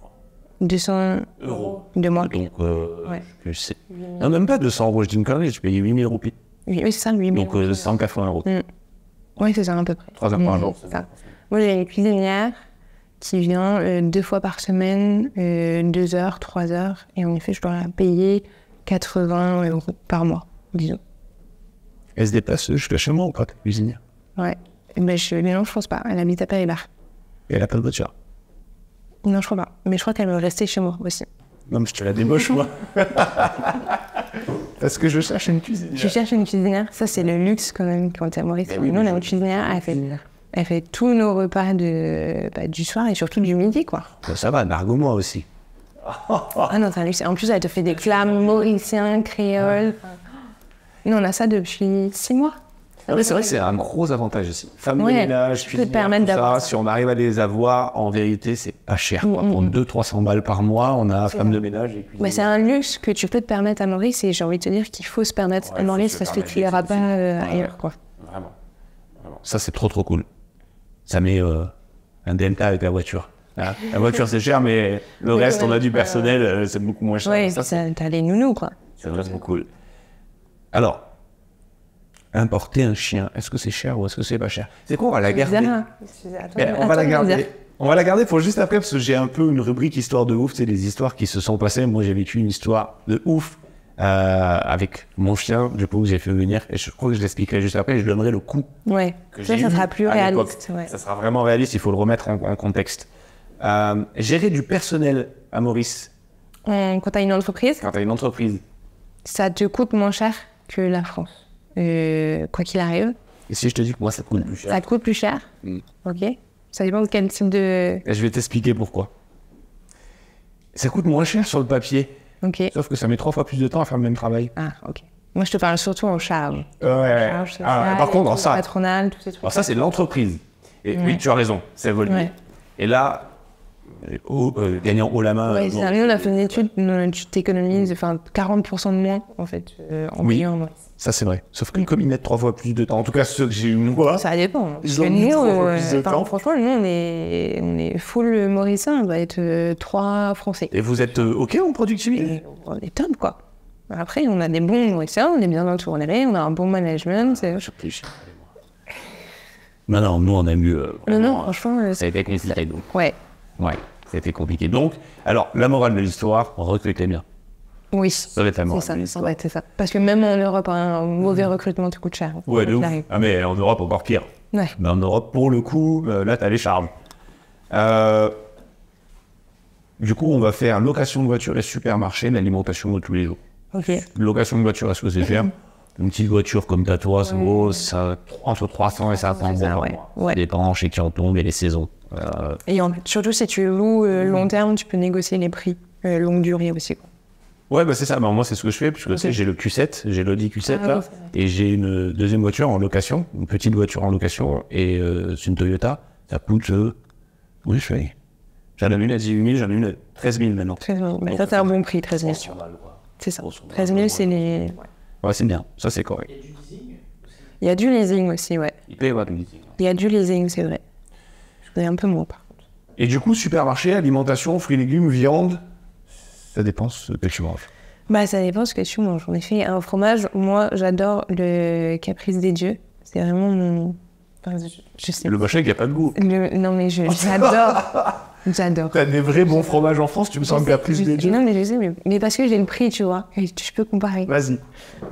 200 euros de moins. Donc, euh, je sais. Non, même pas 200 euros, je dis une connerie, je payais 8000 euros. Oui, c'est ça, 8000 Donc, euh, 180 euros. Mm. Oui, c'est ça, à peu près. Trois heures par mm. jour. Moi, j'ai une cuisinière qui vient euh, deux fois par semaine, euh, deux heures, trois heures. Et en effet, je dois la payer 80 euros par mois, disons. Elle se déplace jusqu'à chez moi ou quoi, cuisinière Ouais. Mais non, je pense pas. Elle habite à Paris-Bar. Et elle a pas de voiture Non, je crois pas. Mais je crois qu'elle veut rester chez moi aussi. Non, mais je te la débauche, moi. Parce que je cherche une cuisinière. Je cherche une cuisinière. Ça, c'est le luxe quand même quand t'es à Maurice. Eh Nous, on cuisinière. Elle fait, elle fait tous nos repas de, bah, du soir et surtout du midi, quoi. Ça, ça va, Margot, moi aussi. ah non, c'est un luxe. En plus, elle te fait des ah, clams mauriciens, créoles. Nous, on a ça depuis six mois. Ah c'est vrai que c'est un gros avantage aussi. Femme de ménage, cuisine, ça, si on arrive à les avoir, en vérité, c'est pas cher. Quoi. Mm, mm. Pour 200-300 balles par mois, on a femme de ménage et c'est un luxe que tu peux te permettre à Maurice et j'ai envie de te dire qu'il faut se permettre à Maurice parce que tu aura pas euh, ailleurs. Quoi. Vraiment. Vraiment. Ça, c'est trop trop cool. Ça met euh, un delta avec la voiture. Hein. la voiture, c'est cher, mais le reste, on a du personnel, euh, c'est beaucoup moins cher. Oui, t'as les nounous, quoi. C'est vraiment cool. Alors, importer un chien, est-ce que c'est cher ou est-ce que c'est pas cher C'est quoi On va la garder. Eh, on va la garder. On va la garder pour juste après parce que j'ai un peu une rubrique histoire de ouf, c'est des histoires qui se sont passées. Moi, j'ai vécu une histoire de ouf euh, avec mon chien, du coup, j'ai fait venir, et je crois que je l'expliquerai juste après, je donnerai le coup. Ouais, que ça, ça sera plus réaliste. Ça sera vraiment réaliste, il faut le remettre en, contexte. Euh, gérer du personnel à Maurice. Euh, quand tu as une entreprise Quand tu as une entreprise. Ça te coûte moins cher que la France, euh, quoi qu'il arrive. Et si je te dis que moi, ça coûte plus cher Ça coûte plus cher hmm. Ok. Ça dépend de quel type de. je vais t'expliquer pourquoi. Ça coûte moins cher sur le papier. Ok. Sauf que ça met trois fois plus de temps à faire le même travail. Ah, ok. Moi, je te parle surtout en charge. ouais, ah, par contre, en ça. Patronale, tout ces trucs. Alors, ça, c'est l'entreprise. Et oui, tu as raison, ça évolue. Et là, au, euh, gagnant haut la main. on a fait une étude, étude t'économises enfin, 40% de moins en fait euh, en oui. Ça c'est vrai. Sauf que comme ils mettent trois fois plus de temps, en tout cas ceux que j'ai eu moi. Ça dépend. Ils ont euh, plus de temps. franchement, nous on est, on est full mauricien, on va être euh, trois français. Et vous êtes ok en productivité On est top quoi. Après, on a des bons Mauriciens. on est bien dans le entourés, on a un bon management. Ah, je plus. Non, non, nous on a mieux. non, non, franchement, c'est avec les Ouais. Ouais, c'était compliqué. Donc, alors, la morale de l'histoire, recrutez bien. Oui. Ça C'est ça, ça Parce que même en Europe, un mauvais recrutement te coûte cher. Ouais, Ah, mais en Europe, encore pire. Ouais. Mais en Europe, pour le coup, euh, là, t'as les charmes. Euh, du coup, on va faire location de voiture et supermarché, l'alimentation de tous les jours. Ok. Location de voiture, est-ce que c'est ferme une petite voiture comme toi, c'est gros, ça, entre 300 et 500 euros. Ouais. ouais. Dépend chez qui on tombe et les saisons. Euh, et en, surtout si tu loues euh, mm. long terme, tu peux négocier les prix euh, longue durée aussi. Ouais, bah c'est ça. Bah, moi, c'est ce que je fais, puisque okay. j'ai le Q7, j'ai l'Audi Q7, ah, là, et j'ai une deuxième voiture en location, une petite voiture en location, et c'est une Toyota. Ça coûte, oui, je fais. J'en ai une à 18 000, j'en ai une à 13 000 maintenant. 13 000, bah, ça, c'est un bon prix, 13 000. C'est ça. 13 000, c'est les. Ouais, c'est bien. Ça, c'est correct. Il y a du leasing aussi. ouais. Il y leasing. Il y a du leasing, c'est vrai. Je connais un peu moins, par contre. Et du coup, supermarché, alimentation, fruits, légumes, viande, ça dépend ce que tu manges. Bah, ça dépend ce que tu manges. En effet, un fromage, moi, j'adore le caprice des dieux. C'est vraiment mon, je sais le machin il a pas de goût. Non, mais j'adore. j'adore. T'as des vrais bons fromages en France, tu me sens bien plus des Non, mais je sais, mais, parce que j'ai le prix, tu vois. je peux comparer. Vas-y.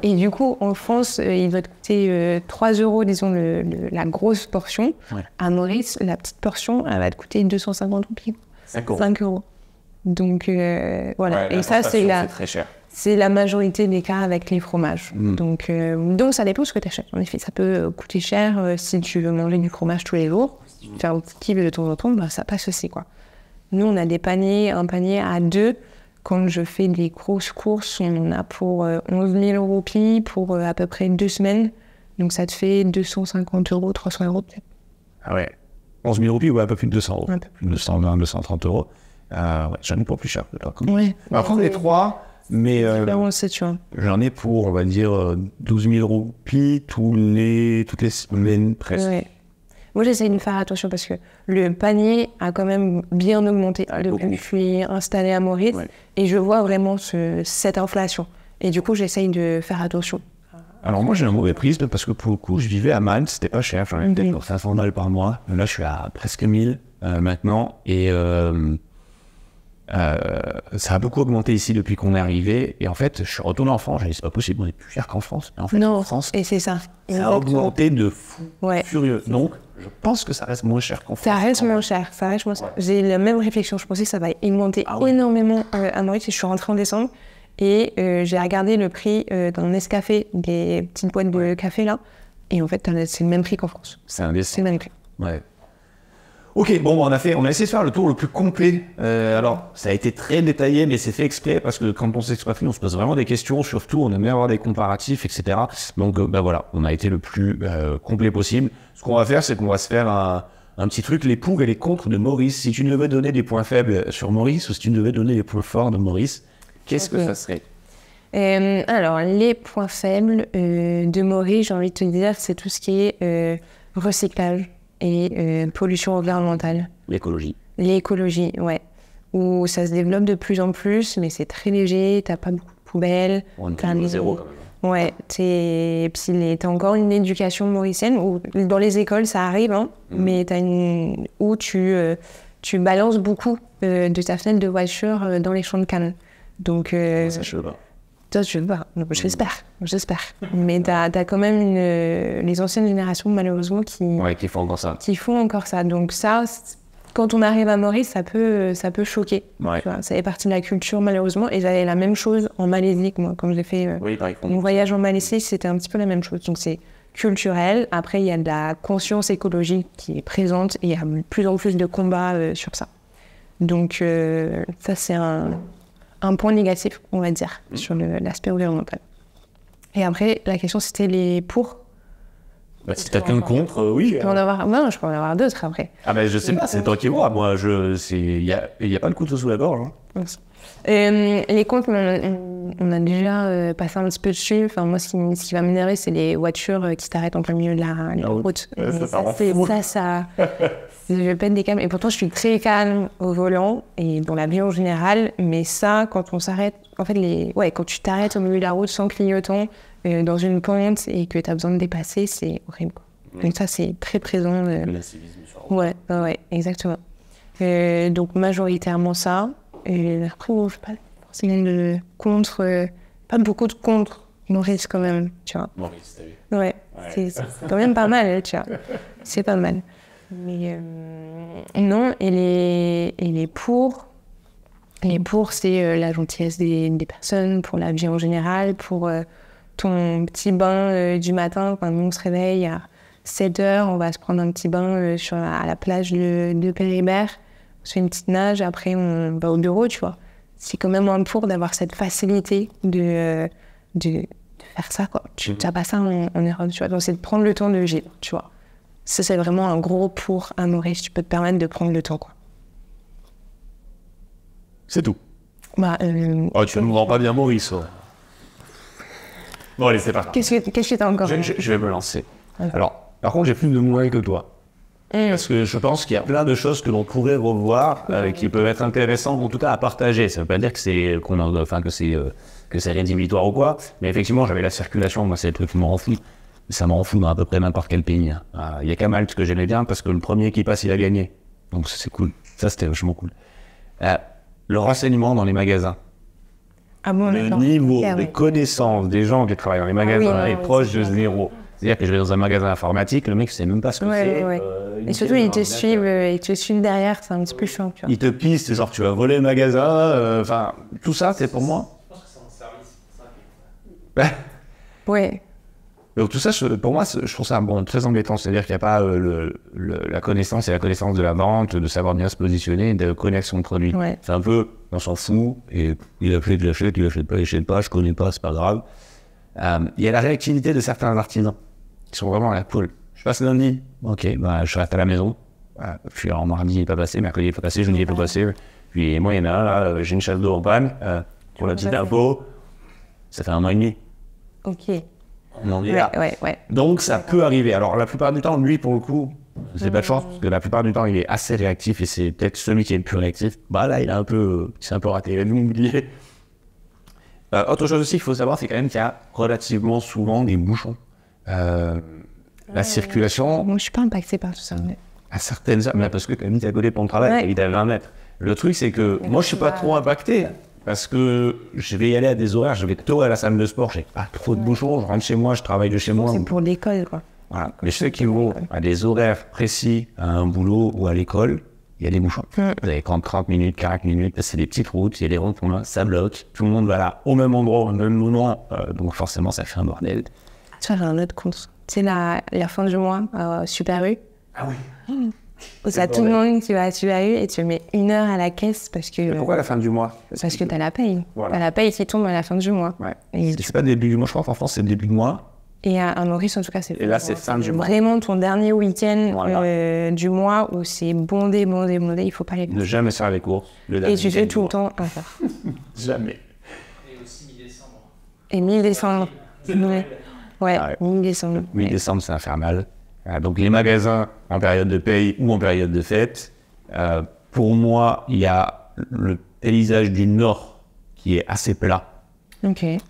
Et du coup, en France, euh, il doit coûter 3 euh, euros, disons, le, la grosse portion. À Maurice, la petite portion, elle va te coûter 250 roupies. 5 euros. 5 euros. Donc, euh, voilà. et ça, c'est la. C'est très cher. C'est la majorité des cas avec les fromages. Hmm. Donc, euh, donc ça dépend ce que tu achètes. En effet, ça peut euh, coûter cher euh, si tu veux manger du fromage tous les jours. faire un petit kiff de temps en temps, bah, ça passe aussi. Quoi. Nous, on a des paniers, un panier à deux. Quand je fais des grosses courses, on en a pour 11 000 roupies pour à peu près deux semaines. Donc ça te fait 250 euros, 300 euros peut-être. Ah ouais. 11 000 roupies ou ouais, peu près 200 euros. Un peu plus. 220, 230 euros. Euh, ouais, j'en ai pour plus cher. Oui. Après, on est trois. Mais euh, J'en ai pour, on va dire, 12 euh, 000 roupies tous les, toutes les semaines presque. Moi, j'essaie de faire attention parce que le panier a quand même bien augmenté ah, depuis que je suis installé à Maurice et je vois vraiment cette inflation. Et du coup, j'essaye de faire attention. Alors moi j'ai un mauvais prisme parce que pour le coup je vivais à Malte, c'était pas cher, j'en avais peut-être mhm. pour 500 dollars par mois. Là je suis à presque 1000 euh, maintenant et euh, ça a beaucoup augmenté ici depuis qu'on est arrivé. Et en fait, je suis retourné en France. J'ai c'est pas possible, on est plus cher qu'en France. Mais en fait, non, en France, et c'est ça. ça a augmenté de fou furieux. Donc, je pense que ça reste moins cher qu'en France. Ça reste moins cher. Ça reste moins cher. J'ai la même réflexion. Je pensais que ça va augmenter ah énormément Un euh, à Maurice. Je suis rentré en décembre et euh, j'ai regardé le prix dans Nescafé, des petites boîtes de café là. Et en fait, c'est le même prix qu'en France. C'est un C'est le même prix. Ouais. Ok, bon, on a fait, on a essayé de faire le tour le plus complet. Euh, alors, ça a été très détaillé, mais c'est fait exprès parce que quand on s'exprime, on se pose vraiment des questions. Surtout, on aime bien avoir des comparatifs, etc. Donc, ben voilà, on a été le plus euh, complet possible. Ce qu'on va faire, c'est qu'on va se faire un, petit truc, les pour et les contre de Maurice. Si tu devais donner des points faibles sur Maurice ou si tu devais donner des points forts de Maurice, qu'est-ce que ça serait euh, Alors, les points faibles de Maurice, j'ai envie de te dire, c'est tout ce qui est recyclage et euh, pollution environnementale. L'écologie. L'écologie, ouais. Où ça se développe de plus en plus, mais c'est très léger, t'as pas beaucoup de poubelles. On est à zéro quand même. Hein. Ouais, t'es t'as encore une éducation mauricienne où dans les écoles ça arrive, hein, mhm. mais t'as une où tu euh, tu balances beaucoup euh, de ta fenêtre de voiture dans les champs de canne. Donc ça, je pas. Hein je j'espère, mm. j'espère. Mais tu as quand même une, les anciennes générations, malheureusement, qui, qui, font encore ça. Qui font encore ça. Donc ça, quand on arrive à Maurice, ça peut, ça peut choquer. ça fait partie de la culture, malheureusement. Et j'avais la même chose en Malaisie, moi, quand j'ai fait euh, mon voyage en Malaisie, c'était un petit peu la même chose. Donc c'est culturel. Après, il y a de la conscience écologique qui est présente et il y a de plus en plus de combats euh, sur ça. Donc euh, ça, c'est un un point négatif, on va dire, mm. sur l'aspect environnemental. Et après, la question, c'était les pour. Bah, si t'as qu'un contre, euh, oui. Je peux en euh. avoir, je peux en avoir d'autres après. Ah, mais je sais pas, c'est toi qui Moi, je, il n'y a, a pas de couteau sous la gorge. Hein. Euh, les contre, on, a déjà passé un petit peu dessus. Enfin, moi, ce qui, va m'énerver, c'est les voitures qui s'arrêtent en plein milieu de la, ah route. ça, ça, je pète des câbles. Et pourtant, je suis très calme au volant et dans la en général. Mais ça, quand on s'arrête, en fait, les... ouais, quand tu t'arrêtes au milieu de la route sans clignotant, euh, dans une pointe et que tu as besoin de dépasser, c'est horrible. Donc ça, c'est très présent. Euh, Le Ouais, ouais, exactement. Euh, donc majoritairement ça. Et après, je sais pas forcément de contre, pas beaucoup de contre. Maurice quand même, tu vois. Maurice, t'as vu Ouais, c'est quand même pas mal, tu vois. C'est pas mal. Euh, non, elle est, est pour. pour, c'est euh, la gentillesse des, des, personnes, pour la vie en général, pour euh, ton petit bain du matin. Quand on se réveille à 7 heures, on va se prendre un petit bain à la plage de, de Péribert. On se fait une petite nage, après on va au bureau, tu vois. C'est quand même un pour d'avoir cette facilité de, de, faire ça, quoi. Tu n'as pas ça en, Europe, tu vois. Donc c'est de prendre le temps de gérer, tu vois. Ça, c'est vraiment un gros pour un Maurice. Tu peux te permettre de prendre le temps. Quoi. C'est tout. Bah, euh, oh, tu ne nous rends pas bien Maurice. Bon, allez, c'est parti. Qu'est-ce que tu t'as encore Je, je- vais me lancer. Alors, par contre, j'ai plus de moyens que toi. Mmh. Parce que je pense qu'il y a plein de choses que l'on pourrait revoir euh, qui peuvent être intéressantes, en tout cas à partager. Ça ne veut pas dire que c'est qu'on enfin, que c'est euh, que c'est rédhibitoire ou quoi. Mais effectivement, j'avais la circulation, moi c'est le truc qui m'en fout ça m'en rend dans à peu près n'importe quel pays. Hein. Ah, il y a Kamal, ce que j'aimais bien, parce que le premier qui passe, il a gagné. Donc c'est cool. Ça, c'était vachement cool. Euh, le renseignement dans les magasins. Ah bon, le niveau ah de connaissance des gens qui travaillent dans les magasins ah est proche de zéro. C'est-à-dire que je vais dans un magasin informatique, le mec ne sait même pas ce que c'est. Euh, et surtout, ils te, suivent, euh, te derrière, c'est un petit peu chiant. Ils te pistent, genre tu vas voler le magasin, enfin, tout ça, c'est pour moi. Je pense que c'est un service. Ouais. Donc tout ça, pour moi, je trouve ça bon, très embêtant. C'est-à-dire qu'il n'y a pas euh, la connaissance et la connaissance de la vente, de savoir bien se positionner, de connaître son produit. C'est un peu, on s'en fout, et il a de il achète, il achète pas, il achète pas, je connais pas, c'est pas grave. Euh, il y a la réactivité de certains artisans qui sont vraiment à la poule. Je passe lundi, ok, bah, je reste à la maison. Puis ah, en mardi, il n'est pas passé, mercredi, il n'est pas passé, jeudi, il n'est pas passé. Puis moi, il y en a j'ai une chasse d'eau pour la petite impôt. ça fait un an et demi. Ok. Donc ça peut arriver. Alors la plupart du temps, lui, pour le coup, c'est pas de chance, parce que la plupart du temps, il est assez réactif et c'est peut-être celui qui est le plus réactif. Bah là, il a un peu, c'est un peu raté, il a oublié. autre chose aussi qu'il faut savoir, c'est quand même qu'il y a relativement souvent des mouchons. Euh, la euh, circulation. Moi, je suis pas impacté par tout ça. À certaines heures, mais parce que quand même, est à côté pour le travail, il avait 20 mètres. Le truc, c'est que moi, je suis pas trop impacté parce que je vais y aller à des horaires, je vais tôt à la salle de sport, j'ai pas trop de bouchons, je rentre chez moi, je travaille de chez moi. C'est pour l'école, quoi. Voilà. Mais ceux qui vont à des horaires précis, à un boulot ou à l'école, il y a des bouchons. Hmm. Vous avez 30, 30 minutes, 40 minutes, c'est des petites routes, il y a des ronds où ça bloque, tout le monde va là au même endroit, au même moment, euh, donc forcément ça fait un bordel. Tu j'ai un autre compte. C'est la, la fin du mois, euh, Super rue. Ah oui. Hmm. Ça, tout le monde, tu va tu et tu mets une heure à la caisse parce que. pourquoi euh, la fin du mois Parce, que, tu as la paye. la paye qui tombe à la fin du mois. Ouais. n'est c'est pas début du mois, je crois qu'en France c'est début du mois. Et à, à Maurice, en tout cas, c'est. Et là, c'est fin du mois. Vraiment ton dernier week-end euh, du mois où c'est bondé, bondé, bondé, il faut pas les. Ne jamais faire les courses. et tu fais tout le temps un faire. jamais. Et aussi mi-décembre. Et mi-décembre. Ah ouais, mi-décembre. Mi-décembre, c'est infernal. Euh, donc les magasins en période de paye ou en période de fête. Euh, pour moi, il y a le paysage du Nord qui est assez plat.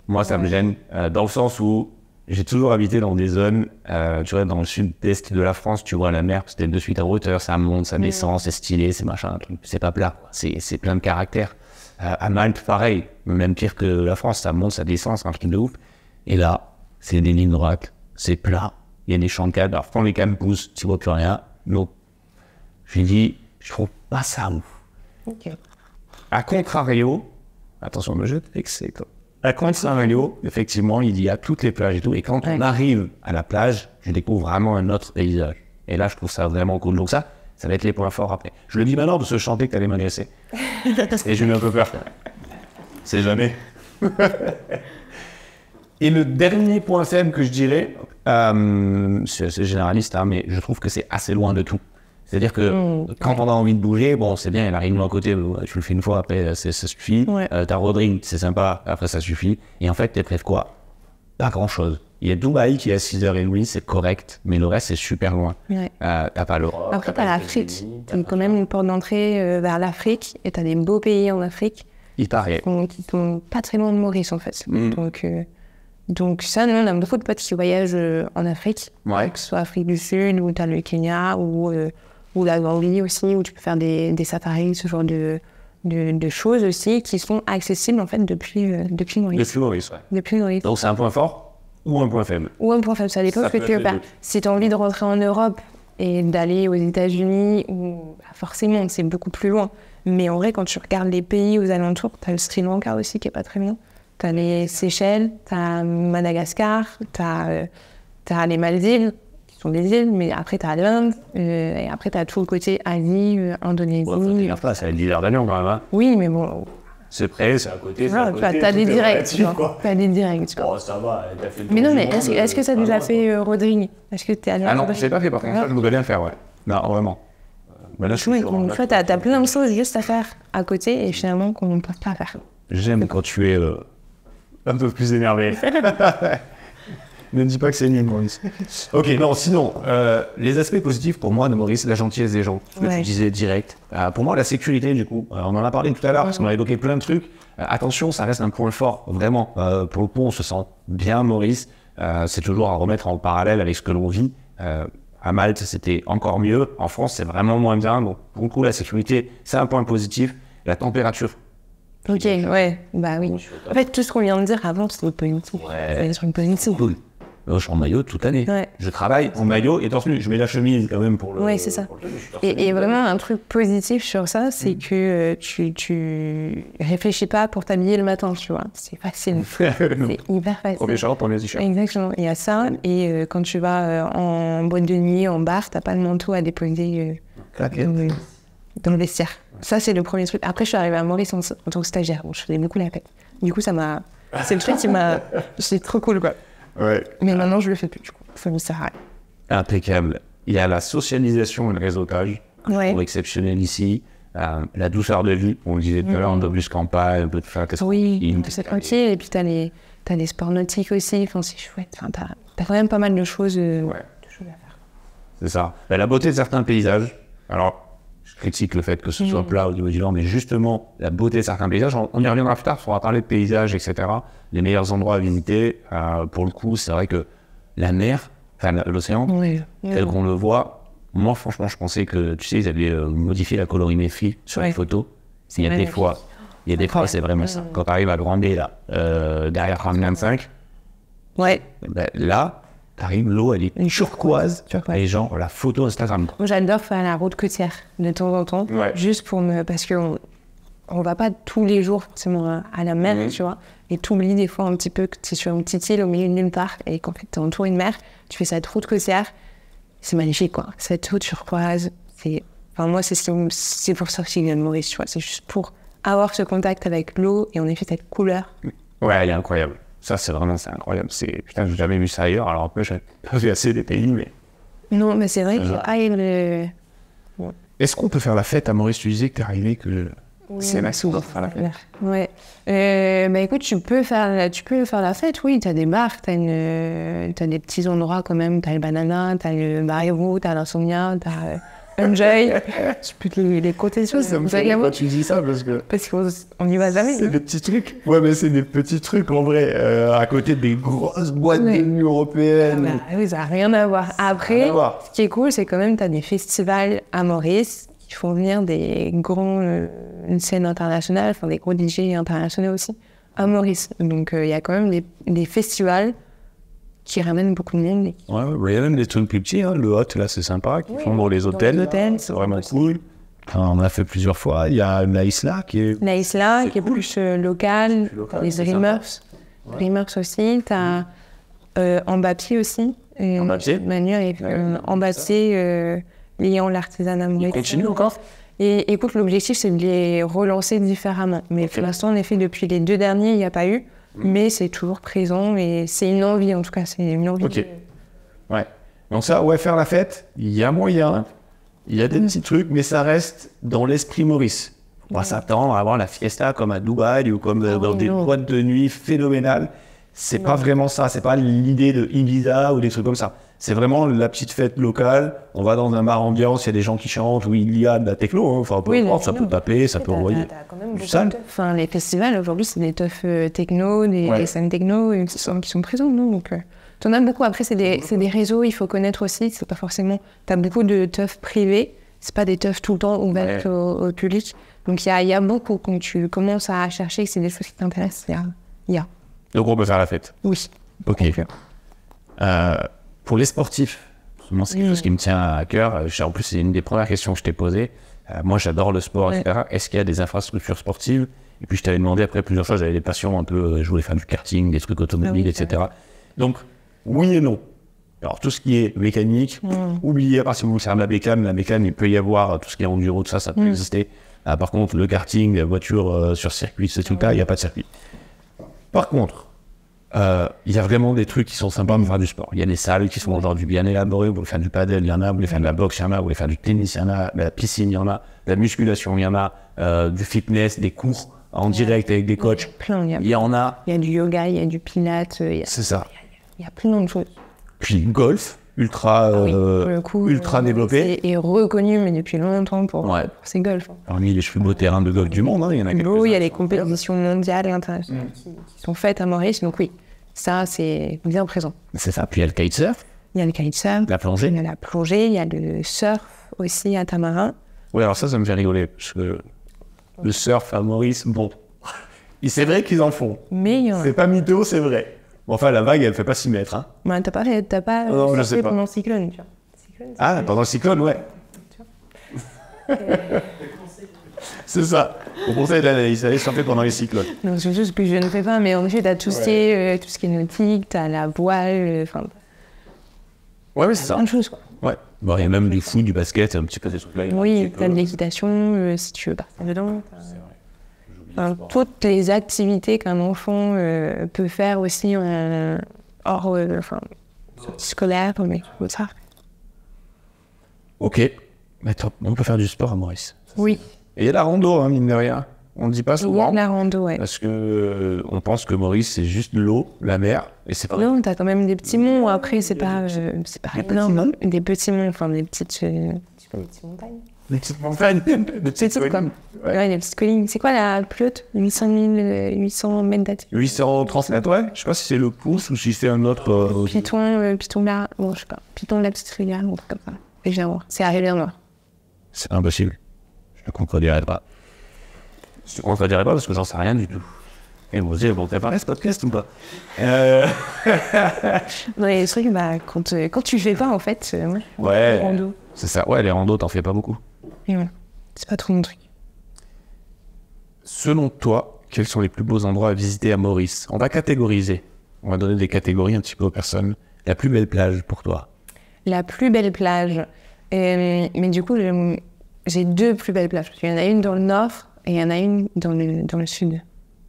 Moi, ça me gêne euh, dans le sens où j'ai toujours habité dans des zones, euh, tu vois, dans le sud-est de la France, tu vois la mer, c'était de suite à hauteur, ça monte, ça mm. descend, c'est stylé, c'est machin, c'est pas plat, c'est plein de caractères. Euh, à Malte, pareil, même pire que la France, ça monte, ça descend, c'est un truc de ouf. Et là, c'est des lignes droites, c'est plat, il y a des champs de Alors, quand les poussent, tu vois plus rien. Non. J'ai dit, je trouve pas ça ouf. OK. À contrario, attention, me jette, c'est À contrario, effectivement, il y a toutes les plages et tout. Et quand on arrive à la plage, je découvre vraiment un autre paysage. Et là, je trouve ça vraiment cool. Donc, ça, ça va être les points forts après. Je le dis maintenant parce que je chantais que tu allais m'agresser. et j'ai eu un peu peur. C'est jamais. Et le dernier point faible que je dirais, euh, c'est généraliste, hein, mais je trouve que c'est assez loin de tout. C'est-à-dire que hmm. quand on a envie de bouger, bon, c'est bien, il arrive d'un côté, tu le fais une fois, après, euh, ça suffit. Euh, t'as Rodrigue, c'est sympa, après, ça suffit. Et en fait, t'es prêt de quoi Pas grand-chose. Il y a Dubaï qui est à 6h30, c'est correct, mais le reste, c'est super loin. t'as pas l'Europe. Oh, après, t'as l'Afrique. T'as quand même une porte d'entrée vers l'Afrique et t'as des beaux pays en Afrique. Il paraît. Qui sont pas très loin de Maurice, en fait. Hmm. Donc. Donc ça, nous, on a beaucoup de potes qui voyagent euh, en Afrique, ouais. que ce soit Afrique du Sud, ou tu as le Kenya, ou, euh, ou la Gambie aussi, où tu peux faire des, des safaris, ce genre de, de, choses aussi, qui sont accessibles en fait depuis, euh, depuis Maurice. Depuis Maurice, Depuis Donc c'est un point fort ou un point faible Ou un point faible, ça dépend l'époque que tu Si t'as envie de rentrer en Europe et d'aller aux États-Unis, ou... Bah, forcément, c'est beaucoup plus loin. Mais en vrai, quand tu regardes les pays aux alentours, tu as le Sri Lanka aussi qui est pas très bien. T'as les Seychelles, t'as Madagascar, euh, t'as les Maldives, qui sont des îles, mais après t'as as l'Inde, euh, et après t'as tout le côté Asie, euh, Indonésie. Ouais, ça a une leader d'avion quand même. Hein. Oui, mais bon. C'est prêt, c'est à côté. Tu ah, as des directs. Tu as des directs. Oh, ça va, t'as fait Mais non, mais est-ce que ça nous a fait Rodrigue Est-ce que tu es allé Ah non, je pas fait par contre, ça je voudrais bien faire, ouais. Non, vraiment. Mais là, oui, en fait, tu as, plein de choses juste à faire à côté et finalement qu'on ne peut pas faire. J'aime quand tu es un peu plus énervé. ne dis pas que c'est nul, Maurice. ok, non, sinon, euh, les aspects positifs pour moi de Maurice, la gentillesse des gens, ce que tu disais direct. Euh, pour moi, la sécurité, du coup, euh, on en a parlé tout à l'heure, parce qu'on a évoqué plein de trucs. attention, ça reste un point fort, vraiment. pour le coup, on se sent bien, Maurice. c'est toujours à remettre en parallèle avec ce que l'on vit. à Malte, c'était encore mieux. En France, c'est vraiment moins bien. Donc, pour le coup, la sécurité, c'est un point positif. La température, Ok, ouais, bah oui. En fait, tout ce qu'on vient de dire avant, c'est une soupe. Ouais. c'est une dessous. Cool. Je suis en maillot toute l'année. Je travaille en maillot et torse nu. Je mets la chemise quand même pour le. Oui, c'est ça. et, et, vraiment, un truc positif sur ça, c'est que euh, tu, tu réfléchis pas pour t'habiller le matin, tu vois. C'est facile. c'est hyper facile. Premier short, premier t Exactement. Il y a ça. Et euh, quand tu vas euh, en boîte de nuit, en bar, t'as pas le manteau à déposer dans, le vestiaire. Ça, c'est le premier truc. Après, je suis arrivée à Maurice en, tant que stagiaire. Bon, je faisais beaucoup la tête. Du coup, ça m'a. C'est le truc qui m'a. C'est trop cool, quoi. Ouais. Mais maintenant, je le fais plus, du coup. Faut me ça Impeccable. Il y a la socialisation et le réseautage. Ouais. exceptionnel ici. Euh, la douceur de vie, on le disait tout à l'heure, un mm. peu plus campagne, un peu de faire qu'est-ce Oui, c'est tranquille. Et puis, t'as les, as les sports nautiques aussi. Enfin, c'est chouette. Enfin, t'as as quand même pas mal de choses, euh, à faire. C'est ça. Bah, la beauté de certains paysages. Alors, critique le fait que ce soit mm. plat du vent, mais justement la beauté de certains paysages. On, y reviendra plus tard, on va parler de paysages, etc. Les meilleurs endroits à visiter, euh, pour le coup, c'est vrai que la mer, enfin l'océan, tel qu'on le voit, moi franchement, je pensais que, tu sais, ils avaient euh, modifié la colorimétrie sur les photos. Il y a des fois, il y a des fois, c'est vraiment ça. Quand tu arrives à Grande là, euh, derrière 35, ouais. Ben, là, l'eau, elle est une turquoise. les gens ont la photo Instagram. Moi, j'adore faire la route côtière de temps en temps. Juste pour me. Parce qu'on on va pas tous les jours forcément à la mer, mhm. tu vois. Et t'oublies des fois un petit peu que tu es sur une petite île au milieu de nulle part et qu'en fait, t'es entouré de mer. Tu fais cette route côtière. C'est magnifique, quoi. Cette route turquoise. C'est. Enfin, moi, c'est pour ça que je de Maurice, tu vois. C'est juste pour avoir ce contact avec l'eau et en effet, cette couleur. Ouais, elle est incroyable. Ça, c'est vraiment c'est incroyable. C'est putain, n'ai jamais vu ça ailleurs. Alors en j'ai pas vu assez des pays, mais non, mais c'est vrai que ah, le... Est-ce qu'on peut faire la fête à Maurice Tu disais que t'es arrivé que c'est ma source. la fête. Ouais. Euh, bah, écoute, tu peux faire, tu peux faire la fête. Oui, tu as des bars, tu as des petits endroits quand même. tu as le banana, tu as le tu as l'insomnia, as... Euh, Enjoy. Je peux te les, les côtés sur ça. Me fait tu dis ça parce que. Parce qu'on y va jamais. C'est des petits trucs. Ouais, mais c'est des petits trucs en vrai. Euh, à côté des grosses boîtes oui. de ah bah oui, ça n'a rien à voir. Après, ce qui est cool, c'est quand même tu as des festivals à Maurice qui font venir des grands. Euh, une scène internationale, enfin des gros DJ internationaux aussi, à Maurice. Donc euh, il y a quand même des, des festivals qui ramène beaucoup de monde. Ouais, ouais, même des trucs plus petits. Hein. Le Hot, là, c'est sympa, qui font dans les hôtels. Les hôtels, c'est vraiment cool. On a fait plusieurs fois. Il y a la Isla qui est. qui est euh, plus Local, les Dreamers. Ouais. Dreamers aussi. Tu as euh, aussi. Et, en Manu l'artisanat euh, euh, liant l'artisanat Continue encore et écoute, l'objectif, c'est de les relancer différemment. Mais pour l'instant, en effet, depuis les deux derniers, il n'y a pas eu. Mm. mais c'est toujours présent et c'est une envie en tout cas, c'est une envie. Ok. Ouais. Donc ça, ouais, faire la fête, il y a moyen, il y a des mm. petits trucs, mais ça reste dans l'esprit Maurice. On va à avoir la fiesta comme à Dubaï ou comme ah euh, dans des boîtes de nuit phénoménales. C'est pas vraiment ça, c'est pas l'idée de Ibiza ou des trucs comme ça. C'est vraiment la petite fête locale. On va dans un bar ambiance, il y a des gens qui chantent, où il y a de la techno. Hein. Enfin, peu ça peut taper, ça peut envoyer. Enfin, les festivals aujourd'hui, c'est des teufs euh, techno, des, scènes techno qui sont, qui présents, Donc, euh, as beaucoup. Après, c'est des, réseaux, il faut connaître aussi. C'est pas forcément. T'as beaucoup de teufs privés. C'est pas des teufs tout le temps ouverts au, public. Donc, il y a, beaucoup. Quand tu commences à chercher c'est des choses qui t'intéressent, il y a. Donc on peut faire la fête. Oui. Ok. Euh, euh pour les sportifs. C'est quelque chose mm. qui me tient à cœur. Euh, en plus, c'est une des premières questions que je t'ai posées. Euh, moi, j'adore le sport, etc. Est-ce qu'il y a des infrastructures sportives Et puis, je t'avais demandé après plusieurs choses. J'avais des passions un peu. Euh, je voulais faire du karting, des trucs ah automobiles, etc. Donc, oui et non. Alors, tout ce qui est mécanique, mm. oubliez, à si vous savez la bécane, la bécane, il peut y avoir tout ce qui est enduro, tout ça, ça peut mm. exister. Ah, par contre, le karting, la voiture sur circuit, c'est tout cas, il n'y a pas de circuit. Par contre, il y a vraiment des trucs qui sont sympas pour faire du sport. Il y a des salles qui sont aujourd'hui bien élaborées, vous voulez faire du padel, il y en a, vous voulez faire de la boxe, il y en a, vous voulez faire du tennis, il y en a, la piscine, il y en a, la musculation, il y en a, du fitness, des cours en direct avec des coachs. il y, en a. Il y a du yoga, il y a du pilates, il C'est ça. Il y, a, plein de choses. Puis golf, ultra, ultra développé. Et reconnu, mais depuis longtemps, pour, ses golfs. Parmi les plus beaux terrains de golf du monde, il y en a quelques Il y a les compétitions mondiales et internationales qui, sont faites à Maurice, donc oui, ça, c'est bien présent. C'est ça. Puis il y a le kitesurf. Il y a le kitesurf. La plongée. Il y a la plongée, il y a le surf aussi à Tamarin. Oui, alors ça, ça me fait rigoler. que Le surf à Maurice, bon. c'est vrai qu'ils en font. Mais il y en a... C'est pas mytho, c'est vrai. enfin, la vague, elle ne fait pas 6 mètres. Hein. t'as pas, pas non, je sais pas. pendant le cyclone, tu vois. Cyclone, ah, pendant le cyclone, ouais. Tu vois. C'est ça. Au conseil d'analyse, allaient chanter pendant les cyclones. Non, c'est juste que je ne fais pas, mais en effet, tu as tout, ce qui est, euh, tout ce qui est nautique, tu as la voile, euh, enfin. ouais, c'est ça. Plein de choses, quoi. Ouais. Bon, il y a même du foot, du basket, un petit peu des trucs-là. Oui, tu de l'équitation, euh, si tu veux partir dedans. C'est vrai. toutes les activités qu'un enfant peut faire aussi hors enfin, scolaire, mais ça. Ok. Mais bah, on peut faire du sport à Maurice. oui. Et il y a la rando, hein, mine de rien. On ne dit pas souvent. Oui, la rando, ouais. Parce que euh, on pense que Maurice, c'est juste l'eau, la mer, et c'est pas vrai. Non, t'as quand même des petits monts. Après, c'est pas, euh, c'est pas Des petits monts, enfin des petites, euh, des petites montagnes. Des petites montagnes, des petites collines. Ouais. des petites collines. C'est quoi la plus haute 800 800 mètres d'altitude. 830 mètres, ouais. Je sais pas si c'est le pouce ou si c'est un autre. Euh, Python, piton là, bon, je sais pas. Python de la petite rivière, ou comme ça. C'est arrivé en moi. C'est impossible. Je ne contredirais pas. Je ne contredirais pas parce que j'en sais rien du tout. Et vous dit, bon, t'as ce podcast ou pas euh... Non, les trouve bah, quand, tu euh, quand tu fais pas, en fait, euh, ouais, les C'est ça, ouais, les randos, t'en fais pas beaucoup. Et voilà, c'est pas trop mon truc. Selon toi, quels sont les plus beaux endroits à visiter à Maurice On va catégoriser. On va donner des catégories un petit peu aux personnes. La plus belle plage pour toi La plus belle plage. Euh, mais du coup, je, j'ai deux plus belles plages. Il y en a une dans le nord et il y en a une dans le, dans le sud.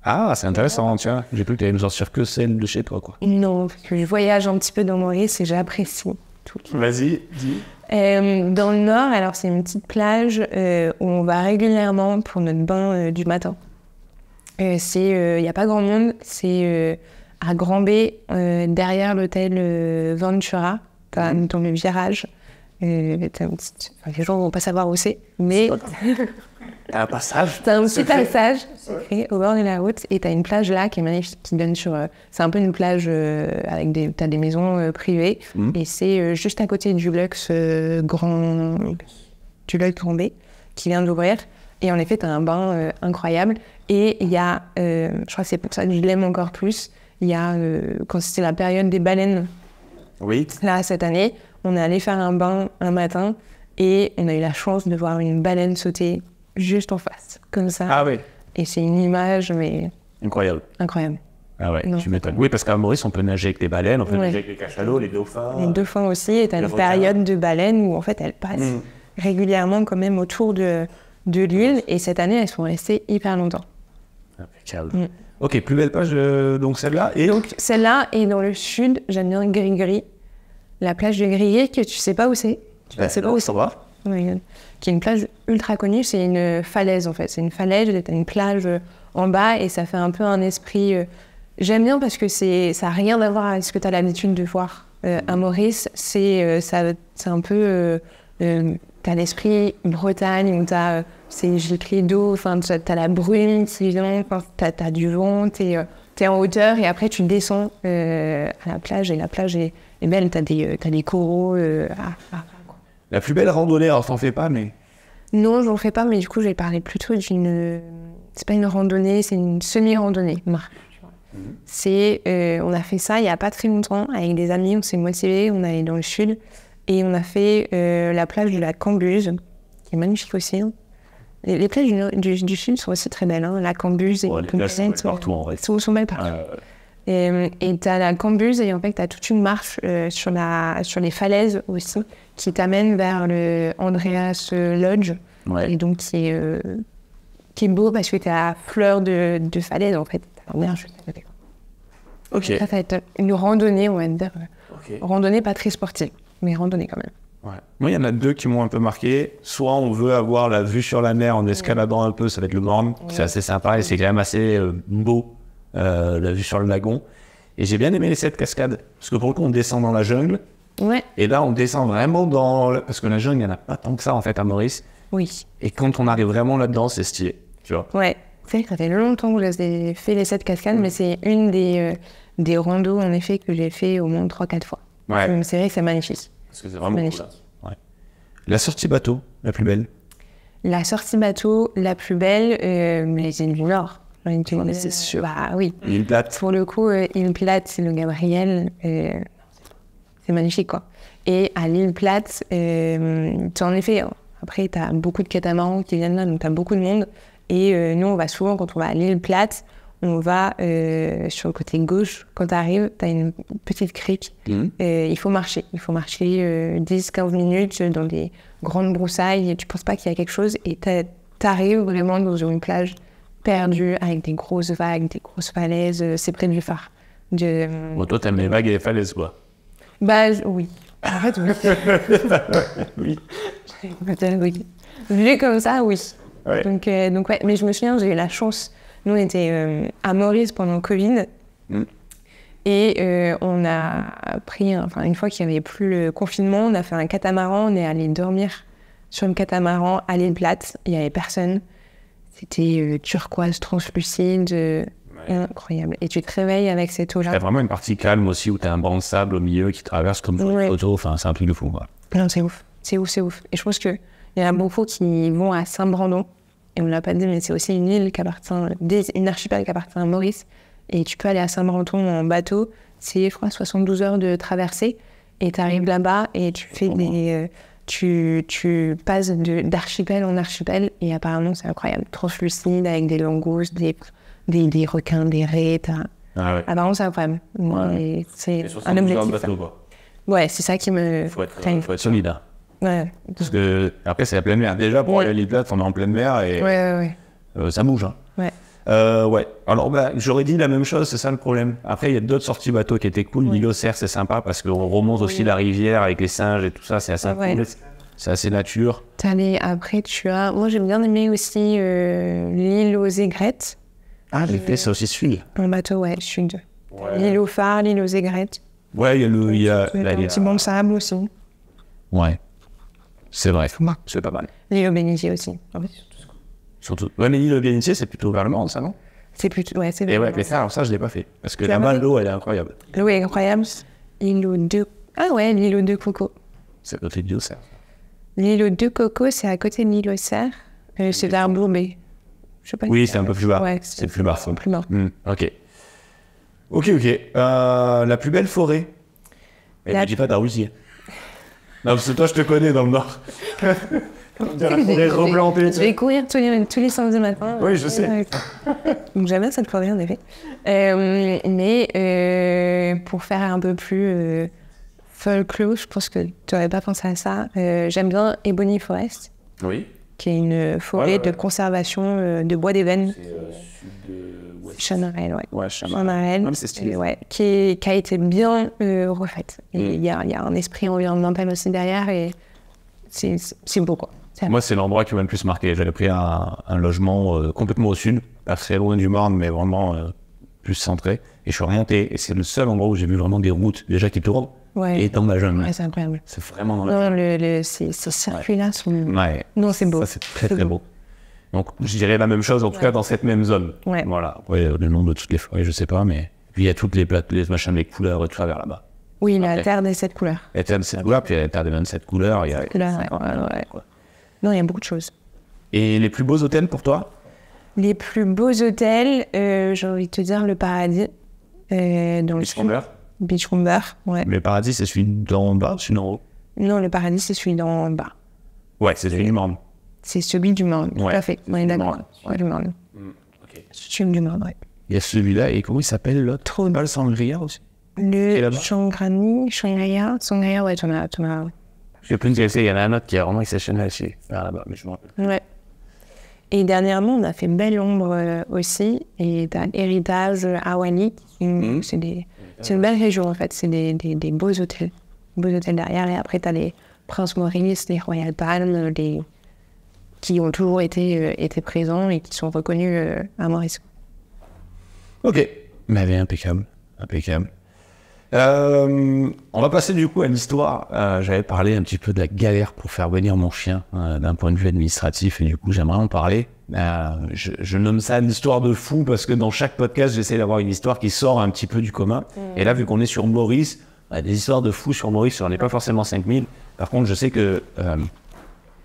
Ah, c'est intéressant, tiens. J'ai cru que tu allais nous sortir que celle de chez toi, quoi. Non, parce que je voyage un petit peu dans Maurice et j'apprécie tout. Vas-y, dis. Euh, dans le nord, alors c'est une petite plage euh, où on va régulièrement pour notre bain euh, du matin. il n'y a pas grand monde, c'est à Grand B, derrière l'hôtel Ventura, mhm. dans, le virage les gens vont pas savoir où c'est, mais. T'as un passage. T'as un petit passage au bord de la route et t'as une plage là qui est magnifique, qui donne sur. Euh, c'est un peu une plage euh, avec des. T'as des maisons euh, privées mmh. et c'est juste à côté du Luxe Grand. Du Luxe Grand B qui vient d'ouvrir. Et en effet, t'as un bain incroyable. Et il y a. je crois que c'est pour ça que je l'aime encore plus. Il y a. quand c'était la période des baleines. Oui. Là, cette année, on est allé faire un bain un matin et on a eu la chance de voir une baleine sauter juste en face, comme ça. Ah oui. Et c'est une image, mais. Incroyable. Incroyable. Ah ouais, tu m'étonnes. Oui, parce qu'à Maurice, on peut nager avec les baleines, on peut nager avec les cachalots, les dauphins. Les dauphins aussi, et une période de baleine où en fait elles passent mm. régulièrement quand même autour de, de l'île, et cette année elles sont restées hyper longtemps. Mm. Ok, plus belle page, euh, donc celle-là. Et donc Celle-là, est dans le sud, j'aime bien gris la plage de Grillé, que tu sais pas où c'est. Tu ben, sais pas où c'est. Oh qui est une plage ultra connue, c'est une falaise en fait. C'est une falaise, t'as une plage euh, en bas et ça fait un peu un esprit. Euh, j'aime bien parce que c'est, ça n'a rien à voir avec ce que tu as l'habitude de voir à Maurice. C'est, ça, c'est un peu. t'as l'esprit Bretagne où t'as ces giclées d'eau, enfin, t'as la brume t'as, as du vent, t'es, es en hauteur et après tu descends à la plage et la plage est et belle, t'as des, euh, as des coraux. Euh, la plus belle randonnée, alors t'en fais pas, mais. Non, j'en fais pas, mais du coup, j'ai parlé plutôt d'une. C'est pas une randonnée, c'est une semi-randonnée. Mhm. C'est, euh, on a fait ça il y a pas très longtemps avec des amis, on s'est motivés, on allait dans le sud et on a fait la plage de la Cambuse, qui est magnifique aussi. Hein. Les, plages du, sud sont aussi très belles, hein. la Cambuse et ouais, les sont partout en vrai. Euh, et tu la cambuse et en fait, tu as toute une marche euh, sur, la, sur les falaises aussi qui t'amène vers le Andreas euh, Lodge. Et donc, qui est, qui est beau parce que tu à fleur de, de, falaise en fait. Ok. Ça, va être une randonnée, on va dire. Randonnée pas très sportive, mais randonnée quand même. Ouais. Moi, il y en a deux qui m'ont un peu marqué. Soit on veut avoir la vue sur la mer en escaladant un peu, ça va être le Morne. C'est assez sympa et c'est quand même assez beau euh, la vue sur le lagon. Et j'ai bien aimé les sept cascades, parce que pour le coup, on descend dans la jungle. Ouais. Et là, on descend vraiment dans. Parce que la jungle, il n'y en a pas tant que ça, en fait, à Maurice. Oui. Et quand on arrive vraiment là-dedans, c'est stylé, tu vois. Ouais. C'est ça fait longtemps que j'ai fait les sept cascades, mais c'est une des, euh, des randos, en effet, que j'ai fait au moins 3-4 fois. Ouais. C'est vrai que c'est magnifique. Parce que c'est vraiment Cool, hein. La sortie bateau, la plus belle La sortie bateau, la plus belle, les îles du Nord. Euh, bah oui. Pour le coup, euh, il plate, c'est le Gabriel. Euh, c'est magnifique, quoi. Et à l'île plate, tu en effet, après, tu as beaucoup de catamarans qui viennent là, donc tu as beaucoup de monde. Et nous, on va souvent, quand on va à l'île plate, on va sur le côté gauche. Quand tu arrives, tu as une petite crique. Mmh. il faut marcher. Il faut marcher 10-15 minutes dans des grandes broussailles. Tu penses pas qu'il y a quelque chose et tu arrives vraiment dans une plage perdu avec des grosses vagues, des grosses falaises. Euh, c'est près du phare. De... Euh, toi, t'aimes les vagues et les falaises, quoi. Bah, oui. En fait, oui. oui. Vu comme ça, oui. Donc, euh, donc, ouais. Mais je me souviens, j'ai eu la chance. Nous, on était à Maurice pendant le Covid. Hmm. Et on a pris, enfin, une fois qu'il n'y avait plus le confinement, on a fait un catamaran. On est allé dormir sur le catamaran à l'île Plate. Il n'y avait personne. C'était euh, turquoise, translucide, euh, incroyable. Et tu te réveilles avec cette eau-là. a vraiment une partie calme aussi où as un banc de sable au milieu qui traverse comme une photo. Enfin, c'est un truc de fou. Non, c'est ouf. C'est ouf, c'est ouf. Et je pense qu'il y en a beaucoup qui vont à Saint-Brandon. Et on ne l'a pas dit, mais c'est aussi une île qui appartient, une archipel qui appartient à Maurice. Et tu peux aller à Saint-Brandon en bateau. C'est, je crois, 72 heures de traversée. Et tu arrives là-bas et tu fais des. Hein. Euh, tu, passes d'archipel en archipel et apparemment c'est incroyable. trop Translucide avec des langoustes, des, des, requins, des raies. Ah ouais. Apparemment c'est incroyable. Ouais. C'est un objectif. Bateau, hein. quoi. Ouais, c'est ça qui me. Faut être, faut être solide. Hein. Ouais. Parce que après c'est la pleine mer. Déjà pour aller à l'île plate, on est en pleine mer et euh, ça bouge. Hein. Ouais. Euh, ouais. Alors, bah, j'aurais dit la même chose, c'est ça le problème. Après, il y a d'autres sorties bateau qui étaient cool. L'île c'est sympa parce qu'on remonte aussi la rivière avec les singes et tout ça. C'est assez, ah nature. As les... Après, tu as. Moi, j'ai bien aimé aussi euh, l'île aux aigrettes. Ah, l'île fait ça aussi, celui le bateau, ouais, je suis deux. Ouais. L'île aux phares, l'île aux aigrettes. Ouais, il y a le. Y a, un petit banc de sable aussi. Ouais. C'est vrai. C'est pas mal. L'île aux bénitiers aussi. Ah Surtout. Ouais, mais l'île c'est plutôt vers le monde, ça, non C'est plutôt. Ouais, c'est Et ouais, mais ça, alors ça, je ne l'ai pas fait. Parce que la bas l'eau, elle est incroyable. L'eau est incroyable. L'île de. Ah ouais, l'île de Coco. C'est à côté de de L'île L'îlot de Coco, c'est à côté de l'île de c'est vers mais Je sais pas. Oui, c'est un peu plus bas. Ouais, c'est plus bas. C'est plus bas. Hmm, ok. Ok, ok. Euh, la plus belle forêt. Eh, mais ne dis pas d'arrosier. non, parce que toi, je te connais dans le Nord. Des en Je vais courir tous les, tous les samedis matin. Oui, je sais. Donc j'aime cette soirée, en effet. Euh, mais euh, pour faire un peu plus full euh, folklore, je pense que tu n'aurais pas pensé à ça. Euh, j'aime bien Ebony Forest. Oui. Qui est une forêt de conservation de bois d'ébène. C'est Chanarelle, ouais. Ouais, Chanarelle. c'est stylé. Euh, ouais, qui, qui, a été bien refaite. Mm. Il y, y, a un esprit environnemental aussi derrière et c'est beau, quoi. Moi, c'est l'endroit qui m'a le plus marqué. J'avais pris un, logement euh, complètement au sud, pas très loin du Marne, mais vraiment euh, plus centré. Et je suis orienté, Et c'est le seul endroit où j'ai vu vraiment des routes déjà qui tournent. Et dans ma jeune Ouais, c'est incroyable. C'est vraiment dans la non, le, le, ces, là sont. Non, c'est beau. c'est très, très beau. Donc, je dirais la même chose, en tout cas, dans cette même zone. Ouais. Voilà. Euh, le nom de toutes les forêts, je sais pas, mais. Puis il y a toutes les plates, les machins, les couleurs et tout vers là-bas. Oui, la terre des sept couleurs. La terre des sept couleurs, puis la terre des 27 couleurs. Il y ouais. Non, il y a beaucoup de choses. Et les plus beaux hôtels pour toi Les plus beaux hôtels, euh, j'ai envie de te dire le paradis. Euh, dans Beachcomber le Beachcomber, ouais. Mais le paradis, c'est celui d'en bas, celui d'en haut Non, le paradis, c'est celui d'en bas. Ouais, c'est celui du monde. C'est celui du monde, tout à fait. On est d'accord. Ouais, du monde. Mm, c'est Celui du monde, ouais. Il y a celui-là, et comment il s'appelle l'autre Trop. le Sangria aussi Le Shangrani, Sangria, ouais, je plus de Il y en a un autre qui est vraiment exceptionnel aussi, là-bas, mais je m'en Ouais. Et dernièrement, on a fait Belle Ombre euh, aussi, et t'as Héritage euh, Awani. Mhm. C'est des... une belle région en fait, c'est des, des, beaux hôtels. Beaux hôtels derrière, et après t'as les Prince Maurice, les Royal Palm, euh, qui ont toujours été, présents et qui sont reconnus à Maurice. Ok, mais impeccable, impeccable. Euh, on va passer du coup à l'histoire. Euh, J'avais parlé un petit peu de la galère pour faire venir mon chien euh, d'un point de vue administratif et du coup j'aimerais en parler. Euh, je, nomme ça une histoire de fou parce que dans chaque podcast j'essaie d'avoir une histoire qui sort un petit peu du commun. Mmh. Et là vu qu'on est sur Maurice, des histoires de fou sur Maurice, on n'est pas forcément 5000. Par contre je sais que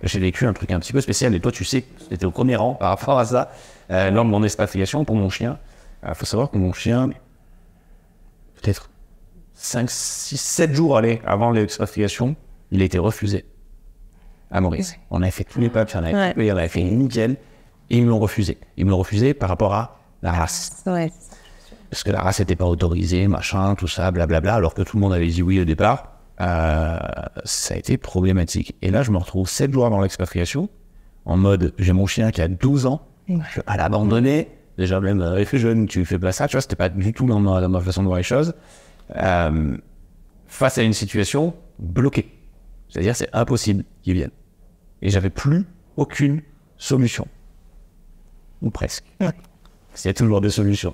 j'ai vécu un truc un petit peu spécial et toi tu sais, c'était au premier rang par rapport à ça lors de mon expatriation pour mon chien. Il faut savoir que mon chien, peut-être 5, 6, 7 jours aller avant l'expatriation, il était refusé à Maurice. On avait fait tous les papiers, on avait, fait nickel, et ils me l'ont refusé. Ils me l'ont refusé par rapport à la race. Parce que la race n'était pas autorisée, machin, tout ça, blablabla, alors que tout le monde avait dit oui au départ. Euh, ça a été problématique. Et là, je me retrouve 7 jours avant l'expatriation, en mode, j'ai mon chien qui a 12 ans, à l'abandonner. Déjà, même, euh, fait jeune, tu fais pas ça, tu vois, c'était pas du tout dans ma, dans ma façon de voir les choses. Euh, face à une situation bloquée. C'est-à-dire, c'est impossible qu'ils viennent. Et j'avais plus aucune solution. Ou presque. C'est toujours des solutions.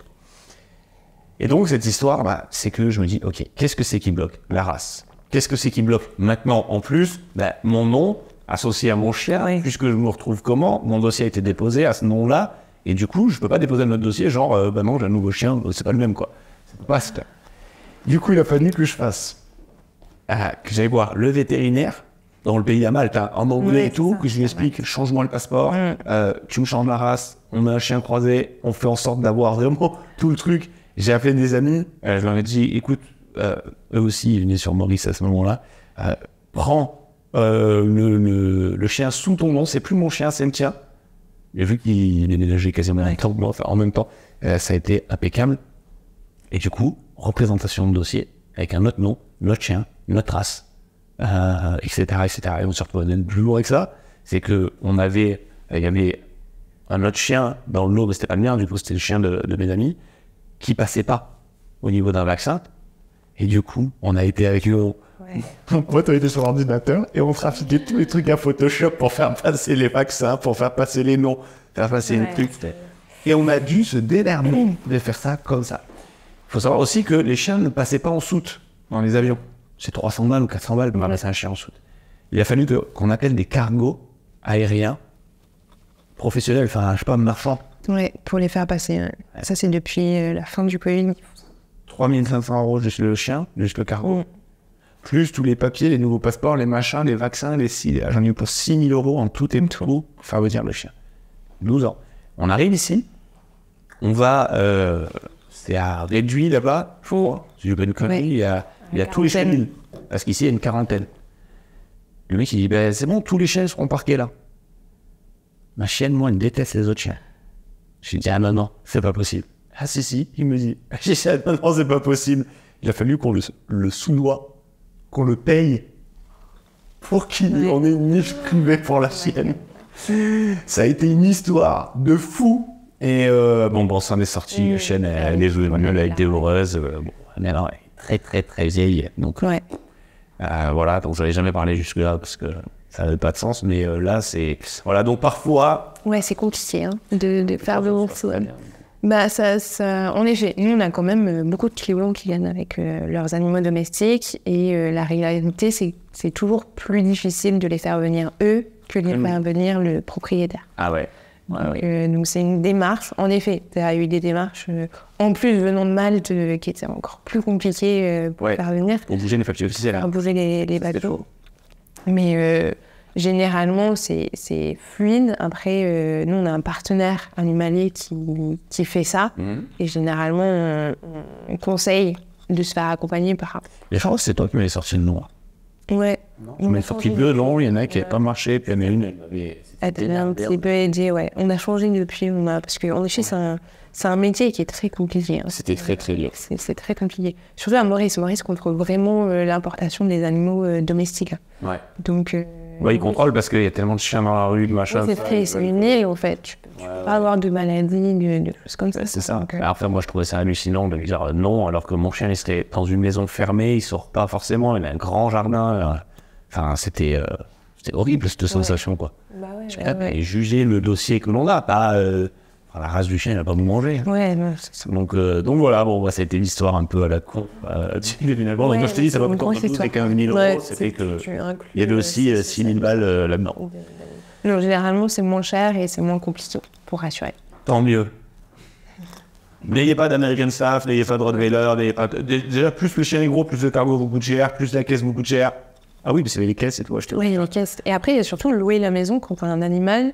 Et donc, cette histoire, bah, c'est que je me dis, OK, qu'est-ce que c'est qui bloque La race. Qu'est-ce que c'est qui bloque Maintenant, en plus, bah, mon nom associé à mon chien, puisque je me retrouve comment Mon dossier a été déposé à ce nom-là, et du coup, je ne peux pas déposer un autre dossier, genre, euh, ben bah non, j'ai un nouveau chien, c'est pas le même, quoi. C'est pas du coup, il a fallu que je fasse. Ah, que j'aille voir le vétérinaire dans le pays à Malte, hein, en anglais et tout, que je lui explique, change-moi le passeport, euh, tu me changes la race, on met un chien croisé, on fait en sorte d'avoir vraiment tout le truc. J'ai appelé des amis, euh, je leur ai dit, écoute, euh, eux aussi, ils venaient sur Maurice à ce moment-là, prends le, le, chien sous ton nom, c'est plus mon chien, c'est le tien. J'ai vu qu'il est déménagé quasiment rien, en même temps, ça a été impeccable. Et du coup, représentation de dossier avec un autre nom, notre chien, notre race, etc., euh, etc. Et on se retrouve plus lourd avec ça. C'est que on avait, il y avait un autre chien dans nom, mais c'était pas le mien, du coup c'était le chien de, mes amis, qui passait pas au niveau d'un vaccin. Et du coup, on a été avec eux. On Moi, t'as été sur l'ordinateur et on trafiquait tous les trucs à Photoshop pour faire passer les vaccins, pour faire passer les noms, faire passer les trucs. Et on a dû se dénerver de faire ça comme ça faut savoir aussi que les chiens ne passaient pas en soute dans les avions. C'est 300 balles ou 400 balles pour ramasser un chien en soute. Il a fallu qu'on appelle des cargos aériens professionnels, enfin, je ne sais pas, marchands. Oui, pour les faire passer. Ça, c'est depuis euh, la fin du Covid. 3500 euros juste le chien, juste le cargo. Mm. Plus tous les papiers, les nouveaux passeports, les machins, les vaccins, les si. J'en ai eu pour 6000 euros en tout et tout mm. pour faire le chien. 12 ans. On arrive ici, on va euh, c'est à réduit là-bas, Si je une connerie, il y a, il y a tous les chiens. Parce qu'ici, il y a une quarantaine. Le mec, il dit ben, C'est bon, tous les chiens seront parqués là. Ma chienne, moi, elle déteste les autres chiens. lui dis, Ah non, non, c'est pas possible. Ah si, si, il me dit J'ai Ah non, non, c'est pas possible. Il a fallu qu'on le, le sous qu'on le paye pour qu'il en ait une niche pour la chienne. Ça a été une histoire de fou et euh, bon, bon, ça est sorti mmh. chaîne ah les jeux avec des heureuses. Euh, hein, très, très, très vieille. Donc, euh, voilà, donc j'avais jamais parlé jusque-là parce que ça n'avait pas de sens. Mais là, c'est. Voilà, donc parfois. Ouais, c'est compliqué hein, de, faire le bon bah, ça, est nous, on a quand même beaucoup de clients qui viennent avec leurs animaux domestiques et la réalité, c'est, c'est toujours plus difficile de les faire venir eux que de les faire venir le propriétaire. Ah ouais. Euh, donc c'est une démarche. En effet, tu as eu des démarches euh, en plus venant de Malte euh, qui étaient encore plus compliquées pour parvenir. faire venir. Pour bouger les factures officielles. Hein. Pour bouger les, les bateaux. Mais généralement, c'est fluide. Après, nous, on a un partenaire animalier qui, qui fait ça. Mhm. Et généralement, on, conseille de se faire accompagner par. Mais je crois que c'est toi qui m'avais sorti le nom. Ouais. On est sorti deux longs, il y en a qui n'avait pas marché, puis il y en a une, elle avait. un petit peu aidée, ouais. On a changé depuis, on a... parce que on est c'est un, un métier qui est très compliqué. Hein. C'était très très dur. C'est très compliqué. Surtout à Maurice. Maurice contrôle vraiment euh, l'importation des animaux euh, domestiques. Hein. Ouais. Donc, euh, oui, bah, ils contrôlent parce qu'il y a tellement de chiens dans la rue, de machin. c'est c'est une en fait. Tu peux pas avoir de maladie, de, choses comme ça. c'est ça. Euh, enfin, moi je trouvais ça hallucinant de dire euh, non, alors que mon chien il serait dans une maison fermée, il sort pas forcément, il a un grand jardin. Euh. Enfin, c'était. c'était horrible cette sensation, quoi. Bah ouais, juger le dossier que l'on a, pas la race du chien, il n'a pas mangé. manger. Hein. donc, euh, donc voilà, bon, a bah, été l'histoire un peu à la con euh, donc, quand je te dis, ça va pas quand même 15 000 euros, c'était que. Il y avait euh, aussi 6 000 euh, balles là-dedans. Non, généralement, c'est moins cher et c'est moins compliqué pour rassurer. Tant mieux. N'ayez pas d'American Staff, n'ayez pas de Rottweiler, Déjà, plus le chien est gros, plus le cargo vous coûte cher, plus la caisse vous coûte cher. Ah oui, mais c'est les caisses et tout acheter. Oui, les caisses. Et après, il y a surtout louer la maison quand on a un animal.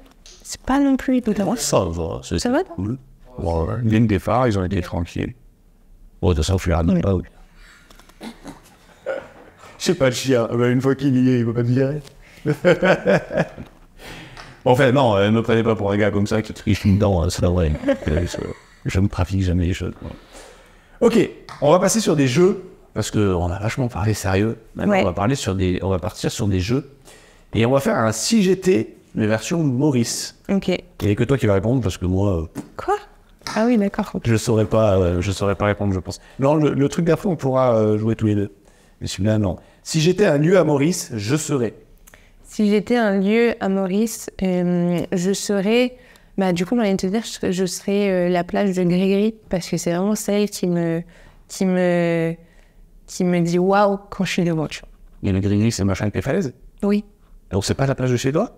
C'est pas non plus tout ça va. ça va cool. Ouais. des phares, ils ont été tranquilles. Bon, ça, au à pas, ah oui. Je sais pas le chien. Ah ben, une fois qu'il y est, il va pas me virer. En fait, non, euh, Ne ne prenez pas pour un gars comme ça qui triche une dent, hein, c'est vrai. Euh, je ne trafique jamais les choses. Ok, on va passer sur des jeux, parce qu'on a vachement parlé sérieux. on, va parler sur des, on va partir sur des jeux. Et on va faire un CGT mais version Maurice. Ok. Il n'y a que toi qui vas répondre parce que moi. Euh, Quoi Ah oui, d'accord. Je saurais pas, euh, saurais pas répondre, je pense. Non, le, truc d'après, on pourra euh, jouer tous les deux. Mais non. Si j'étais un lieu à Maurice, je serais. Si j'étais un lieu à Maurice, je serais. Bah, du coup, dans te dire, je, je serais la plage de Grégory parce que c'est vraiment celle qui me, qui me, qui me dit waouh quand je suis devant. Et le Grégory, c'est machin avec les Oui. Alors, c'est pas la plage de chez toi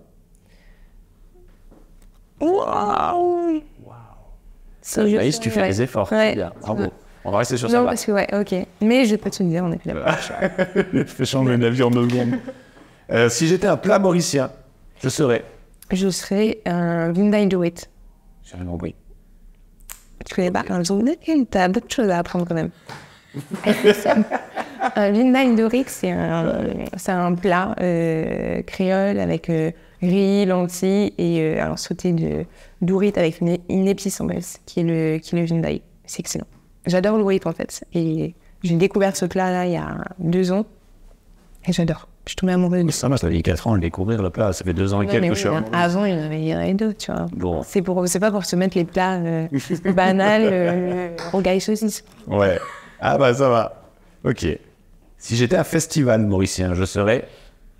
Waouh Wow. Maïs, tu fais des efforts. Ouais. Bien. Bravo. On va rester sur ça. Non, parce que, ouais, ok. Mais je vais pas te dire, on est plus là Je fais changer d'avis en deux euh, si j'étais un plat mauricien, je serais. Je serais un Vinda Douet. J'ai rien compris. Tu connais pas un tu T'as d'autres choses à apprendre quand même. un Vinda c'est un, un plat euh, créole avec. Euh, Gris, lentilles et euh, alors sauté de d'ourite avec une, épice en baisse, qui est le, qui est le C'est excellent. J'adore l'ourite en fait. Et j'ai découvert ce plat-là il y a deux ans et j'adore. Je suis tombée amoureuse. Ça m'a fait 4 ans de découvrir le plat. Ça fait 2 ans et quelques que hein. Avant, il y en avait, il y en avait tu vois. C'est, pour, pas pour se mettre les plats euh, banals euh, au gaille saucisse. Ouais. Ah bah ça va. Ok. Si j'étais un festival mauricien, je serais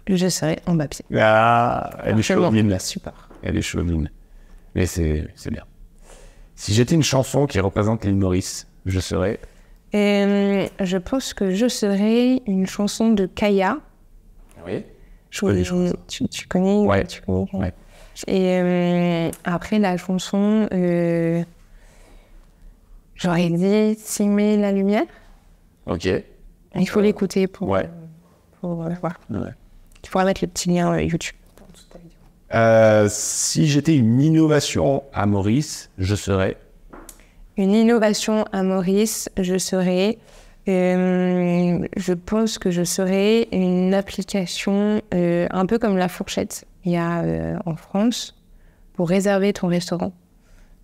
je serai en pied. Ah, elle est chauvine là. Super. Elle est chauvine. Mais c'est bien. Si j'étais une chanson qui représente l'île Maurice, je serais. Euh, je pense que je serais une chanson de Kaya. Oui. Je connais, Tu, connais ouais. Tu Et après la chanson, euh, j'aurais dit Simmer la lumière. Ok. Il faut euh, l'écouter pour, pour, pour euh, voir. Ouais. Tu pourras mettre le petit lien euh, YouTube. Euh, si j'étais une innovation à Maurice, je serais Une innovation à Maurice, je serais. Euh, je pense que je serais une application un peu comme la fourchette il y a en France pour réserver ton restaurant.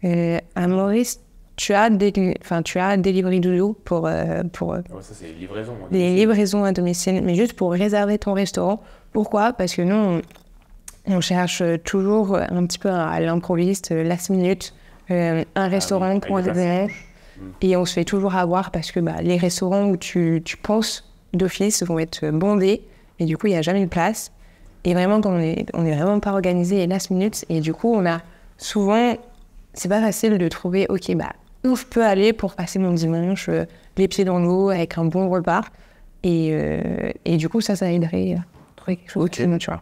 à Maurice, tu as, des, enfin, tu as pour. pour Les hein, livraisons à domicile, mais juste pour réserver ton restaurant pourquoi Parce que nous, on, cherche toujours un petit peu à l'improviste, euh, last minute, euh, un ah restaurant ah, pour mm. Et on se fait toujours avoir parce que bah, les restaurants où tu, tu penses d'office vont être bondés. Et du coup, il n'y a jamais de place. Et vraiment, quand on n'est est vraiment pas organisé last minute. Et du coup, on a souvent, c'est pas facile de trouver, OK, bah, où je peux aller pour passer mon dimanche euh, les pieds dans l'eau avec un bon repas. Et, et du coup, ça, ça aiderait trouver quelque chose. Ok, tu vois.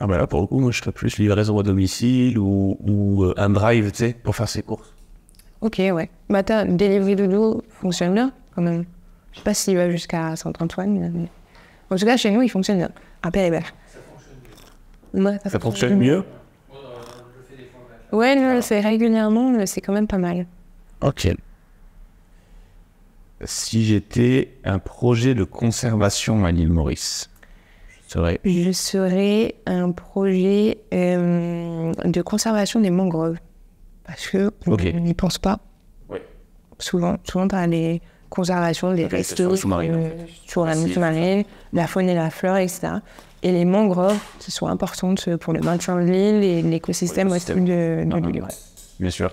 Ah ben là, pour le coup, moi, je serais plus livraison à domicile ou, un euh, drive, tu sais, pour faire ses courses. Ok, ouais. Bah, t'as Delivery Doudou fonctionne là quand même. Je sais pas s'il va jusqu'à Saint-Antoine, mais... En tout cas, chez nous, il fonctionne bien. À Péribert. Ça fonctionne mieux. Ouais, ça, fonctionne, mieux. Ouais, je le fais régulièrement, c'est quand même pas mal. Ok. Si j'étais un projet de conservation à l'île Maurice, je serais un projet euh, de conservation des mangroves. Parce que on n'y pense pas. Souvent, souvent dans les conservations des okay, euh, sur, la sur la marine, la faune et la flore, etc. Et les mangroves ce sont importantes euh, pour le maintien de l'île et l'écosystème aussi de, l'île. Ah, ah, bien sûr.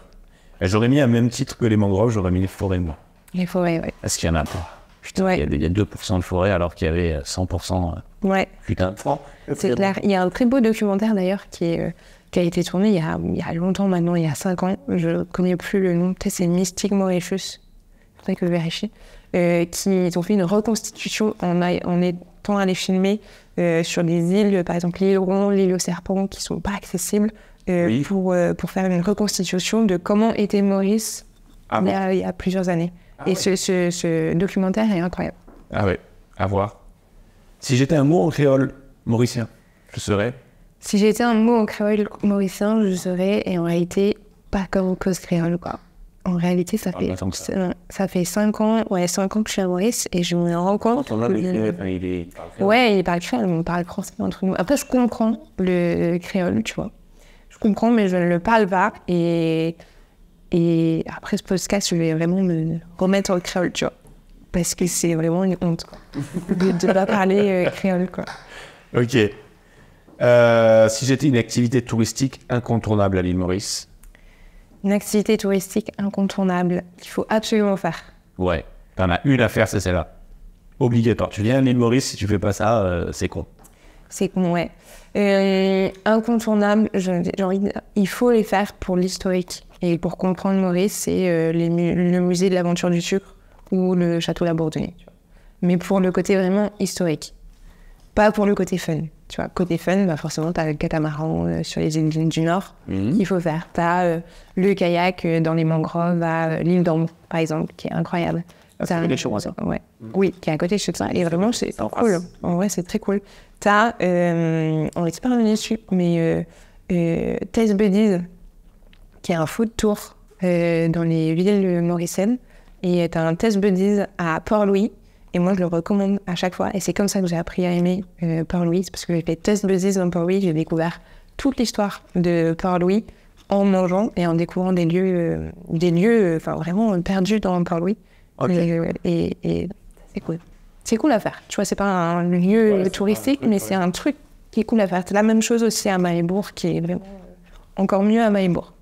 J'aurais mis à même titre que les mangroves, j'aurais mis les forêts, bois. Les forêts, oui. Est-ce qu'il y en a pas il, y a, 2% de forêt alors qu'il y avait 100% euh, euh, ouais. putain de forêt. C'est clair. Il y a un très beau documentaire d'ailleurs qui, euh, qui a été tourné il y a, longtemps maintenant, il y a 5 ans. Je ne connais plus le nom. Peut-être c'est Mystique Mauritius. Il que vous vérifie. Euh, qui ont fait une reconstitution en, a, en étant allés filmer sur des îles, par exemple l'île Rond, l'île au Serpent, qui ne sont pas accessibles, pour, pour faire une reconstitution de comment était Maurice ah il y a plusieurs années. Ah et ce, documentaire est incroyable. Ah ouais, à voir. Si j'étais un mot en créole mauricien, je serais Si j'étais un mot en créole mauricien, je serais, et en réalité, pas comme cause créole, quoi. En réalité, ça, ah, fait, bah, ça. fait 5 ans, ouais, cinq ans que je suis à Maurice et je me rends compte. il, il est, il ouais, il parle créole, on parle français entre nous. Après, je comprends le créole, tu vois. Je comprends, mais je ne le parle pas. Et et après ce podcast, je vais vraiment me remettre au créole, tu vois. Parce que c'est vraiment une honte de ne pas parler euh, créole, quoi. Ok. Euh, si j'étais une activité touristique incontournable à l'île Maurice Une activité touristique incontournable qu'il faut absolument faire. Ouais, t'en as une à faire, c'est celle-là. Obligatoire. Tu viens à l'île Maurice, si tu fais pas ça, euh, c'est con. C'est con, ouais. incontournable, genre, il faut les faire pour l'historique. Et pour comprendre Maurice, c'est euh, le musée de l'aventure du sucre ou le château La Bourdonnais. Mais pour le côté vraiment historique, pas pour le côté fun. Tu vois, côté fun, bah forcément, tu as le catamaran euh, sur les îles du Nord Il mhm. qu'il faut faire. Tu as euh, le kayak dans les mangroves à l'île d'Ambre, par exemple, qui est incroyable. les ah, mhm. Oui, qui est un côté de Et vraiment, c'est cool. En vrai, c'est très cool. Tu as, on n'est pas revenu dessus, mais Test Buddies, qui est un food tour euh, dans les villes mauriciennes. Et est euh, un test buddies à Port-Louis. Et moi, je le recommande à chaque fois. Et c'est comme ça que j'ai appris à aimer euh, Port-Louis. parce que j'ai fait test buddies dans Port-Louis. J'ai découvert toute l'histoire de Port-Louis en mangeant et en découvrant des lieux, des lieux enfin vraiment perdus dans Port-Louis. Et, c'est cool. C'est cool à faire. Tu vois, c'est pas un lieu touristique, mais c'est un truc qui est cool à faire. C'est la même chose aussi à Maïbourg, qui est vraiment encore mieux à Maïbourg.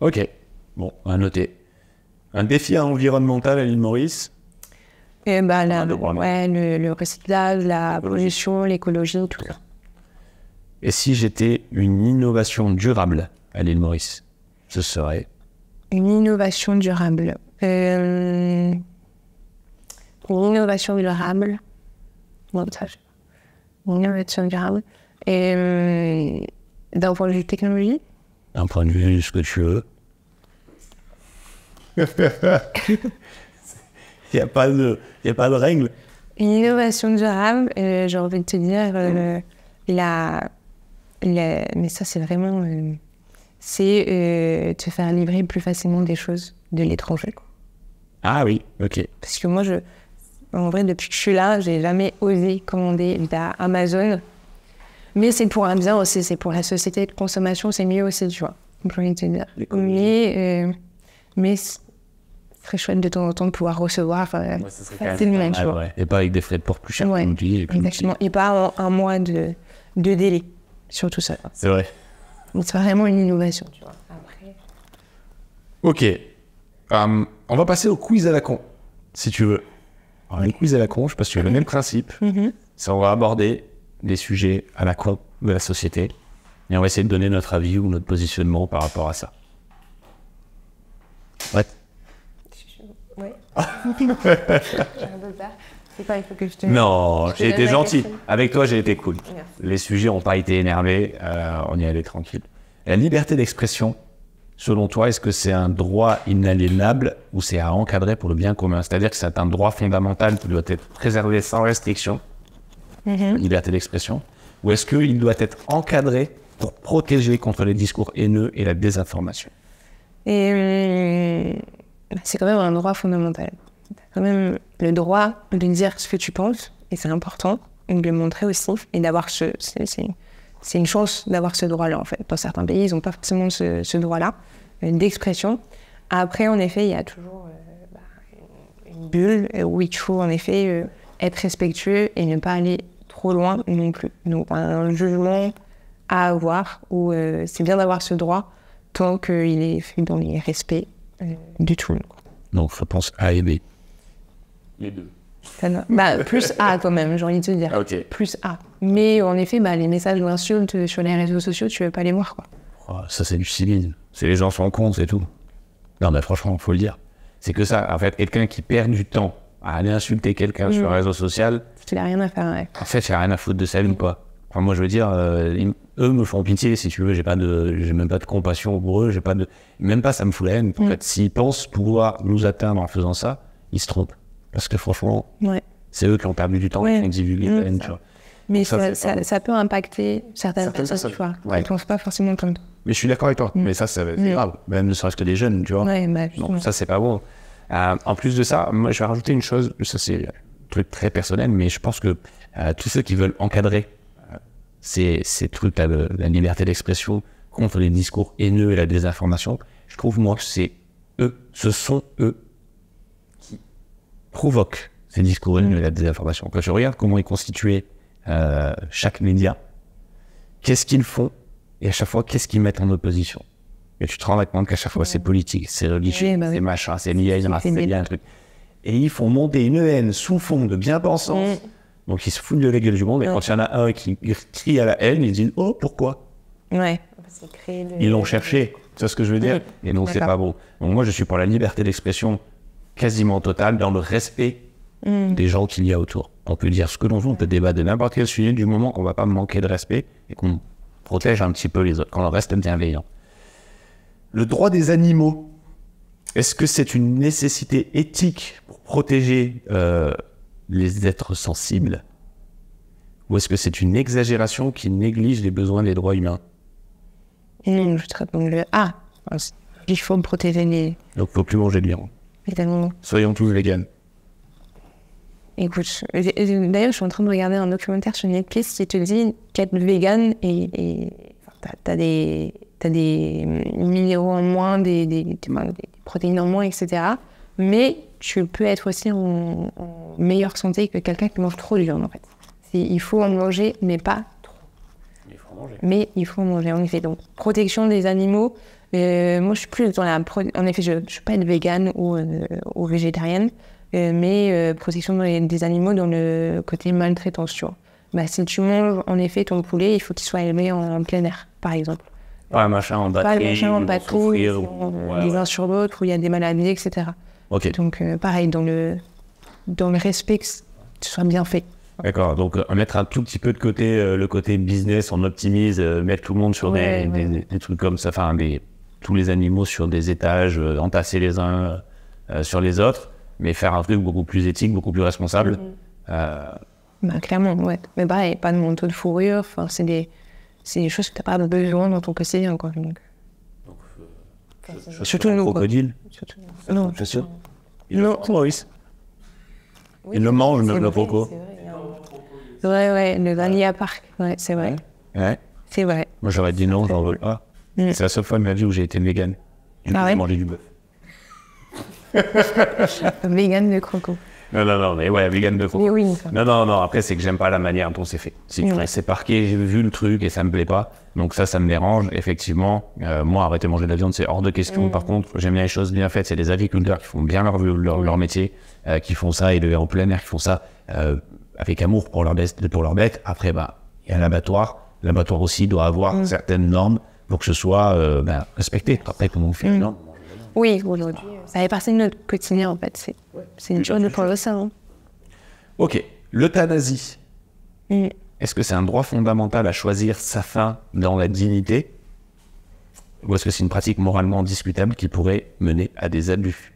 Ok, bon, à noter. Un défi environnemental à l'île Maurice eh ben, Et ouais, le, recyclage, la pollution, l'écologie, tout ça. Et si j'étais une innovation durable à l'île Maurice, ce serait Une innovation durable. Euh, une innovation durable. Une innovation durable. Et euh... d'un de technologie d'un point de vue, ce que tu veux. Il n'y a, pas de, y a pas règle. innovation durable, euh, j'ai envie de te dire, euh, la, mais ça c'est vraiment... Euh, c'est te faire livrer plus facilement des choses de l'étranger. Ah oui, ok. Parce que moi, je, en vrai, depuis que je suis là, j'ai jamais osé commander à Amazon mais c'est pour un aussi, c'est pour la société de consommation, c'est mieux aussi, tu vois. Mais, euh, mais c'est très chouette de temps en temps de pouvoir recevoir C'est ouais, même, Et pas avec des frais de port plus chers, et Exactement, pas un, mois de, délai sur tout ça. C'est vrai. C'est vraiment une innovation, tu vois. Après... Ok. Hum, on va passer au quiz à la con, si tu veux. le quiz à la con, je sais pas tu le même principe. Mm-hmm. Ça on va aborder des sujets à la croix de la société et on va essayer de donner notre avis ou notre positionnement par rapport à ça. Ouais. Ouais. Non, j'ai été gentil. Avec toi, j'ai été cool. Les sujets n'ont pas été énervés. Euh, on y allait tranquille. La liberté d'expression, selon toi, est-ce que c'est un droit inaliénable ou c'est à encadrer pour le bien commun C'est-à-dire que c'est un droit fondamental qui doit être préservé sans restriction Mhm. liberté d'expression, ou est-ce qu'il doit être encadré pour protéger contre les discours haineux et la désinformation Et euh, bah, c'est quand même un droit fondamental. quand même le droit de dire ce que tu penses, et c'est important, et de le montrer aussi, et d'avoir ce. C'est une chance d'avoir ce droit-là, en fait. Dans certains pays, ils n'ont pas forcément ce, droit-là euh, d'expression. Après, en effet, il y a toujours euh, bah, une bulle où il faut, en effet, être respectueux et ne pas aller trop loin non plus. Donc un jugement à avoir où euh, c'est bien d'avoir ce droit tant qu'il est fait dans les respects euh, du tout. Donc je pense A et B. Les deux. Bah, plus A quand même, j'ai envie de te dire. Ah, plus A. Mais en effet, bah, les messages insultes sur les réseaux sociaux, tu veux pas les voir. Quoi. Oh, ça, c'est du civisme. C'est les gens sont rendent compte, c'est tout. Non, mais franchement, faut le dire. C'est que ça, en fait, quelqu'un qui perd du temps aller insulter quelqu'un sur mm. un réseau social. Tu n'as rien à faire avec. En fait, j'ai rien à foutre de sa vie, quoi. Enfin, moi, je veux dire, euh, eux me font pitié, si tu veux. J'ai pas de, j'ai même pas de compassion pour eux. J'ai pas de, même pas, ça me fout la haine. En mm. fait, s'ils pensent pouvoir nous atteindre en faisant ça, ils se trompent. Parce que franchement, c'est eux qui ont perdu du temps, ouais. qui ont mm. la haine, tu vois. Mais ça, ça, peut impacter certaines, personnes, tu vois. Ils pensent pas forcément comme toi. Mais je suis d'accord avec toi. Mais ça, c'est grave. Même ne serait-ce que des jeunes, tu vois. Bah, non, ça, c'est pas bon. Euh, en plus de ça, moi, je vais rajouter une chose. Ça, c'est un truc très personnel, mais je pense que euh, tous ceux qui veulent encadrer euh, ces, trucs, la, la liberté d'expression contre les discours haineux et la désinformation, je trouve, moi, que c'est eux, ce sont eux qui provoquent ces discours haineux et la désinformation. Quand je regarde comment est constitué chaque média, qu'est-ce qu'ils font et à chaque fois, qu'est-ce qu'ils mettent en opposition. Mais tu te rends compte qu'à chaque fois, c'est politique, c'est religieux, c'est eh ben c'est machin, c'est lié, c'est bien un truc. Et ils font monter une haine sous fond de bien-pensance. Mm. Donc ils se foutent de la gueule du monde. Et quand mm. il y en a un qui crie à la haine, ils disent Oh, pourquoi Ouais. Ils l'ont cherché. Tu vois ce que je veux dire mm. Et non, c'est pas beau. Donc moi, je suis pour la liberté d'expression quasiment totale dans le respect des gens qu'il y a autour. On peut dire ce que l'on veut, on peut débattre de n'importe quel sujet du moment qu'on ne va pas manquer de respect et qu'on protège un petit peu les autres, qu'on reste bienveillant le droit des animaux, est-ce que c'est une nécessité éthique pour protéger euh, les êtres sensibles Ou est-ce que c'est une exagération qui néglige les besoins des droits humains Non, je ah, Il faut protéger les... Donc, faut plus manger de viande. Soyons tous véganes. Écoute, d'ailleurs, je suis en train de regarder un documentaire sur Netflix qui te dit qu'être vegan et... t'as des as des minéraux en moins, des, des, ben, protéines en moins, etc. Mais tu peux être aussi en, meilleure santé que quelqu'un qui mange trop de viande, en fait. Il faut en manger, mais pas trop. Il faut manger. Mais il faut en manger, en effet. Donc, protection des animaux. Euh, moi, je suis plus dans la... En effet, je ne suis pas une végane ou, euh, végétarienne, euh, mais protection des, animaux dans le côté maltraitance, bah, si tu manges, en effet, ton poulet, il faut qu'il soit élevé en plein air, par exemple. Pas un machin en batterie. en les uns sur l'autre, où il y a des maladies, etc. Donc, euh, pareil, dans le, dans le respect que ce soit bien fait. D'accord, donc euh, mettre un tout petit peu de côté euh, le côté business, on optimise, mettre tout le monde sur des, des, trucs comme ça, enfin, tous les animaux sur des étages, entasser les uns sur les autres, mais faire un truc beaucoup plus éthique, beaucoup plus responsable. Mm. bah, clairement, ouais. Mais pareil, pas de manteau de fourrure, c'est des c'est des choses que tu n'as pas besoin dans ton quotidien. Quoi. Donc, euh, surtout nous. Crocodile. Non. Il non. Oui, il le mange, même le vrai, hein. Ouais, ouais, le vanilla park. Ouais, c'est vrai. Ouais. C'est vrai. Moi, j'aurais dit non, j'en veux pas. Mm. C'est la seule fois de ma vie où j'ai été vegan. Ah ouais. J'ai mangé du bœuf. vegan de crocodile. Non, non, non, mais ouais, vegan de faux. Mais oui. Non, non, non, après, c'est que j'aime pas la manière dont c'est fait. C'est c'est parqué, j'ai vu le truc et ça me plaît pas. Donc ça, ça me dérange. Effectivement, euh, moi, arrêter de manger de la viande, c'est hors de question. Par contre, j'aime bien les choses bien faites. C'est des agriculteurs qui font bien leur, leur, leur métier, euh, qui font ça, et en plein air, qui font ça euh, avec amour pour leur, pour leur bête. Après, bah, il y a l'abattoir. L'abattoir aussi doit avoir certaines normes pour que ce soit euh, bah, respecté. Après, comment on fait oui, aujourd'hui. Euh, ça fait partie de notre quotidien, en fait. C'est une journée pour le Ok. L'euthanasie. Mm. Est-ce que c'est un droit fondamental à choisir sa fin dans la dignité Ou est-ce que c'est une pratique moralement discutable qui pourrait mener à des abus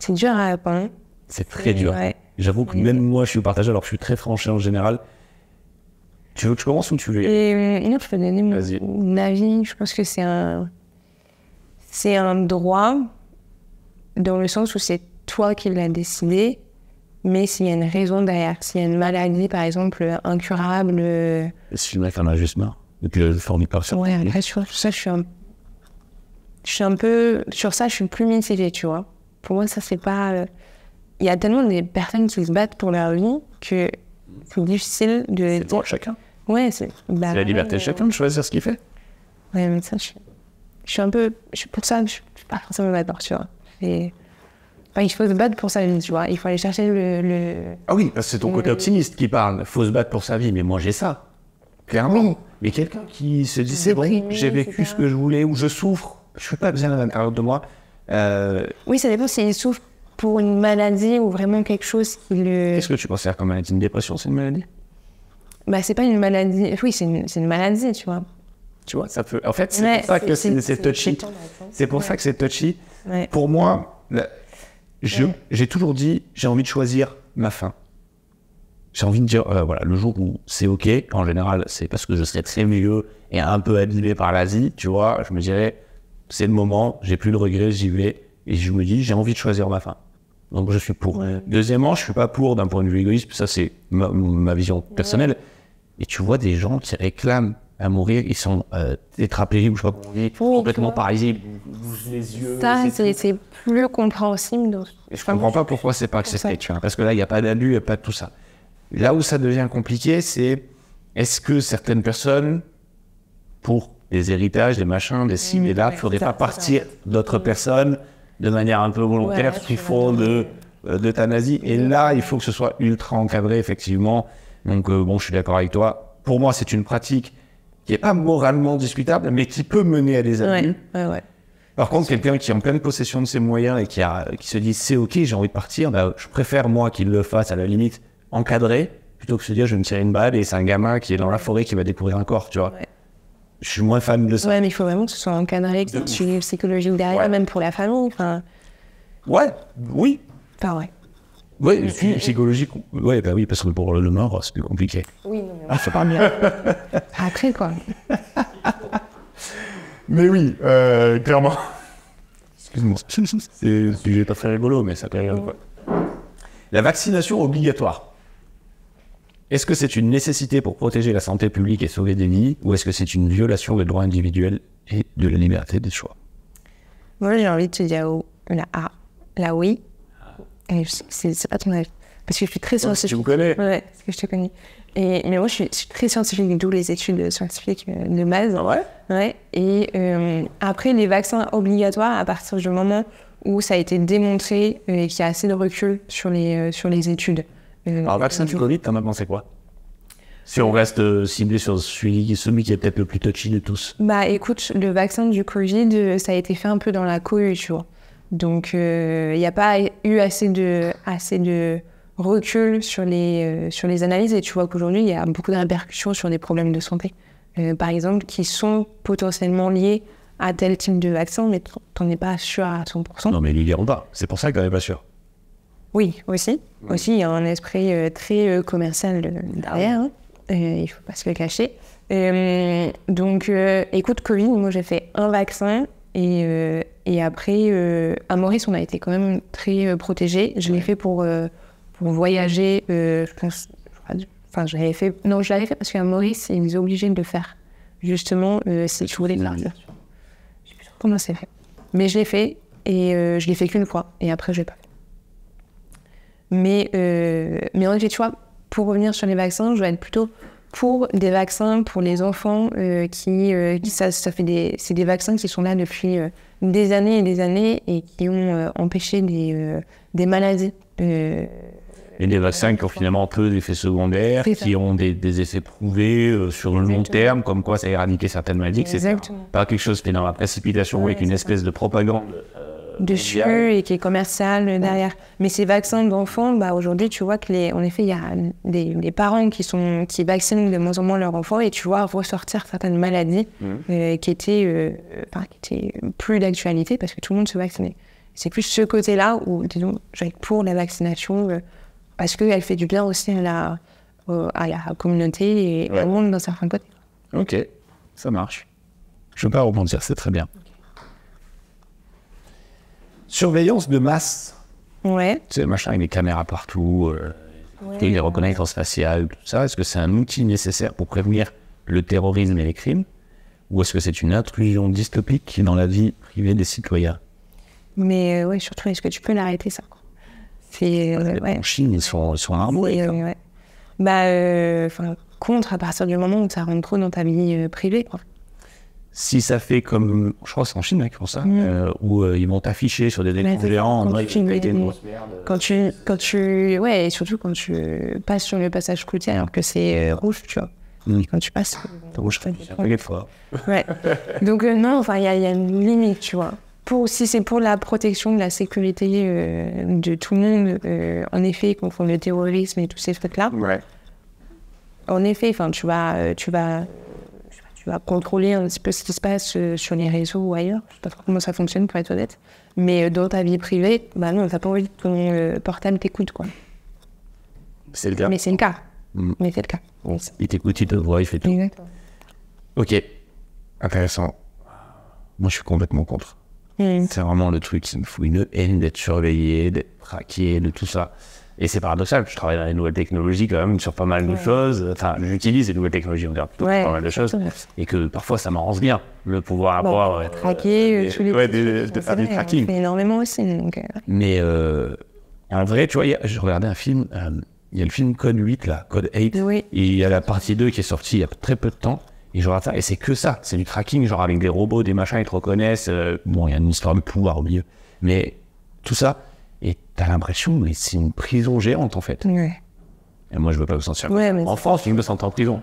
C'est dur à répondre. C'est très dur. J'avoue que même moi, je suis partagé, alors que je suis très franchi en général. Tu veux que je commence ou tu veux Et, Non, je peux donner Je pense que c'est un c'est un droit dans le sens où c'est toi qui l'as décidé, mais s'il y a une raison derrière, s'il y a une maladie, par exemple, incurable. C'est euh, une un ajustement puis le ça. Ouais, sur ça, je suis, un... je suis un peu. Sur ça, je suis plus mitigée, tu vois. Pour moi, ça, c'est pas. Euh, il y a tellement de personnes qui se battent pour leur vie que c'est difficile de. C'est chacun. Ouais, bah, c'est. la liberté de chacun de choisir ce qu'il fait. Ouais, mais ça, je suis je suis un peu. Je pour ça, je ne suis pas forcément d'accord, tu vois. Et, enfin, il faut se battre pour sa vie, tu vois. Il faut aller chercher le. Ah oui, c'est ton côté optimiste qui parle. Il faut se battre pour sa vie, mais moi j'ai ça. Clairement. Mais quelqu'un qui se dit c'est vrai, j'ai vécu ce que je voulais ou je souffre, je suis pas bien à l'intérieur de moi. Euh, oui, ça dépend s'il souffre pour une maladie ou vraiment quelque chose qui le. Qu'est-ce que tu considères comme maladie Une dépression, c'est une maladie Bah, c'est pas une maladie. Oui, c'est une, une maladie, tu vois. Tu vois, ça peut. En fait, c'est pour ça que c'est touchy. C'est pour ça que c'est touchy. Pour moi, j'ai toujours dit, j'ai envie de choisir ma fin. J'ai envie de dire, euh, voilà, le jour où c'est OK, en général, c'est parce que je serais très mieux et un peu abîmé par l'Asie, tu vois, je me dirais, c'est le moment, j'ai plus de regrets, j'y vais. Et je me dis, j'ai envie de choisir ma fin. Donc je suis pour. Deuxièmement, je suis pas pour d'un point de vue égoïste, ça c'est ma, vision personnelle. Et tu vois des gens qui réclament à mourir, ils sont euh, tétraplégiques, je crois complètement paralysés, les yeux. Ça, c'est plus compréhensible. Donc. ne je comprends pas pourquoi c'est pas accepté, parce que là, il n'y a pas d'alu, il n'y a pas de tout ça. Là où ça devient compliqué, c'est est-ce que certaines personnes, pour des héritages, des machins, des cibles, mm. là, ne faudrait pas partir d'autres mm. personnes de manière un peu volontaire, qui font de euh, d'euthanasie. Et là, il faut que ce soit ultra encadré, effectivement. Donc, euh, bon, je suis d'accord avec toi. Pour moi, c'est une pratique qui n'est pas moralement discutable, mais qui peut mener à des abus. Par contre, quelqu'un qui est en pleine possession de ses moyens et qui, a, qui se dit c'est ok, j'ai envie de partir, bah, je préfère moi qu'il le fasse à la limite encadré plutôt que se dire je vais me tirer une balle et c'est un gamin qui est dans la forêt qui va découvrir un corps, tu vois. Je suis moins fan de ça. Ouais, mais il faut vraiment que ce soit encadré, que tu une psychologie ou derrière, même pour la famille. Ouais, oui. Enfin, ouais. Oui, psychologique. Oui, bah oui, parce que pour le mort, c'est plus compliqué. Oui, non, mais c'est ah, pas bien. Ah, après, quoi. mais oui, euh, clairement. Excuse-moi. C'est un sujet pas très rigolo, mais ça période, La vaccination obligatoire. Est-ce que c'est une nécessité pour protéger la santé publique et sauver des vies, ou est-ce que c'est une violation des droits individuels et de la liberté des choix Moi, j'ai envie de te dire la la oui, eh, c'est pas ton avis. Parce que je suis très scientifique. tu me connais Ouais, parce que je te connais. Et, mais moi, je suis, très scientifique, d'où les études scientifiques euh, de base. Ah ouais Ouais. Et euh, après, les vaccins obligatoires, à partir du moment où ça a été démontré euh, et qu'il y a assez de recul sur les, sur les études. Alors, vaccin du Covid, t'en as pensé quoi si on reste ciblé sur celui, qui est peut-être le plus touchy de tous. Bah écoute, le vaccin du Covid, ça a été fait un peu dans la cohue, tu vois. Donc, euh, il n'y a pas eu assez de, assez de recul sur les, euh, sur les analyses. Et tu vois qu'aujourd'hui, il y a beaucoup de répercussions sur des problèmes de santé, euh, par exemple, qui sont potentiellement liés à tel type de vaccin, mais n'en es pas sûr à 100%. Non, mais ils liront pas. C'est pour ça qu'on n'est pas sûr. Oui, aussi. Aussi, il y a un esprit très commercial ah derrière. Hein. il ne faut pas se le cacher. donc, écoute, Covid, moi, j'ai fait un vaccin euh, et, après, euh, à Maurice, on a été quand même très euh, protégés. Je l'ai fait pour, pour voyager, je pense. Enfin, fait. Non, je l'avais fait parce qu'à Maurice, ils nous obligés de le faire. Justement, c'est bah, toujours des Je sais plus comment c'est fait. Mais je l'ai fait et je l'ai fait qu'une fois et après je ne l'ai pas fait. Mais, mais en effet, tu vois, pour revenir sur les vaccins, je vais être plutôt pour des vaccins pour les enfants euh, euh, qui, ça, ça fait des c'est des vaccins qui sont là depuis euh, des années et des années et qui ont empêché des, des maladies. et des vaccins qui ont finalement peu d'effets secondaires, qui ont des, des effets prouvés sur le long terme, comme quoi ça a éradiqué certaines maladies, etc. Pas quelque chose qui est dans la précipitation ou avec une espèce de propagande dessus et qui est commercial derrière. Mais ces vaccins d'enfants, bah, aujourd'hui, tu vois que les, en effet, il y a des, parents qui sont qui vaccinent de moins en moins leurs enfants et tu vois ressortir certaines maladies mmh. euh, qui étaient euh, qui étaient plus d'actualité parce que tout le monde se vaccinait. C'est plus ce côté-là où, disons, je pour la vaccination euh, parce qu'elle fait du bien aussi à la, à la communauté et au monde dans certains côtés. Ok, ça marche. Je ne veux pas rebondir, c'est très bien surveillance de masse. Ouais. Tu sais, machin, avec des caméras partout, euh, les reconnaissances faciales, tout ça. Est-ce que c'est un outil nécessaire pour prévenir le terrorisme et les crimes Ou est-ce que c'est une intrusion dystopique dans la vie privée des citoyens Mais euh, ouais, surtout, est-ce que tu peux l'arrêter, ça C'est. Euh, ouais. En Chine, ils sont, sont armés. Bah, contre, à partir du moment où ça rentre trop dans ta vie privée, si ça fait comme, je crois c'est en Chine mec, hein, font ça, mm. euh, où euh, ils vont t'afficher sur des quand, tu, quand tu, ouais, surtout quand tu passes sur le passage côtier alors que c'est euh, rouge, tu vois. Mm. quand tu passes, rouge, c'est fois. Ouais. Donc non, enfin, il y, a une limite, tu vois. Pour, si c'est pour la protection de la sécurité de tout le monde, en effet, contre le terrorisme et tous ces trucs-là. Ouais. En effet, enfin, tu tu vas tu vas contrôler un petit peu ce qui se passe euh, sur les réseaux ou ailleurs. Je sais pas trop comment ça fonctionne, pour être honnête. Mais euh, dans ta vie privée, bah non, pas envie que ton euh, portable t'écoute, quoi. C'est le cas. Mais c'est le cas. Mm. Mais c'est le cas. il t'écoute, il te voit, il fait tout. Exactement. Ok. Intéressant. Moi, je suis complètement contre. Mm. C'est vraiment le truc ça me fout une haine d'être surveillé, d'être traqué, de tout ça. Et c'est paradoxal, je travaille dans les nouvelles technologies quand même, sur pas mal de choses. Enfin, j'utilise les nouvelles technologies, on dirait, pas mal de choses. Et que parfois, ça m'arrange bien, le pouvoir bon, avoir. traquer, euh, euh, tous les. Ouais, des, tracking. énormément aussi. Euh. Mais euh, en vrai, tu vois, j'ai je regardais un film, il y a le film Code 8, là, Code 8. Et il y a la partie 2 qui est sortie il y a très peu de temps. Et je regarde ça, et c'est que ça. C'est du tracking, genre avec des robots, des machins, ils te reconnaissent. bon, il y a une histoire de pouvoir au milieu. Mais tout ça et t'as l'impression, mais c'est une prison géante en fait. Et moi, je veux pas me sentir. En France, je me sens en prison.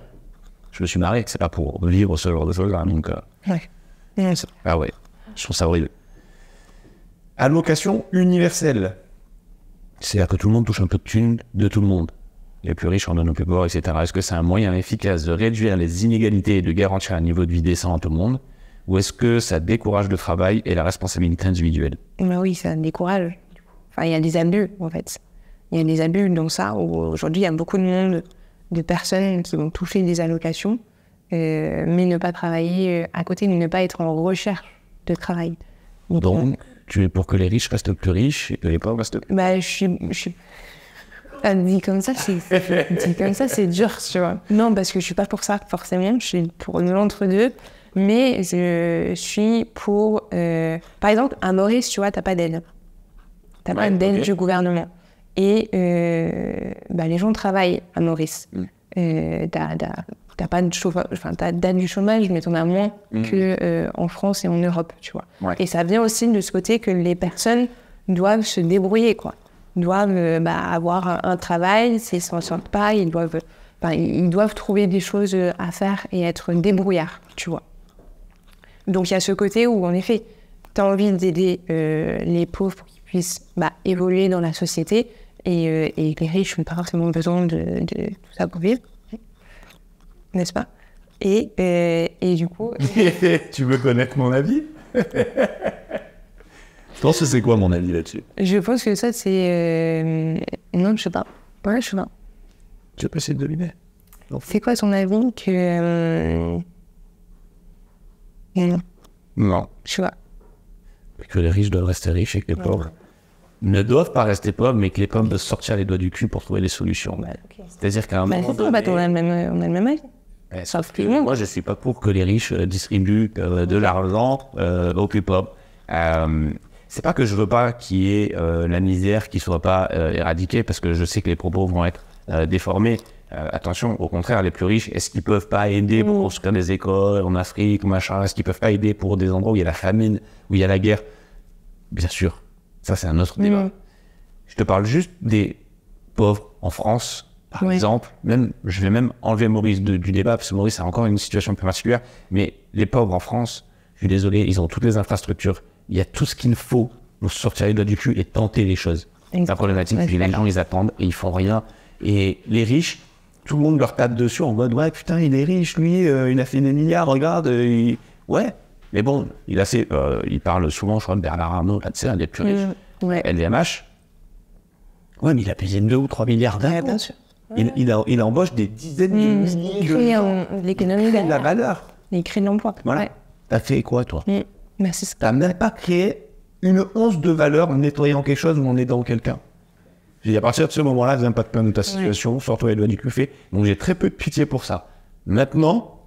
Je me suis marié, c'est pas pour vivre ce genre de choses. Hein, donc, euh, Ah oui, je trouve ça horrible. Allocation universelle. C'est-à-dire que tout le monde touche un peu de thunes de tout le monde. Les plus riches en donnent aux plus pauvres, etc. Est-ce que c'est un moyen efficace de réduire les inégalités et de garantir un niveau de vie décent à tout le monde Ou est-ce que ça décourage le travail et la responsabilité individuelle bah Oui, ça décourage. Enfin, il y a des abus, en fait. Il y a des abus dans ça. Aujourd'hui, il y a beaucoup de monde, de personnes qui vont toucher des allocations, euh, mais ne pas travailler euh, à côté, ne pas être en recherche de travail. Donc, euh, tu es pour que les riches restent plus riches et que les pauvres restent plus bah, je suis. Je dit comme ça, c'est comme ça, c'est dur, tu vois. Non, parce que je suis pas pour ça forcément. Je suis pour l'entre-deux, mais je suis pour, par exemple, un Maurice, tu vois, t'as pas d'aide t'as pas d'aide du gouvernement. Et euh, bah, les gens travaillent à Maurice. Mm. Euh, t'as, pas d'aide enfin, du chômage, mais t'en as moins mm. que euh, en France et en Europe, tu vois. Et ça vient aussi de ce côté que les personnes doivent se débrouiller, quoi. Doivent euh, bah, avoir un, travail, s'ils s'en sortent pas, ils doivent, ils doivent trouver des choses à faire et être débrouillards, tu vois. Donc il y a ce côté où, en effet, tu as envie d'aider les pauvres puisse bah, évoluer dans la société. Et, euh, et les riches n'ont pas forcément besoin de, tout ça pour vivre. N'est-ce pas et, euh, et du coup. tu veux connaître mon avis Je pense que c'est quoi mon avis là-dessus Je pense que ça, c'est. Euh, non, je sais pas. Pas je sais pas. Tu pas passé de deviner. C'est quoi ton avis que. Non. Non. Je sais pas. Que les riches doivent rester riches et que les pauvres ne doivent pas rester pauvres, mais que les pommes doivent sortir les doigts du cul pour trouver les solutions. C'est-à-dire qu'à un moment donné... on, on a le même euh, eh, sauf que moi, je ne suis pas pour que les riches euh, distribuent euh, de l'argent aux plus pauvres. Euh, c'est pas que je veux pas qu'il y ait la misère qui soit pas éradiquée, parce que je sais que les propos vont être déformés. attention, au contraire, les plus riches, est-ce qu'ils peuvent pas aider pour mm. construire des écoles en Afrique, machin Est-ce qu'ils peuvent pas aider pour des endroits où il y a la famine, où il y a la guerre Bien sûr, ça, c'est un autre débat. Mm. Je te parle juste des pauvres en France, par exemple. Même, je vais même enlever Maurice du débat, parce que Maurice a encore une situation un peu particulière. Mais les pauvres en France, je suis désolé, ils ont toutes les infrastructures. Il y a tout ce qu'il faut pour sortir les doigts du cul et tenter les choses. Exactement. La problématique, puis les gens, ils attendent et ils font rien. Et les riches, tout le monde leur tape dessus en mode, ouais, putain, il est riche, lui, euh, il a fait des milliards, regarde. Euh, ouais, mais bon, il a euh, il parle souvent, je crois, de Bernard Arnault, là, c'est un des plus riches, mmh, ouais. LVMH. Ouais, mais il a payé 2 ou 3 milliards d'impôts. bien sûr. Il, a, il, embauche des dizaines de mmh. milliers de L'économie de la valeur. Il crée de l'emploi. Voilà. T'as fait quoi, toi mmh. ben, T'as même pas créé une once de valeur en nettoyant quelque chose ou en aidant quelqu'un. J'ai à partir de ce moment-là, n'impacte pas de ta situation, surtout sors-toi du fait. Donc j'ai très peu de pitié pour ça. Maintenant,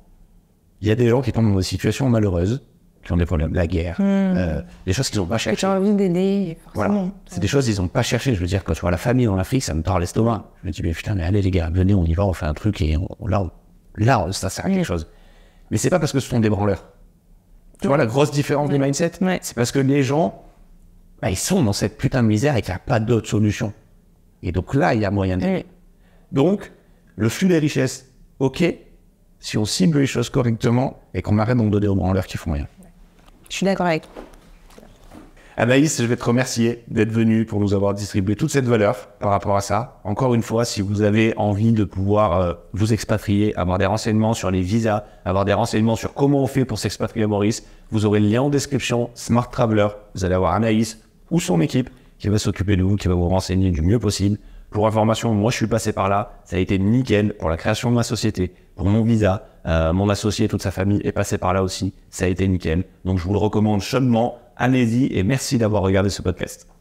il y a des gens qui tombent dans des situations malheureuses qui ont des problèmes, la guerre, hmm. euh, des choses qu'ils n'ont pas cherchées. J'ai envie d'aider, Voilà. C'est des choses qu'ils n'ont pas cherchées. Je veux dire, quand je vois la famille en Afrique, ça me parle l'estomac. Je me dis, mais putain, mais allez les gars, venez, on y va, on fait un truc et là, là, ça sert à quelque hmm. chose. Mais c'est pas parce que ce sont des branleurs. Tu vois la grosse différence des mindsets C'est parce que les gens, bah, ils sont dans cette putain de misère et qu'il n'y a pas d'autre solution. Et donc là, il y a moyen d'aider. Donc, le flux des richesses, ok, si on cible les choses correctement et qu'on arrête d'en donner aux branleurs qui font rien. Je suis d'accord avec toi. Anaïs, je vais te remercier d'être venu pour nous avoir distribué toute cette valeur par rapport à ça. Encore une fois, si vous avez envie de pouvoir euh, vous expatrier, avoir des renseignements sur les visas, avoir des renseignements sur comment on fait pour s'expatrier à Maurice, vous aurez le lien en description Smart Traveler. Vous allez avoir Anaïs ou son équipe qui va s'occuper de vous, qui va vous renseigner du mieux possible. Pour information, moi je suis passé par là, ça a été nickel pour la création de ma société, pour mon visa. Euh, mon associé et toute sa famille est passé par là aussi. Ça a été nickel. Donc je vous le recommande chaudement. Allez-y et merci d'avoir regardé ce podcast.